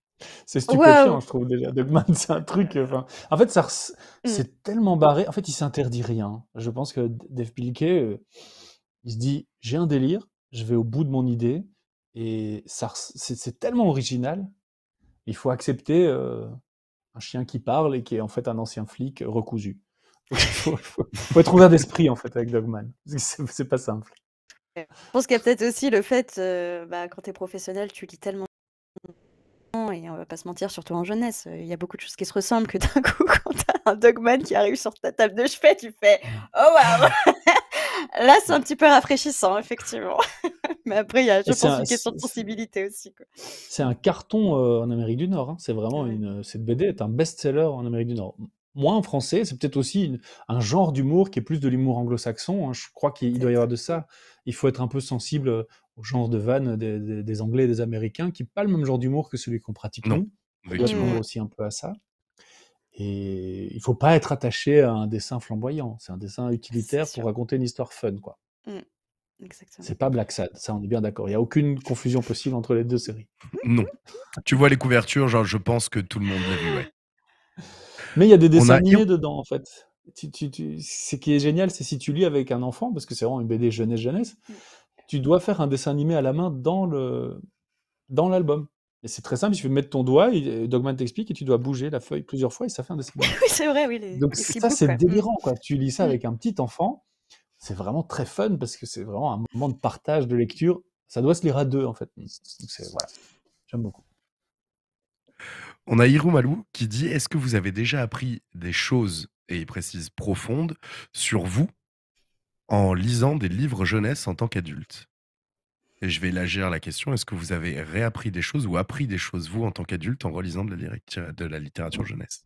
Speaker 3: c'est stupéfiant, je trouve déjà. Dogman, c'est un truc. en fait, ça, mm. c'est tellement barré. En fait, il s'interdit rien. Je pense que Dave Pilkey, euh, il se dit j'ai un délire, je vais au bout de mon idée, et ça, c'est, tellement original. Il faut accepter euh, un chien qui parle et qui est en fait un ancien flic recousu. Il faut, être ouvert d'esprit en fait avec Dogman. C'est, c'est pas simple.
Speaker 2: Je pense qu'il y a peut-être aussi le fait, euh, bah, quand tu es professionnel, tu lis tellement et on va pas se mentir, surtout en jeunesse, euh, il y a beaucoup de choses qui se ressemblent que d'un coup, quand as un dogman qui arrive sur ta table de chevet, tu fais Oh wow Là, c'est un petit peu rafraîchissant, effectivement. Mais après, il y a, je pense, une question de sensibilité aussi.
Speaker 3: C'est un carton euh, en Amérique du Nord. Hein. C'est vraiment une. Cette BD est un best-seller en Amérique du Nord. Moi, en français, c'est peut-être aussi un genre d'humour qui est plus de l'humour anglo-saxon. Hein. Je crois qu'il doit y avoir de ça. Il faut être un peu sensible euh, au genre de vannes des, Anglais et des Américains, qui n'est pas le même genre d'humour que celui qu'on pratique non. nous. Effectivement. aussi un peu à ça. Et il faut pas être attaché à un dessin flamboyant. C'est un dessin utilitaire pour raconter une histoire fun, quoi.
Speaker 2: Mm, c'est
Speaker 3: pas Black Sad, ça on est bien d'accord. Il n'y a aucune confusion possible entre les deux séries.
Speaker 1: Non. tu vois les couvertures, genre je pense que tout le monde l'a
Speaker 3: vu, Mais il y a des dessins animés dedans en fait. Ce qui est génial, c'est si tu lis avec un enfant, parce que c'est vraiment une BD jeunesse-jeunesse, tu dois faire un dessin animé à la main dans le dans l'album. Et c'est très simple, tu fais mettre ton doigt, euh, Dogman t'explique, et tu dois bouger la feuille plusieurs fois, et ça fait un dessin. oui,
Speaker 2: c'est vrai, oui. Donc ça, c'est
Speaker 3: délirant, quoi. Tu lis ça mm. avec un petit enfant, c'est vraiment très fun, parce que c'est vraiment un moment de partage, de lecture. Ça doit se lire à deux, en fait. Donc voilà, j'aime beaucoup.
Speaker 1: On a Hirou Malou qui dit, est-ce que vous avez déjà appris des choses, et il précise profondes, sur vous en lisant des livres jeunesse en tant qu'adulte. Et je vais élargir la question, est-ce que vous avez réappris des choses ou appris des choses, vous, en tant qu'adulte, en relisant de la, littérature jeunesse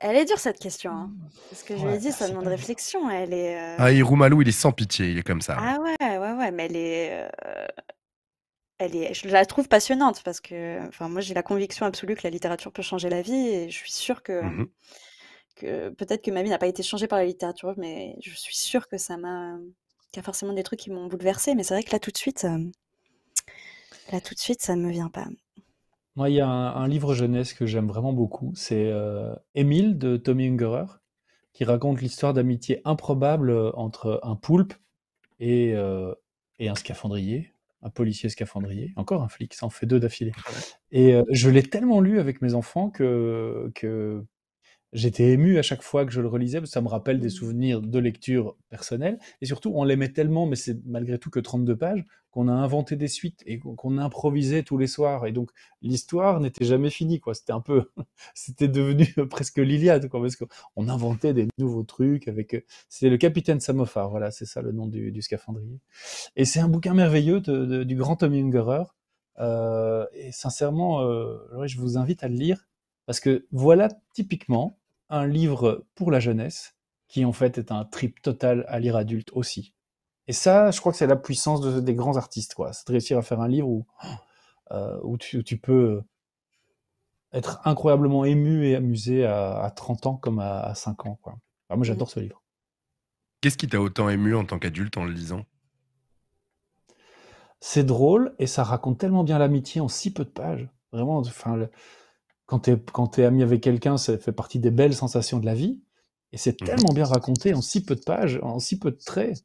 Speaker 2: elle est dure cette question. Hein. Mmh. Parce que je ouais, lui dit, bah, ça demande réflexion. Elle est, euh Ah,
Speaker 1: il est sans pitié, il est comme ça.
Speaker 2: Ah ouais, ouais, ouais, mais elle est. Euh, elle est... Je la trouve passionnante parce que enfin, moi, j'ai la conviction absolue que la littérature peut changer la vie et je suis sûre que. Mmh peut-être que ma vie n'a pas été changée par la littérature, mais je suis sûre que ça m'a. qu'il y a forcément des trucs qui m'ont bouleversé, Mais c'est vrai que là, tout de suite, euh, là, tout de suite, ça ne me vient pas.
Speaker 3: Moi, il y a un, livre jeunesse que j'aime vraiment beaucoup. C'est euh, Émile de Tommy Ungerer, qui raconte l'histoire d'amitié improbable euh, entre un poulpe et, un scaphandrier, un policier scaphandrier, encore un flic, ça en fait deux d'affilée. Et je l'ai tellement lu avec mes enfants que, que j'étais ému à chaque fois que je le relisais, parce que ça me rappelle des mmh. souvenirs de lecture personnelle. Et surtout, on l'aimait tellement, mais c'est malgré tout que 32 pages, qu'on a inventé des suites et qu'on improvisait tous les soirs. Et donc, l'histoire n'était jamais finie, quoi. C'était un peu, c'était devenu presque l'Iliade, quoi, parce qu'on inventait des nouveaux trucs avec, euh, c'est le capitaine Samophar, voilà, c'est ça le nom du, du scaphandrier. Et c'est un bouquin merveilleux de, du grand Tommy Ungerer. Euh, et sincèrement, euh, je vous invite à le lire parce que voilà typiquement un livre pour la jeunesse, qui en fait est un trip total à lire adulte aussi. Et ça, je crois que c'est la puissance des grands artistes, quoi. C'est de réussir à faire un livre où, euh, où, tu, peux être incroyablement ému et amusé à, 30 ans comme à, à 5 ans, quoi. Ah, moi, j'adore ce livre.
Speaker 1: Qu'est-ce qui t'a autant ému en tant qu'adulte en le lisant
Speaker 3: C'est drôle et ça raconte tellement bien l'amitié en si peu de pages. Vraiment, enfin, quand tu es, ami avec quelqu'un, ça fait partie des belles sensations de la vie. Et c'est mmh. tellement bien raconté en si peu de pages, en si peu de traits.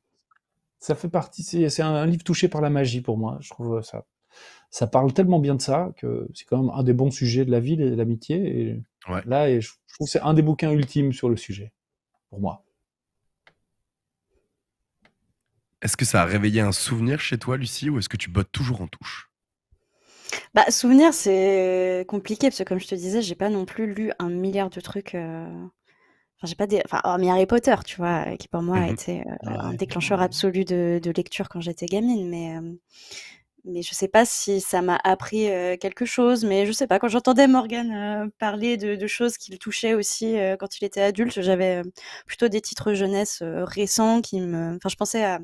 Speaker 3: Ça fait partie, c'est un, livre touché par la magie pour moi. Je trouve ça, ça parle tellement bien de ça que c'est quand même un des bons sujets de la vie, l'amitié. Et Là, je, je trouve c'est un des bouquins ultimes sur le sujet pour moi.
Speaker 1: Est-ce que ça a réveillé un souvenir chez toi, Lucie, ou est-ce que tu bottes toujours en touche
Speaker 2: bah, souvenir, c'est compliqué parce que comme je te disais, j'ai pas non plus lu un milliard de trucs. Euh, enfin, j'ai pas des. Enfin, Harry Potter, tu vois, euh, qui pour moi a mmh été euh, un déclencheur absolu de, lecture quand j'étais gamine, mais. Mais je sais pas si ça m'a appris quelque chose, mais je sais pas, quand j'entendais Morgan parler de, choses qui le touchaient aussi quand il était adulte, j'avais plutôt des titres jeunesse récents qui me... Enfin, je pensais à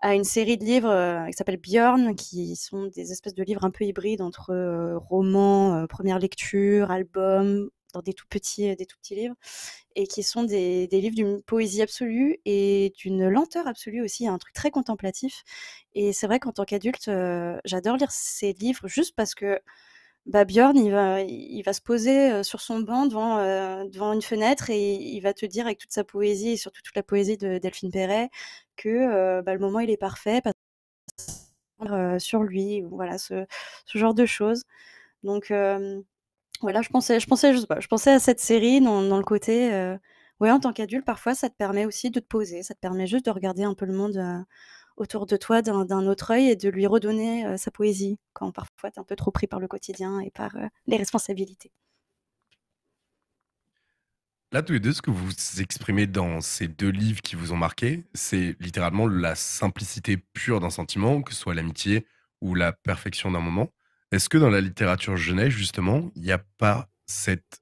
Speaker 2: à une série de livres euh, qui s'appelle Bjorn, qui sont des espèces de livres un peu hybrides entre euh, romans, euh, première lecture, album, dans des tout petits, des tout petits livres, et qui sont des, des livres d'une poésie absolue et d'une lenteur absolue aussi, un truc très contemplatif. Et c'est vrai qu'en tant qu'adulte, j'adore lire ces livres juste parce que bah, Bjorn, il va, il va se poser sur son banc devant, devant une fenêtre et il va te dire avec toute sa poésie et surtout toute la poésie de Delphine Perret que bah, le moment il est parfait parce... sur lui, voilà ce, ce, genre de choses. Donc voilà, je pensais, je pensais, je, pensais à cette série dans, dans le côté, ouais, en tant qu'adulte, parfois, ça te permet aussi de te poser, ça te permet juste de regarder un peu le monde autour de toi d'un autre œil et de lui redonner sa poésie quand parfois tu es un peu trop pris par le quotidien et par les responsabilités.
Speaker 1: Là, tous les deux, ce que vous exprimez dans ces deux livres qui vous ont marqué, c'est littéralement la simplicité pure d'un sentiment, que ce soit l'amitié ou la perfection d'un moment. Est-ce que dans la littérature jeunesse, justement, il n'y a pas cette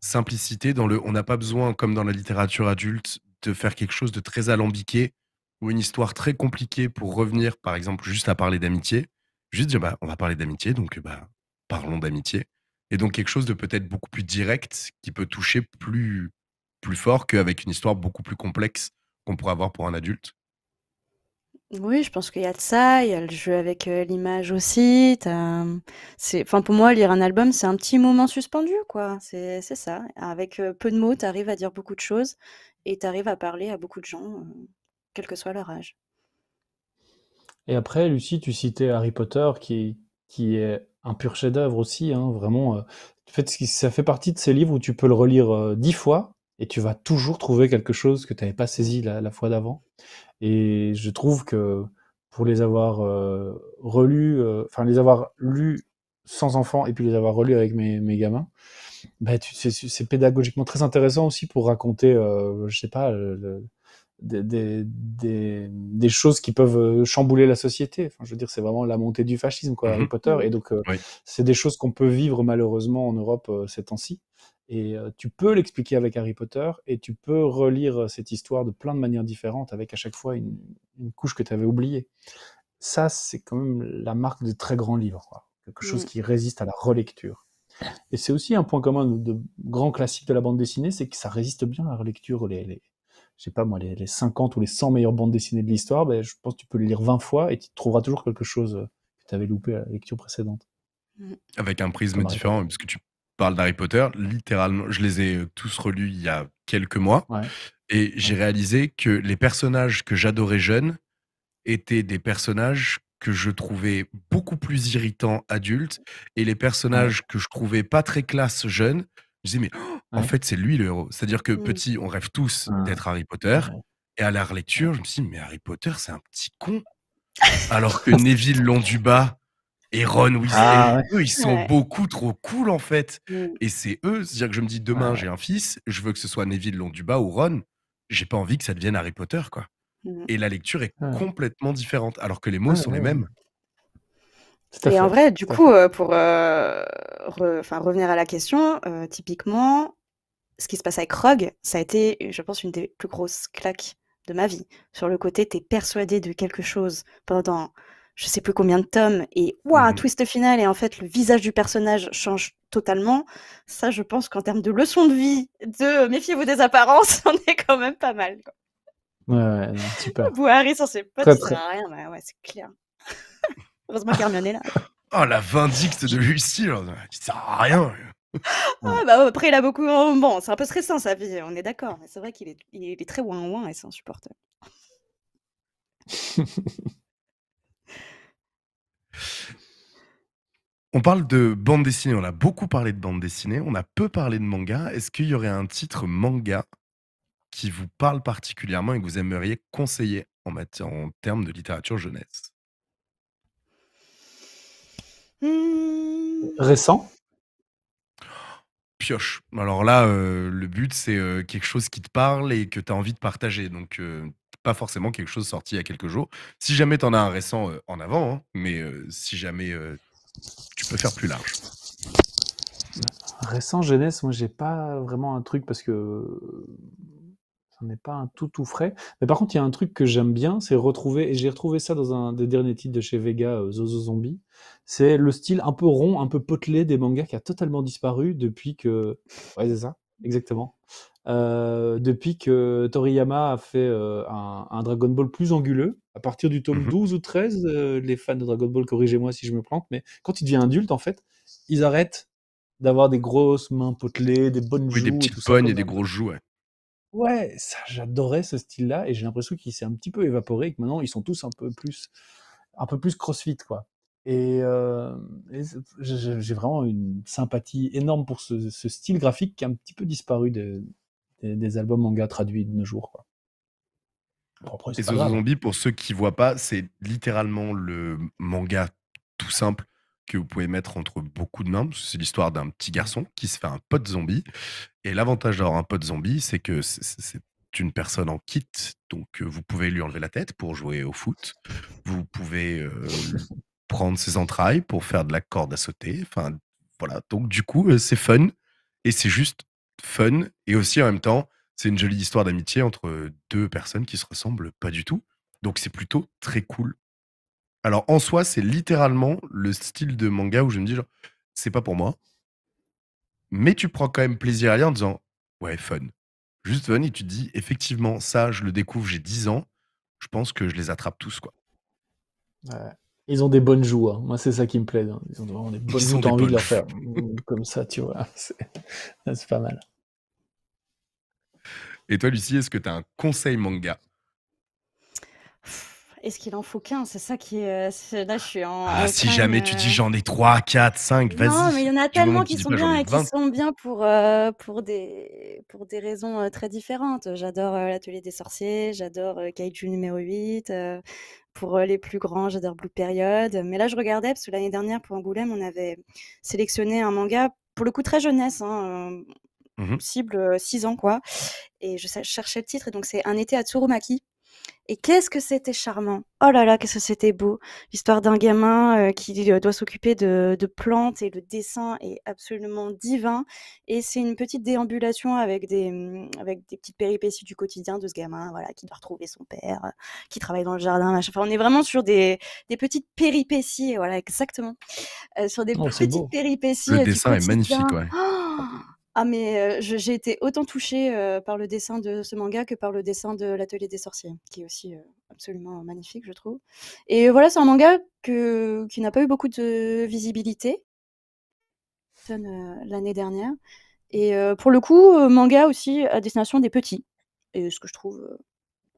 Speaker 1: simplicité dans le... On n'a pas besoin, comme dans la littérature adulte, de faire quelque chose de très alambiqué ou une histoire très compliquée pour revenir, par exemple, juste à parler d'amitié. Juste dire, bah, on va parler d'amitié, donc bah, parlons d'amitié. Et donc quelque chose de peut-être beaucoup plus direct qui peut toucher plus, plus fort qu'avec une histoire beaucoup plus complexe qu'on pourrait avoir pour un adulte.
Speaker 2: Oui, je pense qu'il y a de ça, il y a le jeu avec l'image aussi. C'est, enfin, pour moi, lire un album, c'est un petit moment suspendu, quoi. C'est, ça. Avec peu de mots, tu arrives à dire beaucoup de choses et tu arrives à parler à beaucoup de gens, quel que soit leur âge.
Speaker 3: Et après, Lucie, tu citais Harry Potter qui, qui est un pur chef-d'œuvre aussi, hein, vraiment. Euh, en fait, ça fait partie de ces livres où tu peux le relire euh, dix fois et tu vas toujours trouver quelque chose que tu n'avais pas saisi la, fois d'avant. Et je trouve que pour les avoir euh, relus, enfin les avoir lus sans enfant et puis les avoir relus avec mes, gamins, bah, c'est pédagogiquement très intéressant aussi pour raconter, je sais pas, des, choses qui peuvent euh, chambouler la société. Enfin, je veux dire, c'est vraiment la montée du fascisme, quoi, Harry mhm. Potter. Et donc, euh, c'est des choses qu'on peut vivre malheureusement en Europe euh, ces temps-ci. Et tu peux l'expliquer avec Harry Potter et tu peux relire cette histoire de plein de manières différentes avec à chaque fois une, couche que tu avais oubliée. Ça, c'est quand même la marque de très grands livres. Quelque chose mm. qui résiste à la relecture. Et c'est aussi un point commun de, grands classiques de la bande dessinée, c'est que ça résiste bien à la relecture. Les, les, je sais pas moi, les, 50 ou les 100 meilleures bandes dessinées de l'histoire, ben, je pense que tu peux les lire 20 fois et tu trouveras toujours quelque chose euh, que tu avais loupé à la lecture précédente. Mm.
Speaker 1: Avec un prisme différent, puisque tu parles d'Harry Potter, littéralement, je les ai euh, tous relus il y a quelques mois, et j'ai réalisé que les personnages que j'adorais jeunes étaient des personnages que je trouvais beaucoup plus irritants adultes, et les personnages que je trouvais pas très classe jeunes je dis, mais en fait, c'est lui le héros. C'est-à-dire que mmh. petit, on rêve tous mmh. d'être Harry Potter. Et à la relecture, je me suis mais Harry Potter, c'est un petit con. Alors que Neville Londuba et Ron Weasley, ah eux, ils sont beaucoup trop cool, en fait. Mmh. Et c'est eux. C'est-à-dire que je me dis, demain, j'ai un fils, je veux que ce soit Neville Londuba ou Ron. J'ai pas envie que ça devienne Harry Potter, quoi. Et la lecture est complètement différente, alors que les mots sont bah les mêmes.
Speaker 2: Et en vrai, du coup, euh, pour euh, enfin revenir à la question, euh, typiquement, ce qui se passe avec Rogue, ça a été, je pense, une des plus grosses claques de ma vie. Sur le côté, t'es persuadé de quelque chose pendant je sais plus combien de tomes, et ouah, wow, mmh twist final, et en fait, le visage du personnage change totalement. Ça, je pense qu'en termes de leçon de vie, de méfiez-vous des apparences, on est quand même pas mal. Quoi.
Speaker 3: Ouais, ouais, super. Vous
Speaker 2: Harry, ça c'est pas, ça sert à rien, mais ouais, c'est clair. Heureusement qu'Hermione est là.
Speaker 1: Oh, la vindicte de Lucie, là. sert à rien.
Speaker 2: Ah, bah, après, il a beaucoup. Oh, bon, c'est un peu stressant sa vie, on est d'accord. Mais c'est vrai qu'il est, il est très ouin-ouin et c'est insupportable.
Speaker 1: On parle de bande dessinée, on a beaucoup parlé de bande dessinée, on a peu parlé de manga. Est-ce qu'il y aurait un titre manga qui vous parle particulièrement et que vous aimeriez conseiller en, matière, en termes de littérature jeunesse
Speaker 3: Mmh. Récent
Speaker 1: Pioche. Alors là, euh, le but, c'est euh, quelque chose qui te parle et que tu as envie de partager. Donc, euh, pas forcément quelque chose sorti il y a quelques jours. Si jamais tu en as un récent en avant, hein, mais si jamais tu peux faire plus large.
Speaker 3: Récent jeunesse, moi, j'ai pas vraiment un truc parce que on n'est pas un tout tout frais. Mais par contre, il y a un truc que j'aime bien, c'est retrouver, et j'ai retrouvé ça dans un des derniers titres de chez Vega, euh, Zozo Zombie, c'est le style un peu rond, un peu potelé des mangas qui a totalement disparu depuis que... Ouais, c'est ça, exactement. Euh, depuis que Toriyama a fait euh, un, Dragon Ball plus anguleux, à partir du tome 12 mhm. ou 13, les fans de Dragon Ball, corrigez-moi si je me plante, mais quand il devient adulte, en fait, ils arrêtent d'avoir des grosses mains potelées, des bonnes joues. Oui, des petites pognes et, des gros joues. Ouais, ça, j'adorais ce style-là et j'ai l'impression qu'il s'est un petit peu évaporé et que maintenant ils sont tous un peu plus, un peu plus crossfit, quoi. Et, euh, j'ai vraiment une sympathie énorme pour ce, style graphique qui a un petit peu disparu de- des, albums manga traduits de nos jours, quoi. Bon, Zombie,
Speaker 1: pour ceux qui voient pas, c'est littéralement le manga tout simple que vous pouvez mettre entre beaucoup de mains. C'est l'histoire d'un petit mmh. garçon qui se fait un pote zombie. Et l'avantage d'avoir un pote zombie, c'est que c'est une personne en kit, donc euh, vous pouvez lui enlever la tête pour jouer au foot. Vous pouvez euh, prendre ses entrailles pour faire de la corde à sauter. Enfin, voilà. Donc du coup, euh, c'est fun et c'est juste fun et aussi en même temps, c'est une jolie histoire d'amitié entre deux personnes qui se ressemblent pas du tout. Donc c'est plutôt très cool alors en soi, c'est littéralement le style de manga où je me dis genre, c'est pas pour moi. Mais tu prends quand même plaisir à lire en disant ouais, fun. Juste fun et tu te dis effectivement, ça, je le découvre, j'ai 10 ans, je pense que je les attrape tous quoi.
Speaker 3: Ils ont des bonnes joues, hein. moi c'est ça qui me plaît. Hein. Ils ont vraiment des bonnes joues, t'as envie de leur faire mmh, mmh, comme ça, tu vois.
Speaker 2: C'est
Speaker 3: pas mal.
Speaker 1: Et toi, Lucie, est-ce que tu as un conseil manga
Speaker 2: est-ce qu'il en faut qu'un C'est ça qui est. Euh, là, je suis en. Ah, si jamais tu euh. dis j'en ai 3,
Speaker 1: 4, 5, vas-y. Non, mais il y en a tellement qui sont bien et qui sont
Speaker 2: bien pour, euh, pour, des, pour des raisons très différentes. J'adore l'Atelier des sorciers, j'adore Kaiju numéro 8. pour les plus grands, j'adore Blue Period. Mais là, je regardais, parce que l'année dernière, pour Angoulême, on avait sélectionné un manga, pour le coup, très jeunesse. Hein, mmh cible 6 ans, quoi. Et je cherchais le titre, et donc c'est Un été à Tsurumaki et qu'est-ce que c'était charmant Oh là là, qu'est-ce que c'était beau L'histoire d'un gamin euh, qui euh, doit s'occuper de, plantes et le dessin est absolument divin. Et c'est une petite déambulation avec des, mm, avec des petites péripéties du quotidien de ce gamin, voilà, qui doit retrouver son père, euh, qui travaille dans le jardin, machin. Enfin, on est vraiment sur des, des petites péripéties, voilà, exactement. sur des oh, petites péripéties. Le dessin est magnifique, ouais. Oh ah mais euh, j'ai été autant touchée euh, par le dessin de ce manga que par le dessin de l'Atelier des sorciers, qui est aussi euh, absolument magnifique, je trouve. Et voilà, c'est un manga qui n'a pas eu beaucoup de visibilité l'année dernière. Et pour le coup, manga aussi à destination des petits, et ce que je trouve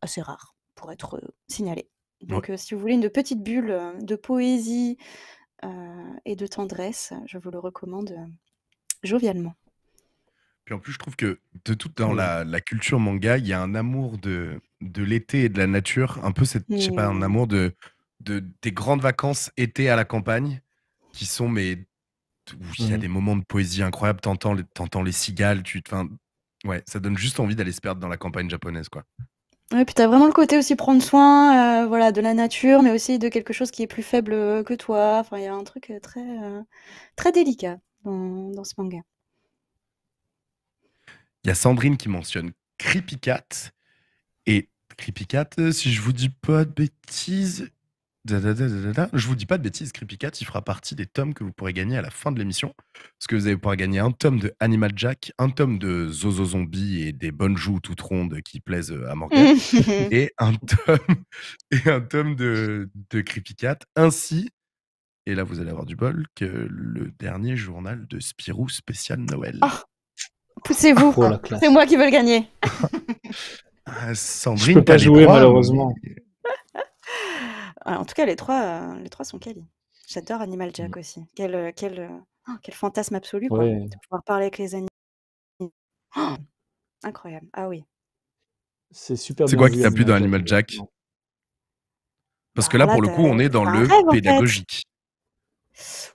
Speaker 2: assez rare pour être signalé. Donc si vous voulez une petite bulle de poésie et de tendresse, je vous le recommande jovialement.
Speaker 1: Puis en plus, je trouve que de toute dans mmh. la, culture manga, il y a un amour de, de l'été et de la nature, un peu cette, je sais pas, un mmh. amour de, de des grandes vacances été à la campagne, qui sont mais où il y a mmh. des moments de poésie incroyables. T'entends les, les cigales, tu, enfin, ouais, ça donne juste envie d'aller se perdre dans la campagne japonaise, quoi.
Speaker 2: Ouais, puis tu as vraiment le côté aussi prendre soin, euh, voilà, de la nature, mais aussi de quelque chose qui est plus faible, euh, que toi. Enfin, il y a un truc, euh, très, très délicat dans ce manga.
Speaker 1: Il y a Sandrine qui mentionne Creepy Cat. Et Creepy Cat, euh, si je vous dis pas de bêtises, Je ne je vous dis pas de bêtises, Creepy Cat, il fera partie des tomes que vous pourrez gagner à la fin de l'émission. Parce que vous allez pouvoir gagner un tome de Animal Jack, un tome de Zozo Zombie et des bonnes joues toutes rondes qui plaisent euh, à Morgan, et un tome, et un tome de, de Creepy Cat, ainsi et là, vous allez avoir du bol que le dernier journal de Spirou spécial Noël. Oh,
Speaker 2: Poussez-vous. c'est moi qui veux le gagner.
Speaker 1: Ah, Sandrine, je peux pas jouer hein. malheureusement.
Speaker 2: en tout cas, les trois, euh, les trois sont quali. J'adore Animal Jack mm. aussi. Euh, euh, oh, quel, fantasme absolu de pouvoir parler avec les animaux. incroyable. Ah oui.
Speaker 3: C'est super. C'est quoi qui t'a plu dans Animal Jack
Speaker 1: Parce que là, pour le coup, on est dans le pédagogique.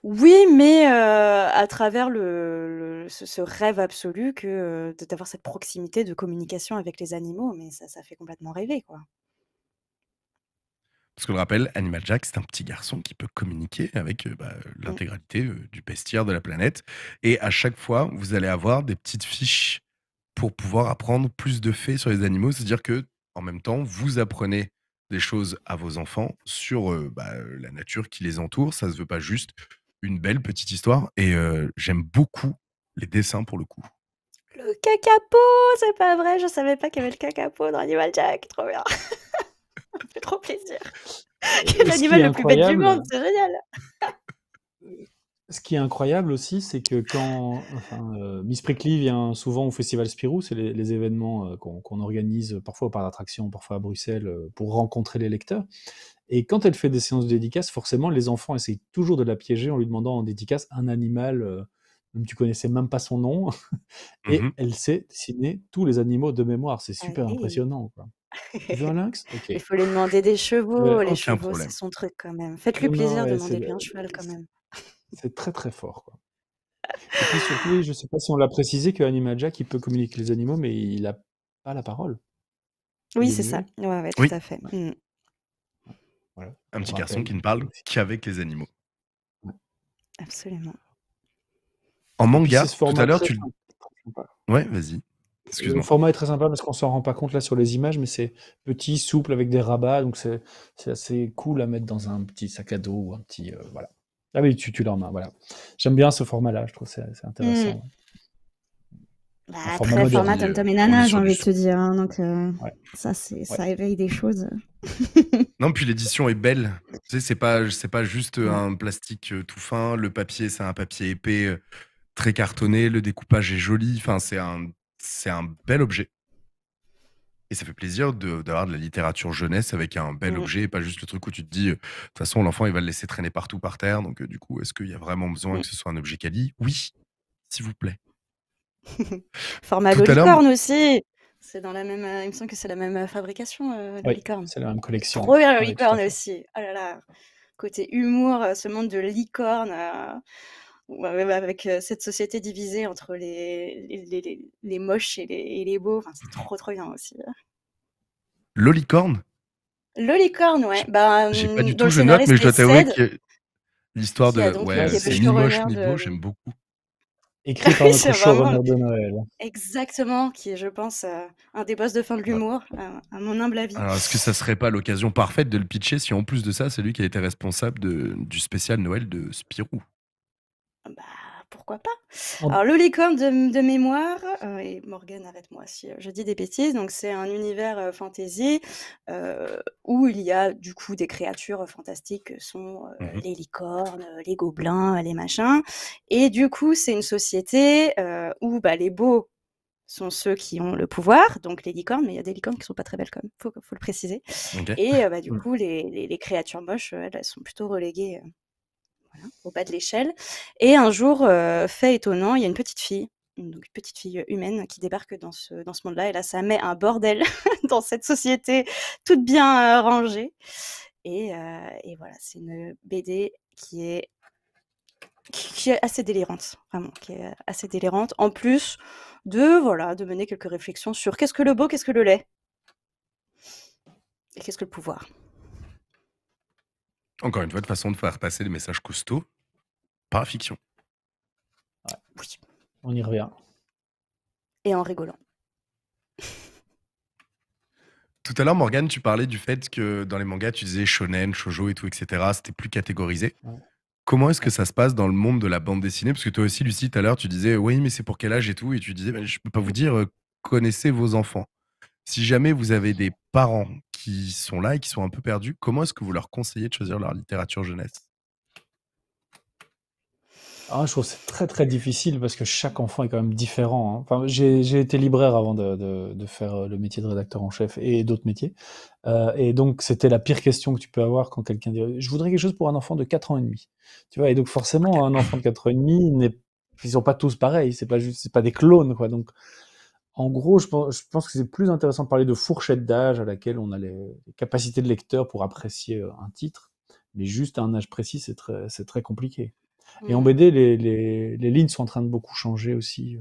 Speaker 2: Oui, mais euh, à travers ce rêve absolu que, euh, d'avoir cette proximité de communication avec les animaux, mais ça ça fait complètement rêver, quoi.
Speaker 1: Parce que le rappel, Animal Jack, c'est un petit garçon qui peut communiquer avec, euh, bah, mmh. l'intégralité, du bestiaire de la planète et à chaque fois, vous allez avoir des petites fiches pour pouvoir apprendre plus de faits sur les animaux. C'est-à-dire en même temps, vous apprenez des choses à vos enfants sur, bah, la nature qui les entoure. Ça se veut pas juste une belle petite histoire et j'aime beaucoup les dessins pour le coup.
Speaker 2: Le cacapo, c'est pas vrai, je savais pas qu'il y avait le cacapo dans Animal Jack, trop bien. Ça fait trop plaisir. Quel l'animal le plus bête du monde, c'est génial.
Speaker 3: Ce qui est incroyable aussi, c'est que quand euh, Miss Prickly vient souvent au Festival Spirou, c'est les, événements qu'on organise parfois par l'attraction, parfois à Bruxelles, pour rencontrer les lecteurs. Et quand elle fait des séances de dédicaces, forcément, les enfants essayent toujours de la piéger en lui demandant en dédicace un animal, même euh, tu connaissais même pas son nom. et mhm. elle sait dessiner tous les animaux de mémoire. C'est super ah impressionnant.
Speaker 2: Il faut lui demander des chevaux. les chevaux, c'est son truc quand même. Faites-lui plaisir de demander un cheval quand même.
Speaker 3: C'est très très fort. et puis surtout, je ne sais pas si on l'a précisé que Jack, il peut communiquer les animaux, mais il n'a pas la parole.
Speaker 2: Oui, c'est ça. Ouais, tout à fait. Mmh un petit garçon
Speaker 1: qui ne parle qu'avec les animaux.
Speaker 2: Absolument. En manga, tout à l'heure, tu.
Speaker 3: Oui, vas-y. Le format est très sympa parce qu'on s'en rend pas compte là sur les images, mais c'est petit, souple avec des rabats, donc c'est assez cool à mettre dans un petit sac à dos ou un petit euh, voilà. Ah oui, tu, tu en main, voilà. J'aime bien ce format-là, je trouve c'est intéressant. Mmh. Bah, très format Tom Nana, euh, j'ai envie
Speaker 2: de te dire. Hein, donc, euh, ça, ça éveille des choses.
Speaker 1: non, puis l'édition est belle. Tu sais, c'est pas, c'est pas juste euh, un plastique tout fin. Le papier, c'est un papier épais, très cartonné. Le découpage est joli. Enfin, c'est un, c'est un bel objet. Et ça fait plaisir d'avoir de, la littérature jeunesse avec un bel mm. objet, pas juste le truc où tu te dis, de toute façon, l'enfant, il va le laisser traîner partout par terre. Donc, du coup, est-ce qu'il y a vraiment besoin mm. que ce soit un objet quali Oui, s'il vous plaît.
Speaker 2: Format licorne aussi. C'est dans la même. Euh, il me semble que c'est la même euh, fabrication. Euh, c'est la même collection. Oh, aussi. là là. Côté humour, euh, ce monde de licorne. avec cette société divisée entre les, les, les, les moches et les, les beaux, enfin, c'est trop trop bien aussi. Hein.
Speaker 1: L'olicorne
Speaker 2: L'olicorne, ouais. Bah, J'ai hum, pas du tout, je note, mais je dois t'avouer que
Speaker 1: l'histoire de. Ouais, c'est ni moche ni beau, j'aime beaucoup. Écrit par notre showrunner
Speaker 2: de Noël. Exactement, qui est, je pense, euh, un des boss de fin de ah. l'humour, à mon humble avis. Alors,
Speaker 1: est-ce que ça serait pas l'occasion parfaite de le pitcher si, en plus de ça, c'est lui qui a été responsable de, du spécial Noël de Spirou Bah,
Speaker 2: pourquoi pas Alors, le de, de, mémoire, euh, et Morgan, arrête-moi si euh, je dis des bêtises, donc c'est un univers euh, fantasy où il y a du coup des créatures fantastiques que sont mmh les licornes, les gobelins, les machins. Et du coup, c'est une société où bah, les beaux sont ceux qui ont le pouvoir, donc les licornes, mais il y a des licornes qui sont pas très belles comme même, faut, faut le préciser. Et bah, du coup, les, créatures moches, elles sont plutôt reléguées au bas de l'échelle. Et un jour, euh, fait étonnant, il y a une petite fille une petite fille euh, humaine qui débarque dans ce, monde-là. Et là, ça met un bordel dans cette société toute bien euh, rangée. Et, voilà, c'est une BD qui est, qui, est assez délirante, vraiment, qui est assez délirante. En plus de, voilà, de mener quelques réflexions sur qu'est-ce que le beau, qu'est-ce que le laid et qu'est-ce que le pouvoir.
Speaker 1: Encore une fois, de façon de faire passer des messages costauds pas fiction. Ouais, on y revient. Et en rigolant. Tout à l'heure, Morgane, tu parlais du fait que dans les mangas, tu disais shonen, shojo et tout, etc. C'était plus catégorisé. Comment est-ce que ça se passe dans le monde de la bande dessinée Parce que toi aussi, Lucie, tout à l'heure, tu disais oui, mais c'est pour quel âge et tout. Et tu disais, je ne peux pas vous dire, euh, connaissez vos enfants. Si jamais vous avez des parents qui sont là et qui sont un peu perdus, comment est-ce que vous leur conseillez de choisir leur littérature jeunesse
Speaker 3: ah, je trouve c'est très très difficile parce que chaque enfant est quand même différent. Hein. Enfin, j'ai été libraire avant de, faire euh, le métier de rédacteur en chef et d'autres métiers. Euh, et donc c'était la pire question que tu peux avoir quand quelqu'un dit je voudrais quelque chose pour un enfant de 4 ans et demi. Tu vois, et donc forcément un enfant de 4 ans et demi n'est ils sont pas tous pareils, c'est pas juste, c'est pas des clones quoi. Donc en gros, je pense, que c'est plus intéressant de parler de fourchette d'âge à laquelle on a les capacités de lecteur pour apprécier euh, un titre, mais juste à un âge précis, c'est très, compliqué. Et en mm. BD, les, lignes sont en train de beaucoup changer aussi. Euh.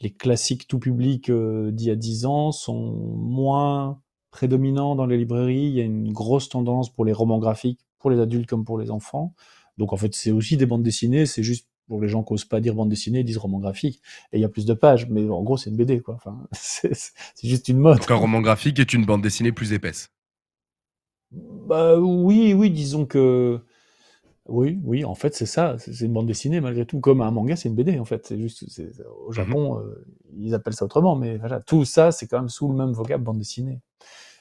Speaker 3: Les classiques tout public euh, d'il y a 10 ans sont moins prédominants dans les librairies. Il y a une grosse tendance pour les romans graphiques, pour les adultes comme pour les enfants. Donc en fait, c'est aussi des bandes dessinées, c'est juste pour les gens qui n'osent pas dire bande dessinée, ils disent roman graphique. Et il y a plus de pages, mais en gros, c'est une BD, quoi. Enfin, c'est juste une mode. Donc un roman
Speaker 1: graphique est une bande dessinée plus épaisse.
Speaker 3: Bah oui, oui, disons que. Oui, oui, en fait, c'est ça. C'est une bande dessinée, malgré tout. Comme un manga, c'est une BD, en fait. C'est juste. Au mhm. Japon, euh, ils appellent ça autrement, mais voilà, tout ça, c'est quand même sous le même vocable bande dessinée.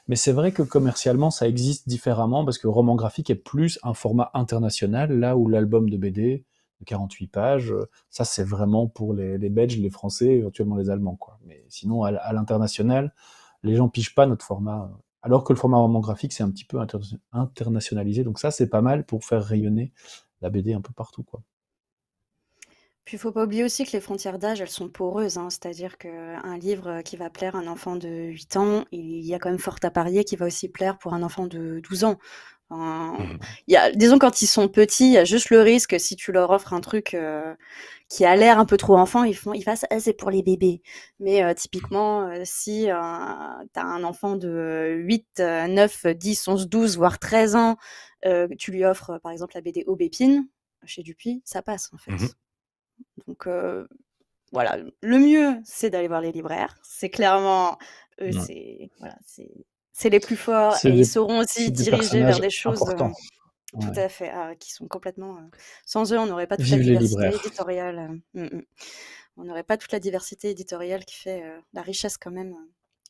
Speaker 3: Mais c'est vrai que commercialement, ça existe différemment parce que roman graphique est plus un format international, là où l'album de BD 48 pages. Euh, ça, c'est vraiment pour les, Belges, les Français, éventuellement les Allemands. Quoi. Mais sinon, à, l'international, les gens pigent pas notre format. Euh, alors que le format roman graphique, c'est un petit peu internationalisé. Donc ça, c'est pas mal pour faire rayonner la BD un peu partout. Quoi.
Speaker 2: Puis il faut pas oublier aussi que les frontières d'âge, elles sont poreuses. Hein. C'est-à-dire qu'un livre qui va plaire à un enfant de 8 ans, il y a quand même fort à parier qu'il va aussi plaire pour un enfant de 12 ans. Euh, y a, disons quand ils sont petits, il y a juste le risque si tu leur offres un truc euh, qui a l'air un peu trop enfant, ils font, ils fassent, ah, c'est pour les bébés. Mais euh, typiquement, euh, si tu as un enfant de 8, 9, 10, 11, 12, voire 13 ans, tu lui offres par exemple la BD Aubépine chez Dupuis, ça passe en fait. Mmh Donc voilà, le mieux c'est d'aller voir les libraires. C'est clairement, eux, c'est voilà, c'est c'est les plus forts et ils seront aussi dirigés vers des choses euh, tout à fait, ah, qui sont complètement. Euh, sans eux, on n'aurait pas toute la diversité éditoriale. Euh, mm, mm. On n'aurait pas toute la diversité éditoriale qui fait la richesse quand même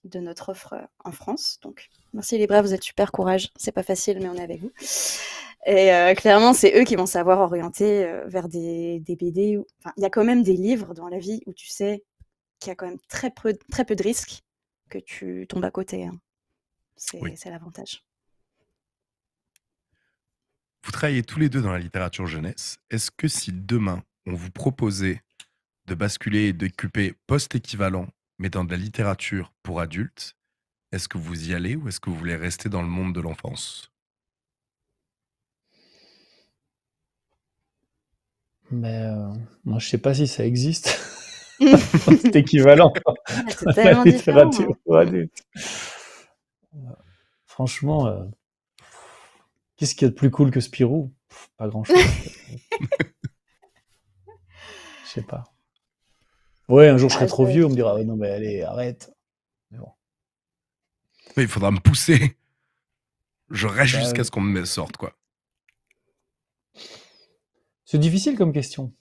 Speaker 2: de notre offre en France. Donc, merci Libra, vous êtes super courage. C'est pas facile, mais on est avec vous. Et clairement, c'est eux qui vont savoir orienter vers des, BD. il y a quand même des livres dans la vie où tu sais qu'il y a quand même très peu, très peu de risques que tu tombes à côté. Hein. C'est l'avantage.
Speaker 1: Vous travaillez tous les deux dans la littérature jeunesse. Est-ce que si demain on vous proposait de basculer et d'occuper post-équivalent, mais dans de la littérature pour adultes, est-ce que vous y allez ou est-ce que vous voulez rester dans le monde de l'enfance
Speaker 3: Mais euh, moi, je sais pas si ça existe. post équivalent. Ah, c'est Franchement, euh, qu'est-ce qu'il y a de plus cool que Spirou Pas grand-chose. Je sais pas. Ouais, un jour je serai ah, trop vieux, on me dira non mais allez, arrête. Mais bon. il faudra
Speaker 1: me pousser. Je reste bah jusqu'à ce qu'on me sorte, quoi.
Speaker 3: C'est difficile comme question,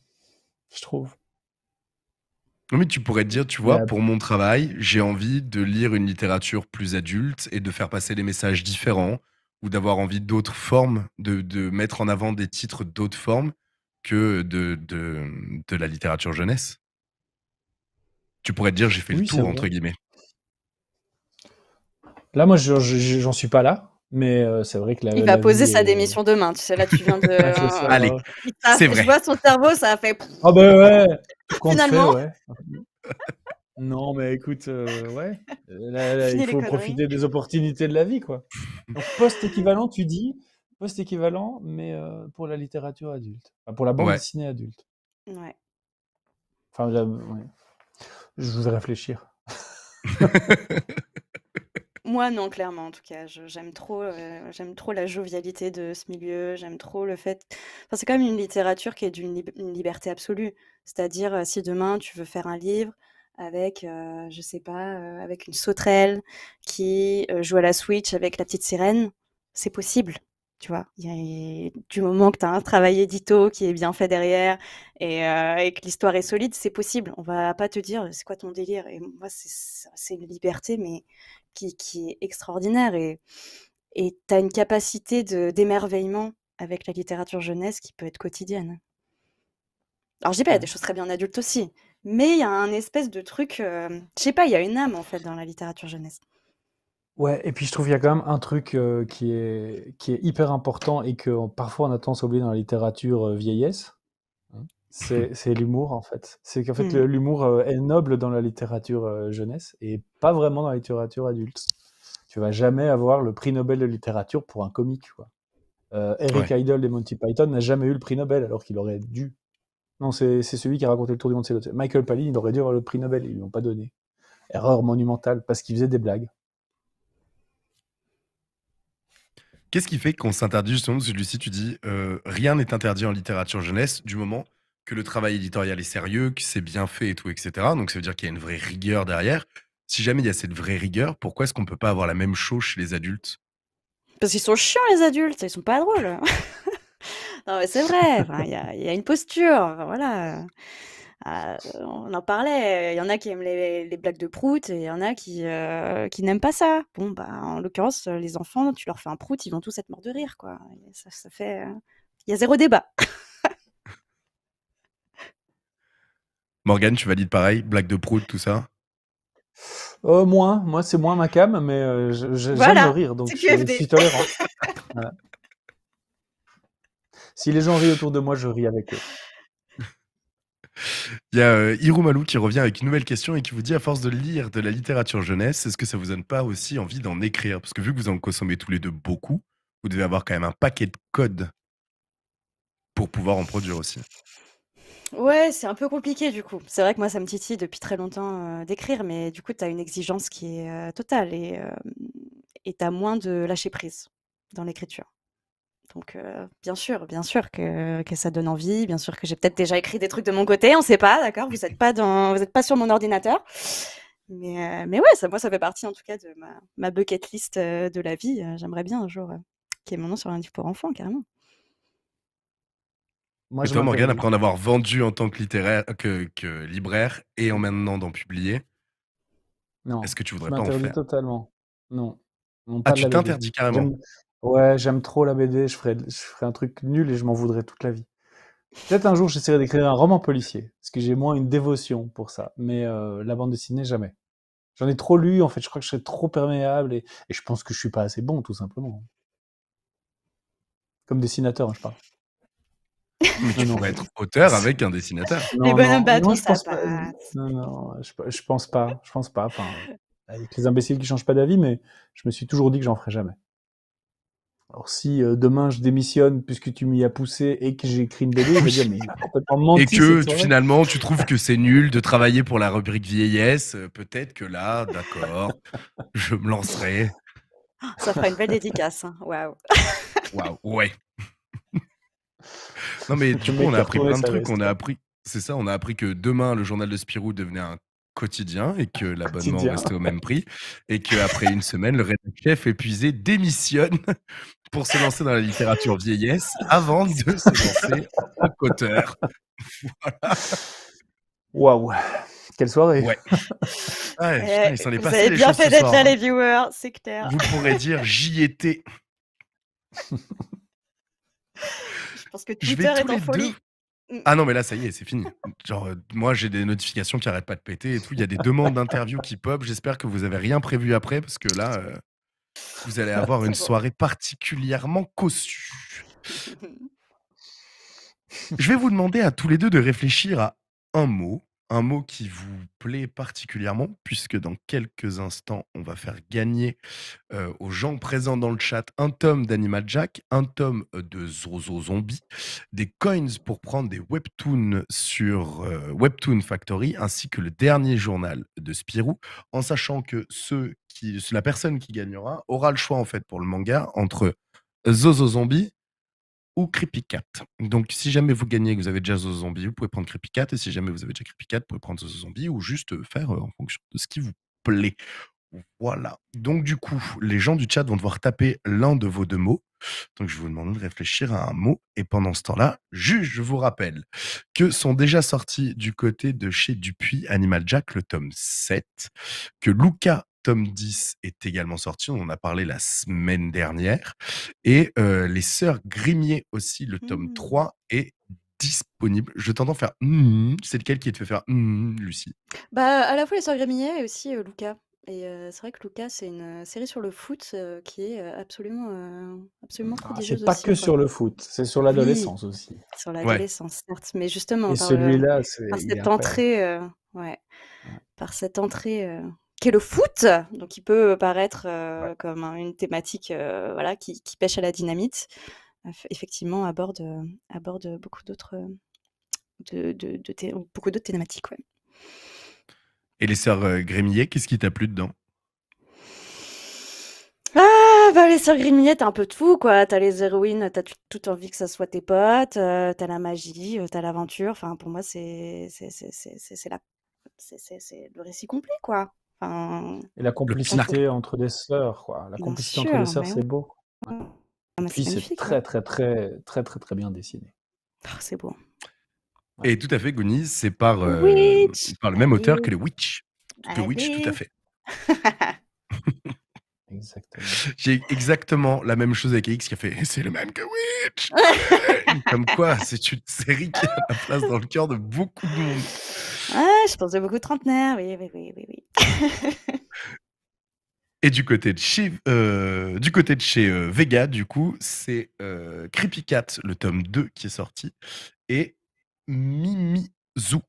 Speaker 3: je trouve.
Speaker 1: Non, mais tu pourrais te dire, tu vois, pour mon travail, j'ai envie de lire une littérature plus adulte et de faire passer des messages différents ou d'avoir envie d'autres formes, de, de mettre en avant des titres d'autres formes que de, de, de la littérature jeunesse. Tu pourrais te dire, j'ai fait le tour, entre guillemets.
Speaker 3: Là, moi, j'en suis pas là, mais euh, c'est vrai que la, Il va poser sa
Speaker 2: démission demain. Tu sais, là, tu viens de. c'est Allez, c'est Je vois son cerveau, ça a fait. Ah, ben
Speaker 3: ouais! Finalement. non, mais écoute, euh, ouais, euh, il faut profiter des opportunités de la vie, quoi. poste équivalent, tu dis, post équivalent, mais euh, pour la littérature adulte, pour la bande dessinée adulte.
Speaker 2: Ouais. Enfin,
Speaker 3: je voudrais réfléchir.
Speaker 2: Moi, non, clairement, en tout cas. J'aime trop, euh, j'aime trop la jovialité de ce milieu. J'aime trop le fait. Enfin, c'est quand même une littérature qui est d'une liberté absolue. C'est-à-dire, euh, si demain tu veux faire un livre avec, euh, je sais pas, avec une sauterelle qui joue à la Switch avec la petite sirène, c'est possible. Tu vois, du moment que tu as un travail édito qui est bien fait derrière et, que l'histoire est solide, c'est possible. On va pas te dire c'est quoi ton délire. Et moi, c'est c'est une liberté, mais qui, qui est extraordinaire. Et tu as une capacité d'émerveillement avec la littérature jeunesse qui peut être quotidienne. Alors, je dis pas, il y a des choses très bien adultes aussi, mais il y a un espèce de truc, euh, je sais pas, il y a une âme en fait dans la littérature jeunesse.
Speaker 3: Ouais, et puis je trouve qu'il y a quand même un truc euh, qui, est, qui est hyper important et que parfois on a tendance à oublier dans la littérature euh, vieillesse, Hmm. C'est l'humour, en fait. C'est qu'en fait, hmm. l'humour euh, est noble dans la littérature euh, jeunesse et pas vraiment dans la littérature adulte. Tu vas jamais avoir le prix Nobel de littérature pour un comique. Quoi. Euh, Eric Idle des Monty Python n'a jamais eu le prix Nobel alors qu'il aurait dû. Non, c'est celui qui a raconté le tour du monde, c'est Michael Palin, il aurait dû avoir le prix Nobel, ils lui ont pas donné. Erreur monumentale, parce qu'il faisait des blagues.
Speaker 1: Qu'est-ce qui fait qu'on s'interdit justement de tu dis rien n'est interdit en littérature jeunesse du moment que le travail éditorial est sérieux, que c'est bien fait et tout, etc. Donc ça veut dire qu'il y a une vraie rigueur derrière. Si jamais il y a cette vraie rigueur, pourquoi est-ce qu'on peut pas avoir la même chose chez les adultes
Speaker 2: Parce qu'ils sont chiants les adultes, ils sont pas drôles. non mais c'est vrai, il y, a une posture, voilà. Euh, on en parlait, il y en a qui aiment les, blagues de prout et il y en a qui, euh, qui n'aiment pas ça. Bon, bah, en l'occurrence, les enfants, tu leur fais un prout, ils vont tous être morts de rire, quoi. ça fait. Euh, il y a zéro débat.
Speaker 1: Morgan, tu valides pareil, blague de prout, tout ça
Speaker 3: euh, moins, moi c'est moins ma cam, mais euh, j'aime le rire, donc je, suis tolérant. Si les gens rient autour de moi, je ris avec eux. Il y a euh, qui revient avec
Speaker 1: une nouvelle question et qui vous dit à force de lire de la littérature jeunesse, est-ce que ça vous donne pas aussi envie d'en écrire Parce que vu que vous en consommez tous les deux beaucoup, vous devez avoir quand même un paquet de codes pour pouvoir en produire aussi.
Speaker 2: Ouais, c'est un peu compliqué du coup. C'est vrai que moi, ça me titille depuis très longtemps euh, d'écrire, mais du coup, tu as une exigence qui est euh, totale et est euh, moins de lâcher prise dans l'écriture. Donc, bien sûr, bien sûr que, ça donne envie, bien sûr que j'ai peut-être déjà écrit des trucs de mon côté, on ne sait pas, d'accord Vous n'êtes pas, sur mon ordinateur. Mais, ouais, ça, moi, ça fait partie en tout cas de ma, bucket list de la vie. J'aimerais bien un jour qu'il y ait mon nom sur un livre pour enfants, carrément.
Speaker 3: Moi, je toi, Morgane, après en avoir
Speaker 1: vendu en tant que, littéraire, que, libraire et en maintenant d'en publier, non, est-ce que tu
Speaker 3: voudrais pas en faire totalement. Non. non ah, pas ah, tu t'interdis carrément Ouais, j'aime trop la BD, je ferais, je un truc nul et je m'en voudrais toute la vie. Peut-être un jour, j'essaierai d'écrire un roman policier, parce que j'ai moins une dévotion pour ça, mais euh, la bande dessinée, jamais. J'en ai trop lu, en fait, je crois que je serais trop perméable et, je pense que je suis pas assez bon, tout simplement. Comme dessinateur, hein, je parle. Mais tu pourrais être auteur avec
Speaker 1: un dessinateur. Non, non,
Speaker 3: je pense pas. je, pense pas. Je pense pas. Enfin, avec les imbéciles qui changent pas d'avis, mais je me suis toujours dit que j'en ferai jamais. Alors si euh, demain je démissionne puisque tu m'y as poussé et que j'écris une BD, je vais dire mais Et que finalement
Speaker 1: tu trouves que c'est nul de travailler pour la rubrique vieillesse, euh, peut-être que là, d'accord, je me lancerai. Ça fera une belle dédicace, hein. waouh. Waouh, ouais. Non, mais du coup, on a appris plein de trucs. On a appris, c'est ça, on a appris que demain, le journal de Spirou devenait un quotidien et que l'abonnement restait au même prix et qu'après une semaine, le chef épuisé démissionne pour se lancer dans la littérature vieillesse avant de se lancer en coteur Waouh quelle soirée eh, vous avez bien fait d'être là, hein. les
Speaker 2: viewers, c'est Vous
Speaker 1: pourrez dire j'y étais parce que Twitter est en folie. Deux... Mmh. Ah non, mais là, ça y est, c'est fini. Genre, euh, moi, j'ai des notifications qui arrêtent pas de péter et tout. Il y a des demandes d'interview qui pop. J'espère que vous avez rien prévu après parce que là, euh, vous allez avoir une soirée particulièrement cossue. Je vais vous demander à tous les deux de réfléchir à un mot un mot qui vous plaît particulièrement, puisque dans quelques instants, on va faire gagner aux gens présents dans le chat un tome d'Animal Jack, un tome de Zozo Zombie, des coins pour prendre des webtoons sur Webtoon Factory, ainsi que le dernier journal de Spirou, en sachant que ceux qui, la personne qui gagnera aura le choix en fait pour le manga entre Zozo Zombie ou Creepy Cat. Donc, si jamais vous gagnez que vous avez déjà Zombie, vous pouvez prendre Creepy Cat. Et si jamais vous avez déjà Creepy Cat, vous pouvez prendre Zombie ou juste euh, faire euh, en fonction de ce qui vous plaît. Voilà. Donc, du coup, les gens du chat vont devoir taper l'un de vos deux mots. Donc, je vous demande de réfléchir à un mot. Et pendant ce temps-là, juge, je vous rappelle que sont déjà sortis du côté de chez Dupuis Animal Jack le tome 7, que Luca tome 10 est également sorti. On en a parlé la semaine dernière. Et Les Sœurs Grimier aussi, le tome 3 mmh. est disponible. Je t'entends faire «Mmh, mmh, c'est lequel qui te fait faire Lucie
Speaker 2: Bah à la fois les sœurs Grimier et aussi Luca. Lucas. Et c'est vrai que Lucas, c'est une série sur le foot qui est absolument, absolument ah, prodigieuse. c'est pas que sur le foot, c'est sur l'adolescence aussi. Sur l'adolescence, certes, mais justement celui-là, cette entrée, ouais. par cette entrée est le foot. Donc, il peut euh, paraître euh, comme une thématique euh, voilà, qui, pêche à la dynamite. Effectivement, aborde, aborde beaucoup d'autres de, beaucoup d'autres thématiques. Ouais.
Speaker 1: Et les sœurs Grémillet, qu'est-ce qui t'a plu dedans
Speaker 2: ah, bah les sœurs Grémillet, t'as un peu de tout, quoi. T'as les héroïnes, t'as toute envie que ça soit tes potes, tu t'as la magie, t'as l'aventure. Enfin, pour moi, c'est la c'est le récit complet, quoi. Et la complicité
Speaker 3: entre des sœurs, quoi. La complicité entre des sœurs, c'est beau.
Speaker 2: Puis c'est très,
Speaker 3: très, très, très, très, très bien dessiné.
Speaker 2: Ah, c'est beau.
Speaker 1: Et tout à fait, Goonies, c'est par, euh, par le même auteur que les Witch.
Speaker 2: Que Witch, tout à fait.
Speaker 1: Exactement. J'ai exactement la même chose avec X qui a fait c'est le même que
Speaker 2: Witch
Speaker 1: Comme quoi, c'est une série qui a la place dans le cœur de beaucoup de monde.
Speaker 2: Ah, je pensais beaucoup trentenaire, oui, oui, oui, oui, oui.
Speaker 1: Et du côté de chez, euh, du côté de chez euh, Vega, du coup, c'est euh, Creepy Cat, le tome 2 qui est sorti, et Mimizou,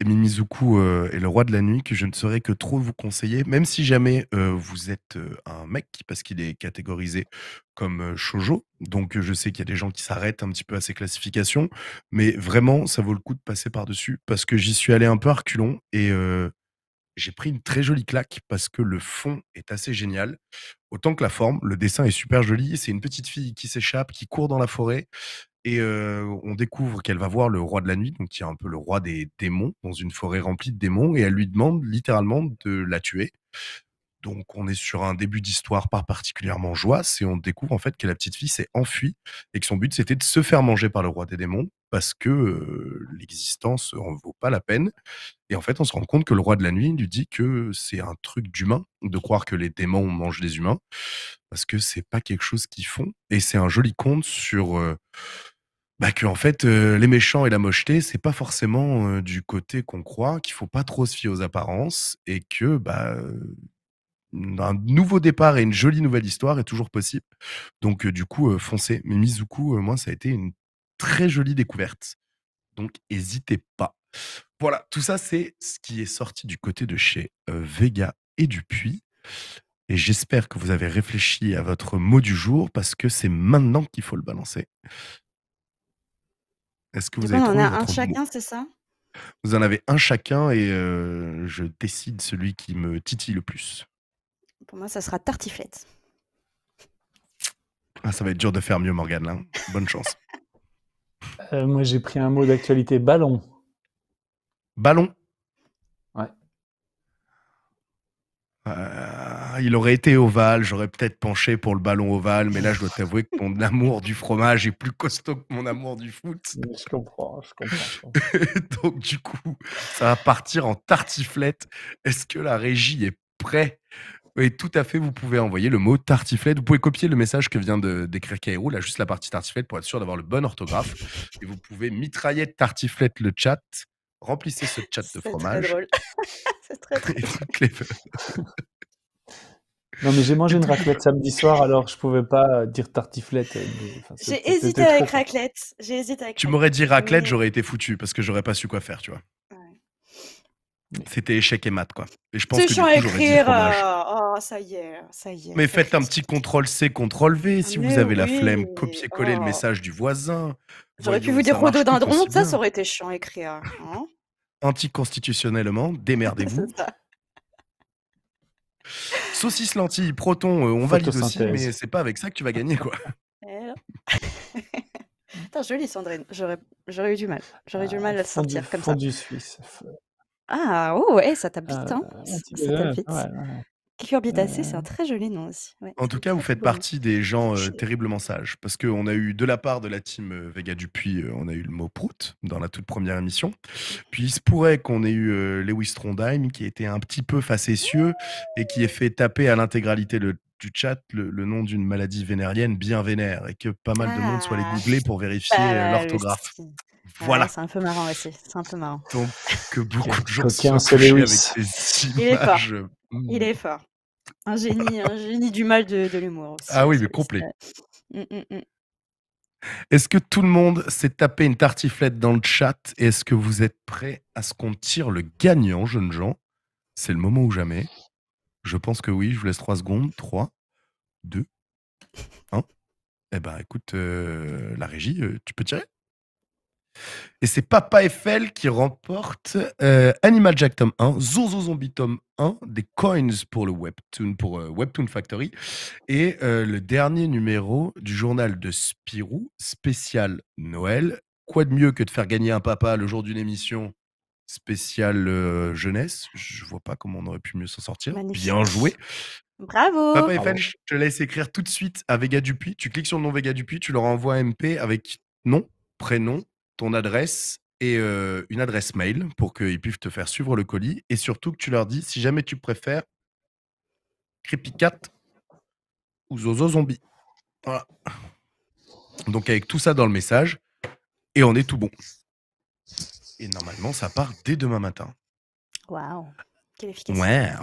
Speaker 1: et Mimizuku euh, est le roi de la nuit que je ne saurais que trop vous conseiller, même si jamais euh, vous êtes euh, un mec, parce qu'il est catégorisé comme shoujo. Donc je sais qu'il y a des gens qui s'arrêtent un petit peu à ces classifications, mais vraiment, ça vaut le coup de passer par-dessus, parce que j'y suis allé un peu à reculons et j'ai pris une très jolie claque parce que le fond est assez génial. Autant que la forme, le dessin est super joli. C'est une petite fille qui s'échappe, qui court dans la forêt. Et on découvre qu'elle va voir le roi de la nuit, donc qui est un peu le roi des démons, dans une forêt remplie de démons, et elle lui demande littéralement de la tuer. Donc on est sur un début d'histoire pas particulièrement joie, et on découvre en fait que la petite fille s'est enfuie, et que son but c'était de se faire manger par le roi des démons, parce que l'existence en vaut pas la peine. Et en fait on se rend compte que le roi de la nuit lui dit que c'est un truc d'humain, de croire que les démons mangent les humains, parce que c'est pas quelque chose qu'ils font. Et c'est un joli conte sur bah que en fait euh, les méchants et la mocheté c'est pas forcément euh, du côté qu'on croit qu'il faut pas trop se fier aux apparences et que bah euh, un nouveau départ et une jolie nouvelle histoire est toujours possible donc du coup foncez mais Mizuku moi ça a été une très jolie découverte donc n'hésitez pas voilà tout ça c'est ce qui est sorti du côté de chez Vega et Dupuis et j'espère que vous avez réfléchi à votre mot du jour parce que c'est maintenant qu'il faut le balancer est-ce que vous avez on en a un chacun, c'est ça? Vous en avez un chacun et euh, je décide celui qui me titille le plus.
Speaker 2: Pour moi, ça sera tartiflette.
Speaker 1: Ah, ça va être dur de faire mieux, Morgane, hein. Bonne chance.
Speaker 3: Euh, moi, j'ai pris un mot d'actualité, ballon. Ballon?
Speaker 1: Euh, il aurait été ovale, j'aurais peut-être penché pour le ballon ovale, mais là, je dois t'avouer que mon amour du fromage est plus costaud que mon amour du foot. Je comprends, Donc, du coup, ça va partir en tartiflette. Est-ce que la régie est prête oui, tout à fait. Vous pouvez envoyer le mot tartiflette. Vous pouvez copier le message que vient d'écrire Kairou, là, juste la partie tartiflette pour être sûr d'avoir le bon orthographe. Et vous pouvez mitrailler tartiflette le chat remplissez ce chat de fromage.
Speaker 2: C'est très drôle. c'est
Speaker 3: très drôle. Non, mais j'ai mangé une raclette samedi soir, alors je pouvais pas euh, dire tartiflette. Euh, j'ai hésité avec
Speaker 2: raclette. Tu m'aurais dit raclette, j'aurais
Speaker 1: été foutu parce que j'aurais pas su quoi faire, tu vois. C'était échec et mat, quoi. Et je à écrire. Euh,
Speaker 2: oh, ça y est, hein, ça y est. Mais faites un
Speaker 1: petit contrôle C, contrôle V si vous avez la flemme. Copier-coller le oh. message du voisin. J'aurais pu vous dire rhododendron, ça, ça
Speaker 2: aurait été chiant à écrire. Hein.
Speaker 1: Anticonstitutionnellement, démerdez-vous. Saucisse lentille, proton, euh, on valide aussi, mais c'est pas avec ça que tu vas gagner, quoi.
Speaker 2: Attends, joli Sandrine, j'aurais eu du mal. J'aurais eu du ah, mal à sortir comme ça.
Speaker 3: du suisse.
Speaker 2: Ah, oh, ouais, ça hein. c'est un mmh. très joli nom aussi. En
Speaker 1: tout cas, vous faites partie des gens terriblement sages, parce qu'on a eu de la part de la team Vega Dupuis, on a eu le mot prout dans la toute première émission. Puis il se pourrait qu'on ait eu Lewis Trondheim, qui était un petit peu facétieux et qui ait fait taper à l'intégralité du chat le, nom d'une maladie vénérienne bien vénère, et que pas mal de monde soit allé ah, googler pour vérifier l'orthographe.
Speaker 2: Ah voilà. c'est un peu marrant aussi. C'est un peu marrant.
Speaker 1: Donc, que beaucoup de gens sont touchés avec ces
Speaker 3: images. Il est fort. Hmm.
Speaker 2: Il est fort. Un génie, du mal de, l'humour aussi. Ah oui, mais complet. Mm, mm, mm.
Speaker 1: Est-ce que tout le monde s'est tapé une tartiflette dans le chat et est-ce que vous êtes prêts à ce qu'on tire le gagnant, jeunes gens C'est le moment ou jamais. Je pense que oui, je vous laisse 3 secondes. 3, 2, 1. Eh ben écoute, euh, la régie, euh, tu peux tirer et c'est Papa Eiffel qui remporte euh, Animal Jack Tom 1, Zozo Zombie tome 1, des coins pour le Webtoon, pour euh, Webtoon Factory, et euh, le dernier numéro du journal de Spirou, spécial Noël. Quoi de mieux que de faire gagner un papa le jour d'une émission spéciale jeunesse Je vois pas comment on aurait pu mieux s'en sortir. Bien joué.
Speaker 2: Bravo. Papa Eiffel, je
Speaker 1: te laisse écrire tout de suite à Vega Dupuis. Tu cliques sur le nom Vega Dupuis, tu leur envoies un MP avec nom, prénom, ton adresse et une adresse mail pour qu'ils puissent te faire suivre le colis et surtout que tu leur dis si jamais tu préfères Creepy Cat ou Zozo Zombie. Voilà. Donc avec tout ça dans le message et on est tout bon. Et normalement, ça part dès demain matin.
Speaker 2: Waouh, quelle
Speaker 1: efficacité.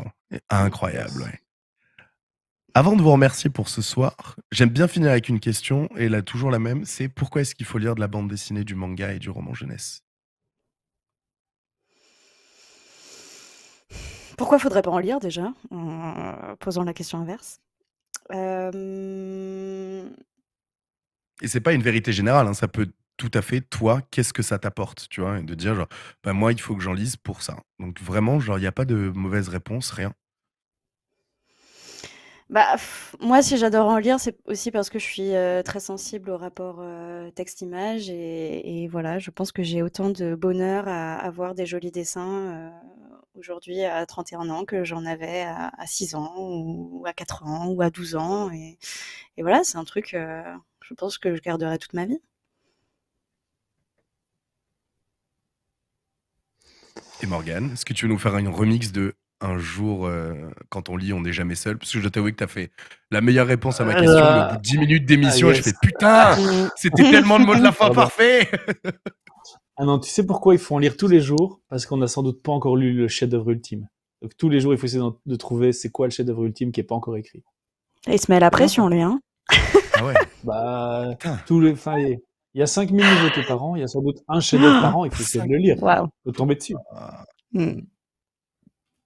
Speaker 1: Incroyable, ouais. Avant de vous remercier pour ce soir, j'aime bien finir avec une question, et là toujours la même, c'est pourquoi est-ce qu'il faut lire de la bande dessinée, du manga et du roman jeunesse
Speaker 2: Pourquoi faudrait pas en lire déjà, en posant la question inverse euh...
Speaker 1: Et c'est pas une vérité générale, hein, ça peut tout à fait toi, qu'est-ce que ça t'apporte, tu vois, et de dire genre, bah, moi il faut que j'en lise pour ça. Donc vraiment, genre il n'y a pas de mauvaise réponse, rien.
Speaker 2: Bah, moi, si j'adore en lire, c'est aussi parce que je suis euh, très sensible au rapport euh, texte-image. Et, voilà, je pense que j'ai autant de bonheur à, avoir des jolis dessins euh, aujourd'hui à 31 ans que j'en avais à, 6 ans, ou, à 4 ans, ou à 12 ans. Et, et voilà, c'est un truc, je pense que je garderai toute ma vie.
Speaker 1: Et Morgane, est-ce que tu veux nous faire un remix de un jour, euh, quand on lit, on n'est jamais seul. Parce que je dois t'avouer que tu as fait la meilleure
Speaker 3: réponse à ma question. Au ah. bout de 10 minutes d'émission, ah, putain, c'était tellement le mot de la fin parfait. ah non, tu sais pourquoi il faut en lire tous les jours Parce qu'on n'a sans doute pas encore lu le chef-d'œuvre ultime. Donc tous les jours, il faut essayer de trouver c'est quoi le chef-d'œuvre ultime qui n'est pas encore écrit.
Speaker 2: il se met à la pression, lui. Hein
Speaker 3: ah ouais Bah, tous les. Enfin, Il y a 5000 nouveautés par an, il y a sans doute un chef-d'œuvre ah. par an, il faut de le lire. Il faut tomber dessus. Ah. Hmm.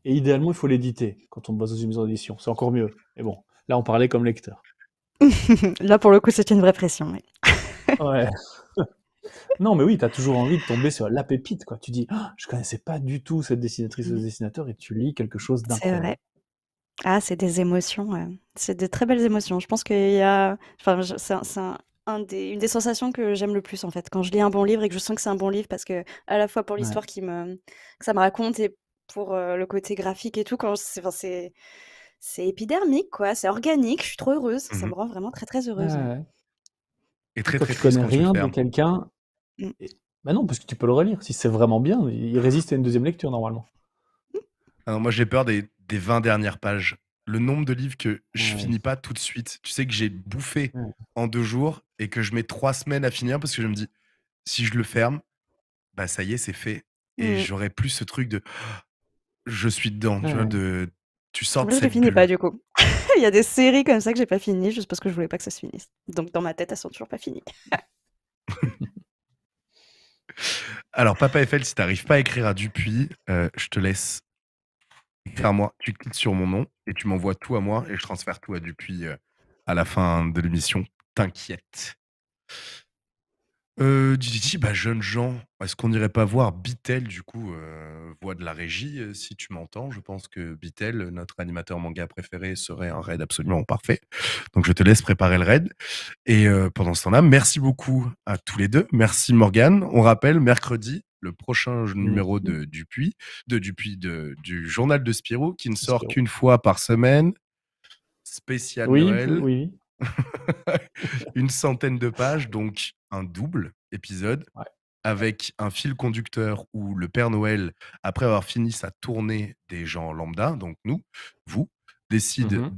Speaker 3: Et idéalement, il faut l'éditer quand on bosse dans une maison d'édition. C'est encore mieux. Mais bon, là, on parlait comme lecteur.
Speaker 2: là, pour le coup, c'est une vraie pression. Mais...
Speaker 3: ouais. non, mais oui, tu as toujours envie de tomber sur la pépite. Quoi. Tu dis, ah, je connaissais pas du tout cette dessinatrice ou ce mmh. dessinateur, et tu lis quelque chose d'incroyable. C'est vrai.
Speaker 2: Ah, c'est des émotions. C'est des très belles émotions. Je pense qu'il y a. Enfin, c'est une des sensations que j'aime le plus, en fait. Quand je lis un bon livre et que je sens que c'est un bon livre, parce que, à la fois pour l'histoire qui me, que ça me raconte et pour euh, le côté graphique et tout. Quand c'est, c'est, épidermique, quoi. C'est organique. Je suis trop heureuse. Ça mmh me rend vraiment très, très heureuse.
Speaker 3: Et très, quand très, connais rien de quelqu'un. Mm. non, parce que tu peux le relire. Si c'est vraiment bien, il résiste à une deuxième lecture normalement.
Speaker 1: Alors, ah moi, j'ai peur des, des 20 dernières pages le nombre de livres que je finis pas tout de suite. Tu sais que j'ai bouffé en deux jours et que je mets trois semaines à finir parce que je me dis, si je le ferme, bah ça y est, c'est fait. Et j'aurai mmh. j'aurais plus ce truc de, je suis dedans, tu vois, de, tu sors de je ne finis
Speaker 2: pas du coup. Il y a des séries comme ça que j'ai pas fini juste parce que je voulais pas que ça se finisse. Donc dans ma tête, elles sont toujours pas finies.
Speaker 1: Alors, Papa Eiffel, si tu n'arrives pas à écrire à Dupuis, euh, je te laisse écrire à moi. Tu cliques sur mon nom et tu m'envoies tout à moi et je transfère tout à Dupuis euh, à la fin de l'émission. T'inquiète. Euh, bah, jeune jeune gens, est-ce qu'on n'irait pas voir Bitel?» du coup, euh, voix de la régie, euh, si tu m'entends, je pense que Bitel, notre animateur manga préféré, serait un raid absolument parfait. Donc je te laisse préparer le raid et pendant ce temps-là, merci beaucoup à tous les deux. Merci Morgane. On rappelle, mercredi, le prochain numéro de Dupuis de Dupuis, du journal de Spirou qui ne sort qu'une fois par semaine, spécial Oui, Noël, oui. une centaine de pages donc un double épisode avec un fil conducteur où le Père Noël, après avoir fini sa tournée des gens lambda, donc nous, vous, mmh décide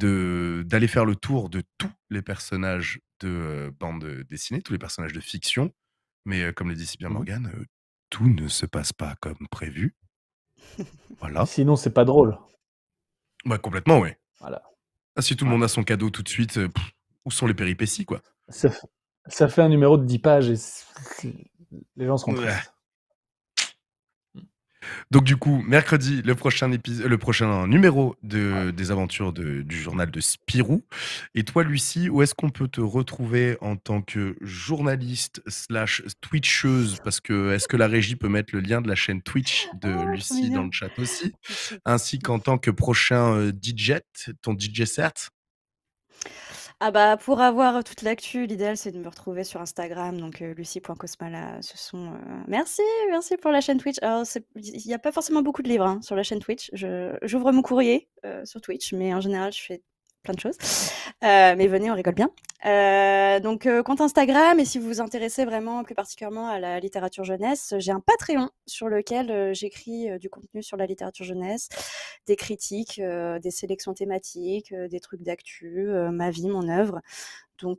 Speaker 1: d'aller faire le tour de tous les personnages de euh, bande dessinée, tous les personnages de fiction. Mais euh, comme le dit si bien mmh Morgan, tout ne se passe pas comme prévu. Voilà. Sinon,
Speaker 3: c'est pas drôle.
Speaker 1: Bah, complètement, oui. Voilà. Ah, si tout le monde a son cadeau tout de suite, où sont les péripéties, quoi
Speaker 3: ça fait un numéro de 10 pages et les gens sont tristes.
Speaker 1: Donc du coup, mercredi, le prochain, épisode, le prochain numéro de, des aventures du journal de Spirou. Et toi, Lucie, où est-ce qu'on peut te retrouver en tant que journaliste slash twitcheuse Parce que est-ce que la régie peut mettre le lien de la chaîne Twitch de ah, Lucie dans le chat aussi Ainsi qu'en tant que prochain euh, DJ, e ton DJ e cert
Speaker 2: ah bah pour avoir toute l'actu, l'idéal c'est de me retrouver sur Instagram, donc euh, lucie.cosmala, euh, ce sont... Euh, merci, merci pour la chaîne Twitch. il n'y a pas forcément beaucoup de livres hein, sur la chaîne Twitch. J'ouvre mon courrier sur Twitch, mais en général je fais plein de choses. Euh, mais venez, on rigole bien. Euh, donc, euh, compte Instagram, et si vous vous intéressez vraiment plus particulièrement à la littérature jeunesse, j'ai un Patreon sur lequel j'écris du contenu sur la littérature jeunesse, des critiques, des sélections thématiques, des trucs d'actu, ma vie, mon œuvre.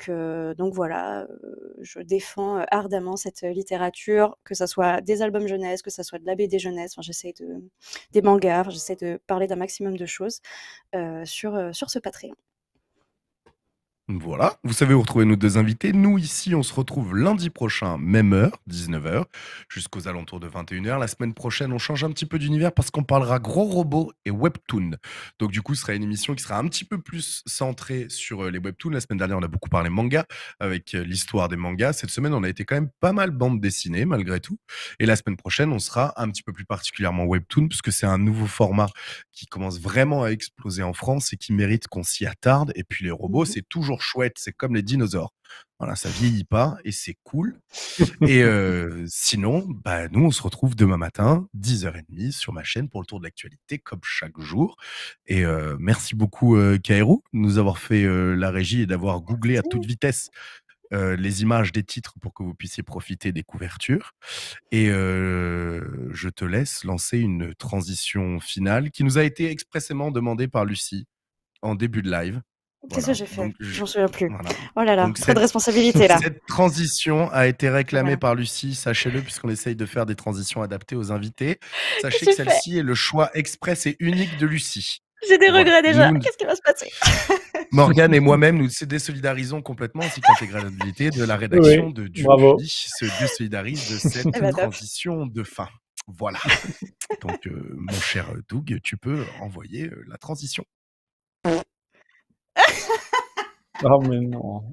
Speaker 2: Euh, donc, voilà, euh, je défends euh, ardemment cette littérature, que ce soit des albums jeunesse, que ce soit de la BD jeunesse, j'essaie de, des mangas, j'essaie de parler d'un maximum de choses sur, sur ce Patreon.
Speaker 1: Voilà, vous savez où retrouver nos deux invités. Nous, ici, on se retrouve lundi prochain, même heure, 19h, jusqu'aux alentours de 21h. La semaine prochaine, on change un petit peu d'univers parce qu'on parlera gros robots et webtoon. Donc, du coup, ce sera une émission qui sera un petit peu plus centrée sur euh, les webtoons. La semaine dernière, on a beaucoup parlé manga avec euh, l'histoire des mangas. Cette semaine, on a été quand même pas mal bande dessinée, malgré tout. Et la semaine prochaine, on sera un petit peu plus particulièrement webtoon, puisque c'est un nouveau format qui commence vraiment à exploser en France et qui mérite qu'on s'y attarde. Et puis, les robots, mhm. c'est toujours chouette. C'est comme les dinosaures. Voilà, ça vieillit pas et c'est cool. et euh, sinon, bah, nous, on se retrouve demain matin, 10h30 sur ma chaîne pour le tour de l'actualité, comme chaque jour. Et euh, merci beaucoup, euh, de nous avoir fait euh, la régie et d'avoir googlé à toute vitesse les images des titres pour que vous puissiez profiter des couvertures. Et je te laisse lancer une transition finale qui nous a été expressément demandée par Lucie en début de live.
Speaker 2: Qu'est-ce que j'ai fait Je m'en souviens plus. Voilà. Oh là là, donc, de responsabilité là. Cette
Speaker 1: transition a été réclamée par Lucie, sachez-le, puisqu'on essaye de faire des transitions adaptées aux invités. Sachez que celle-ci est le choix express et unique de Lucie.
Speaker 2: J'ai des regrets déjà. Qu'est-ce qui va se passer
Speaker 1: Morgane et moi-même, nous désolidarisons complètement ainsi qu'intégralité, de la rédaction oui, de Du se désolidarise de cette ben, transition de fin. Voilà. Donc, euh, mon cher Doug, tu peux envoyer euh, la transition.
Speaker 3: 他没弄。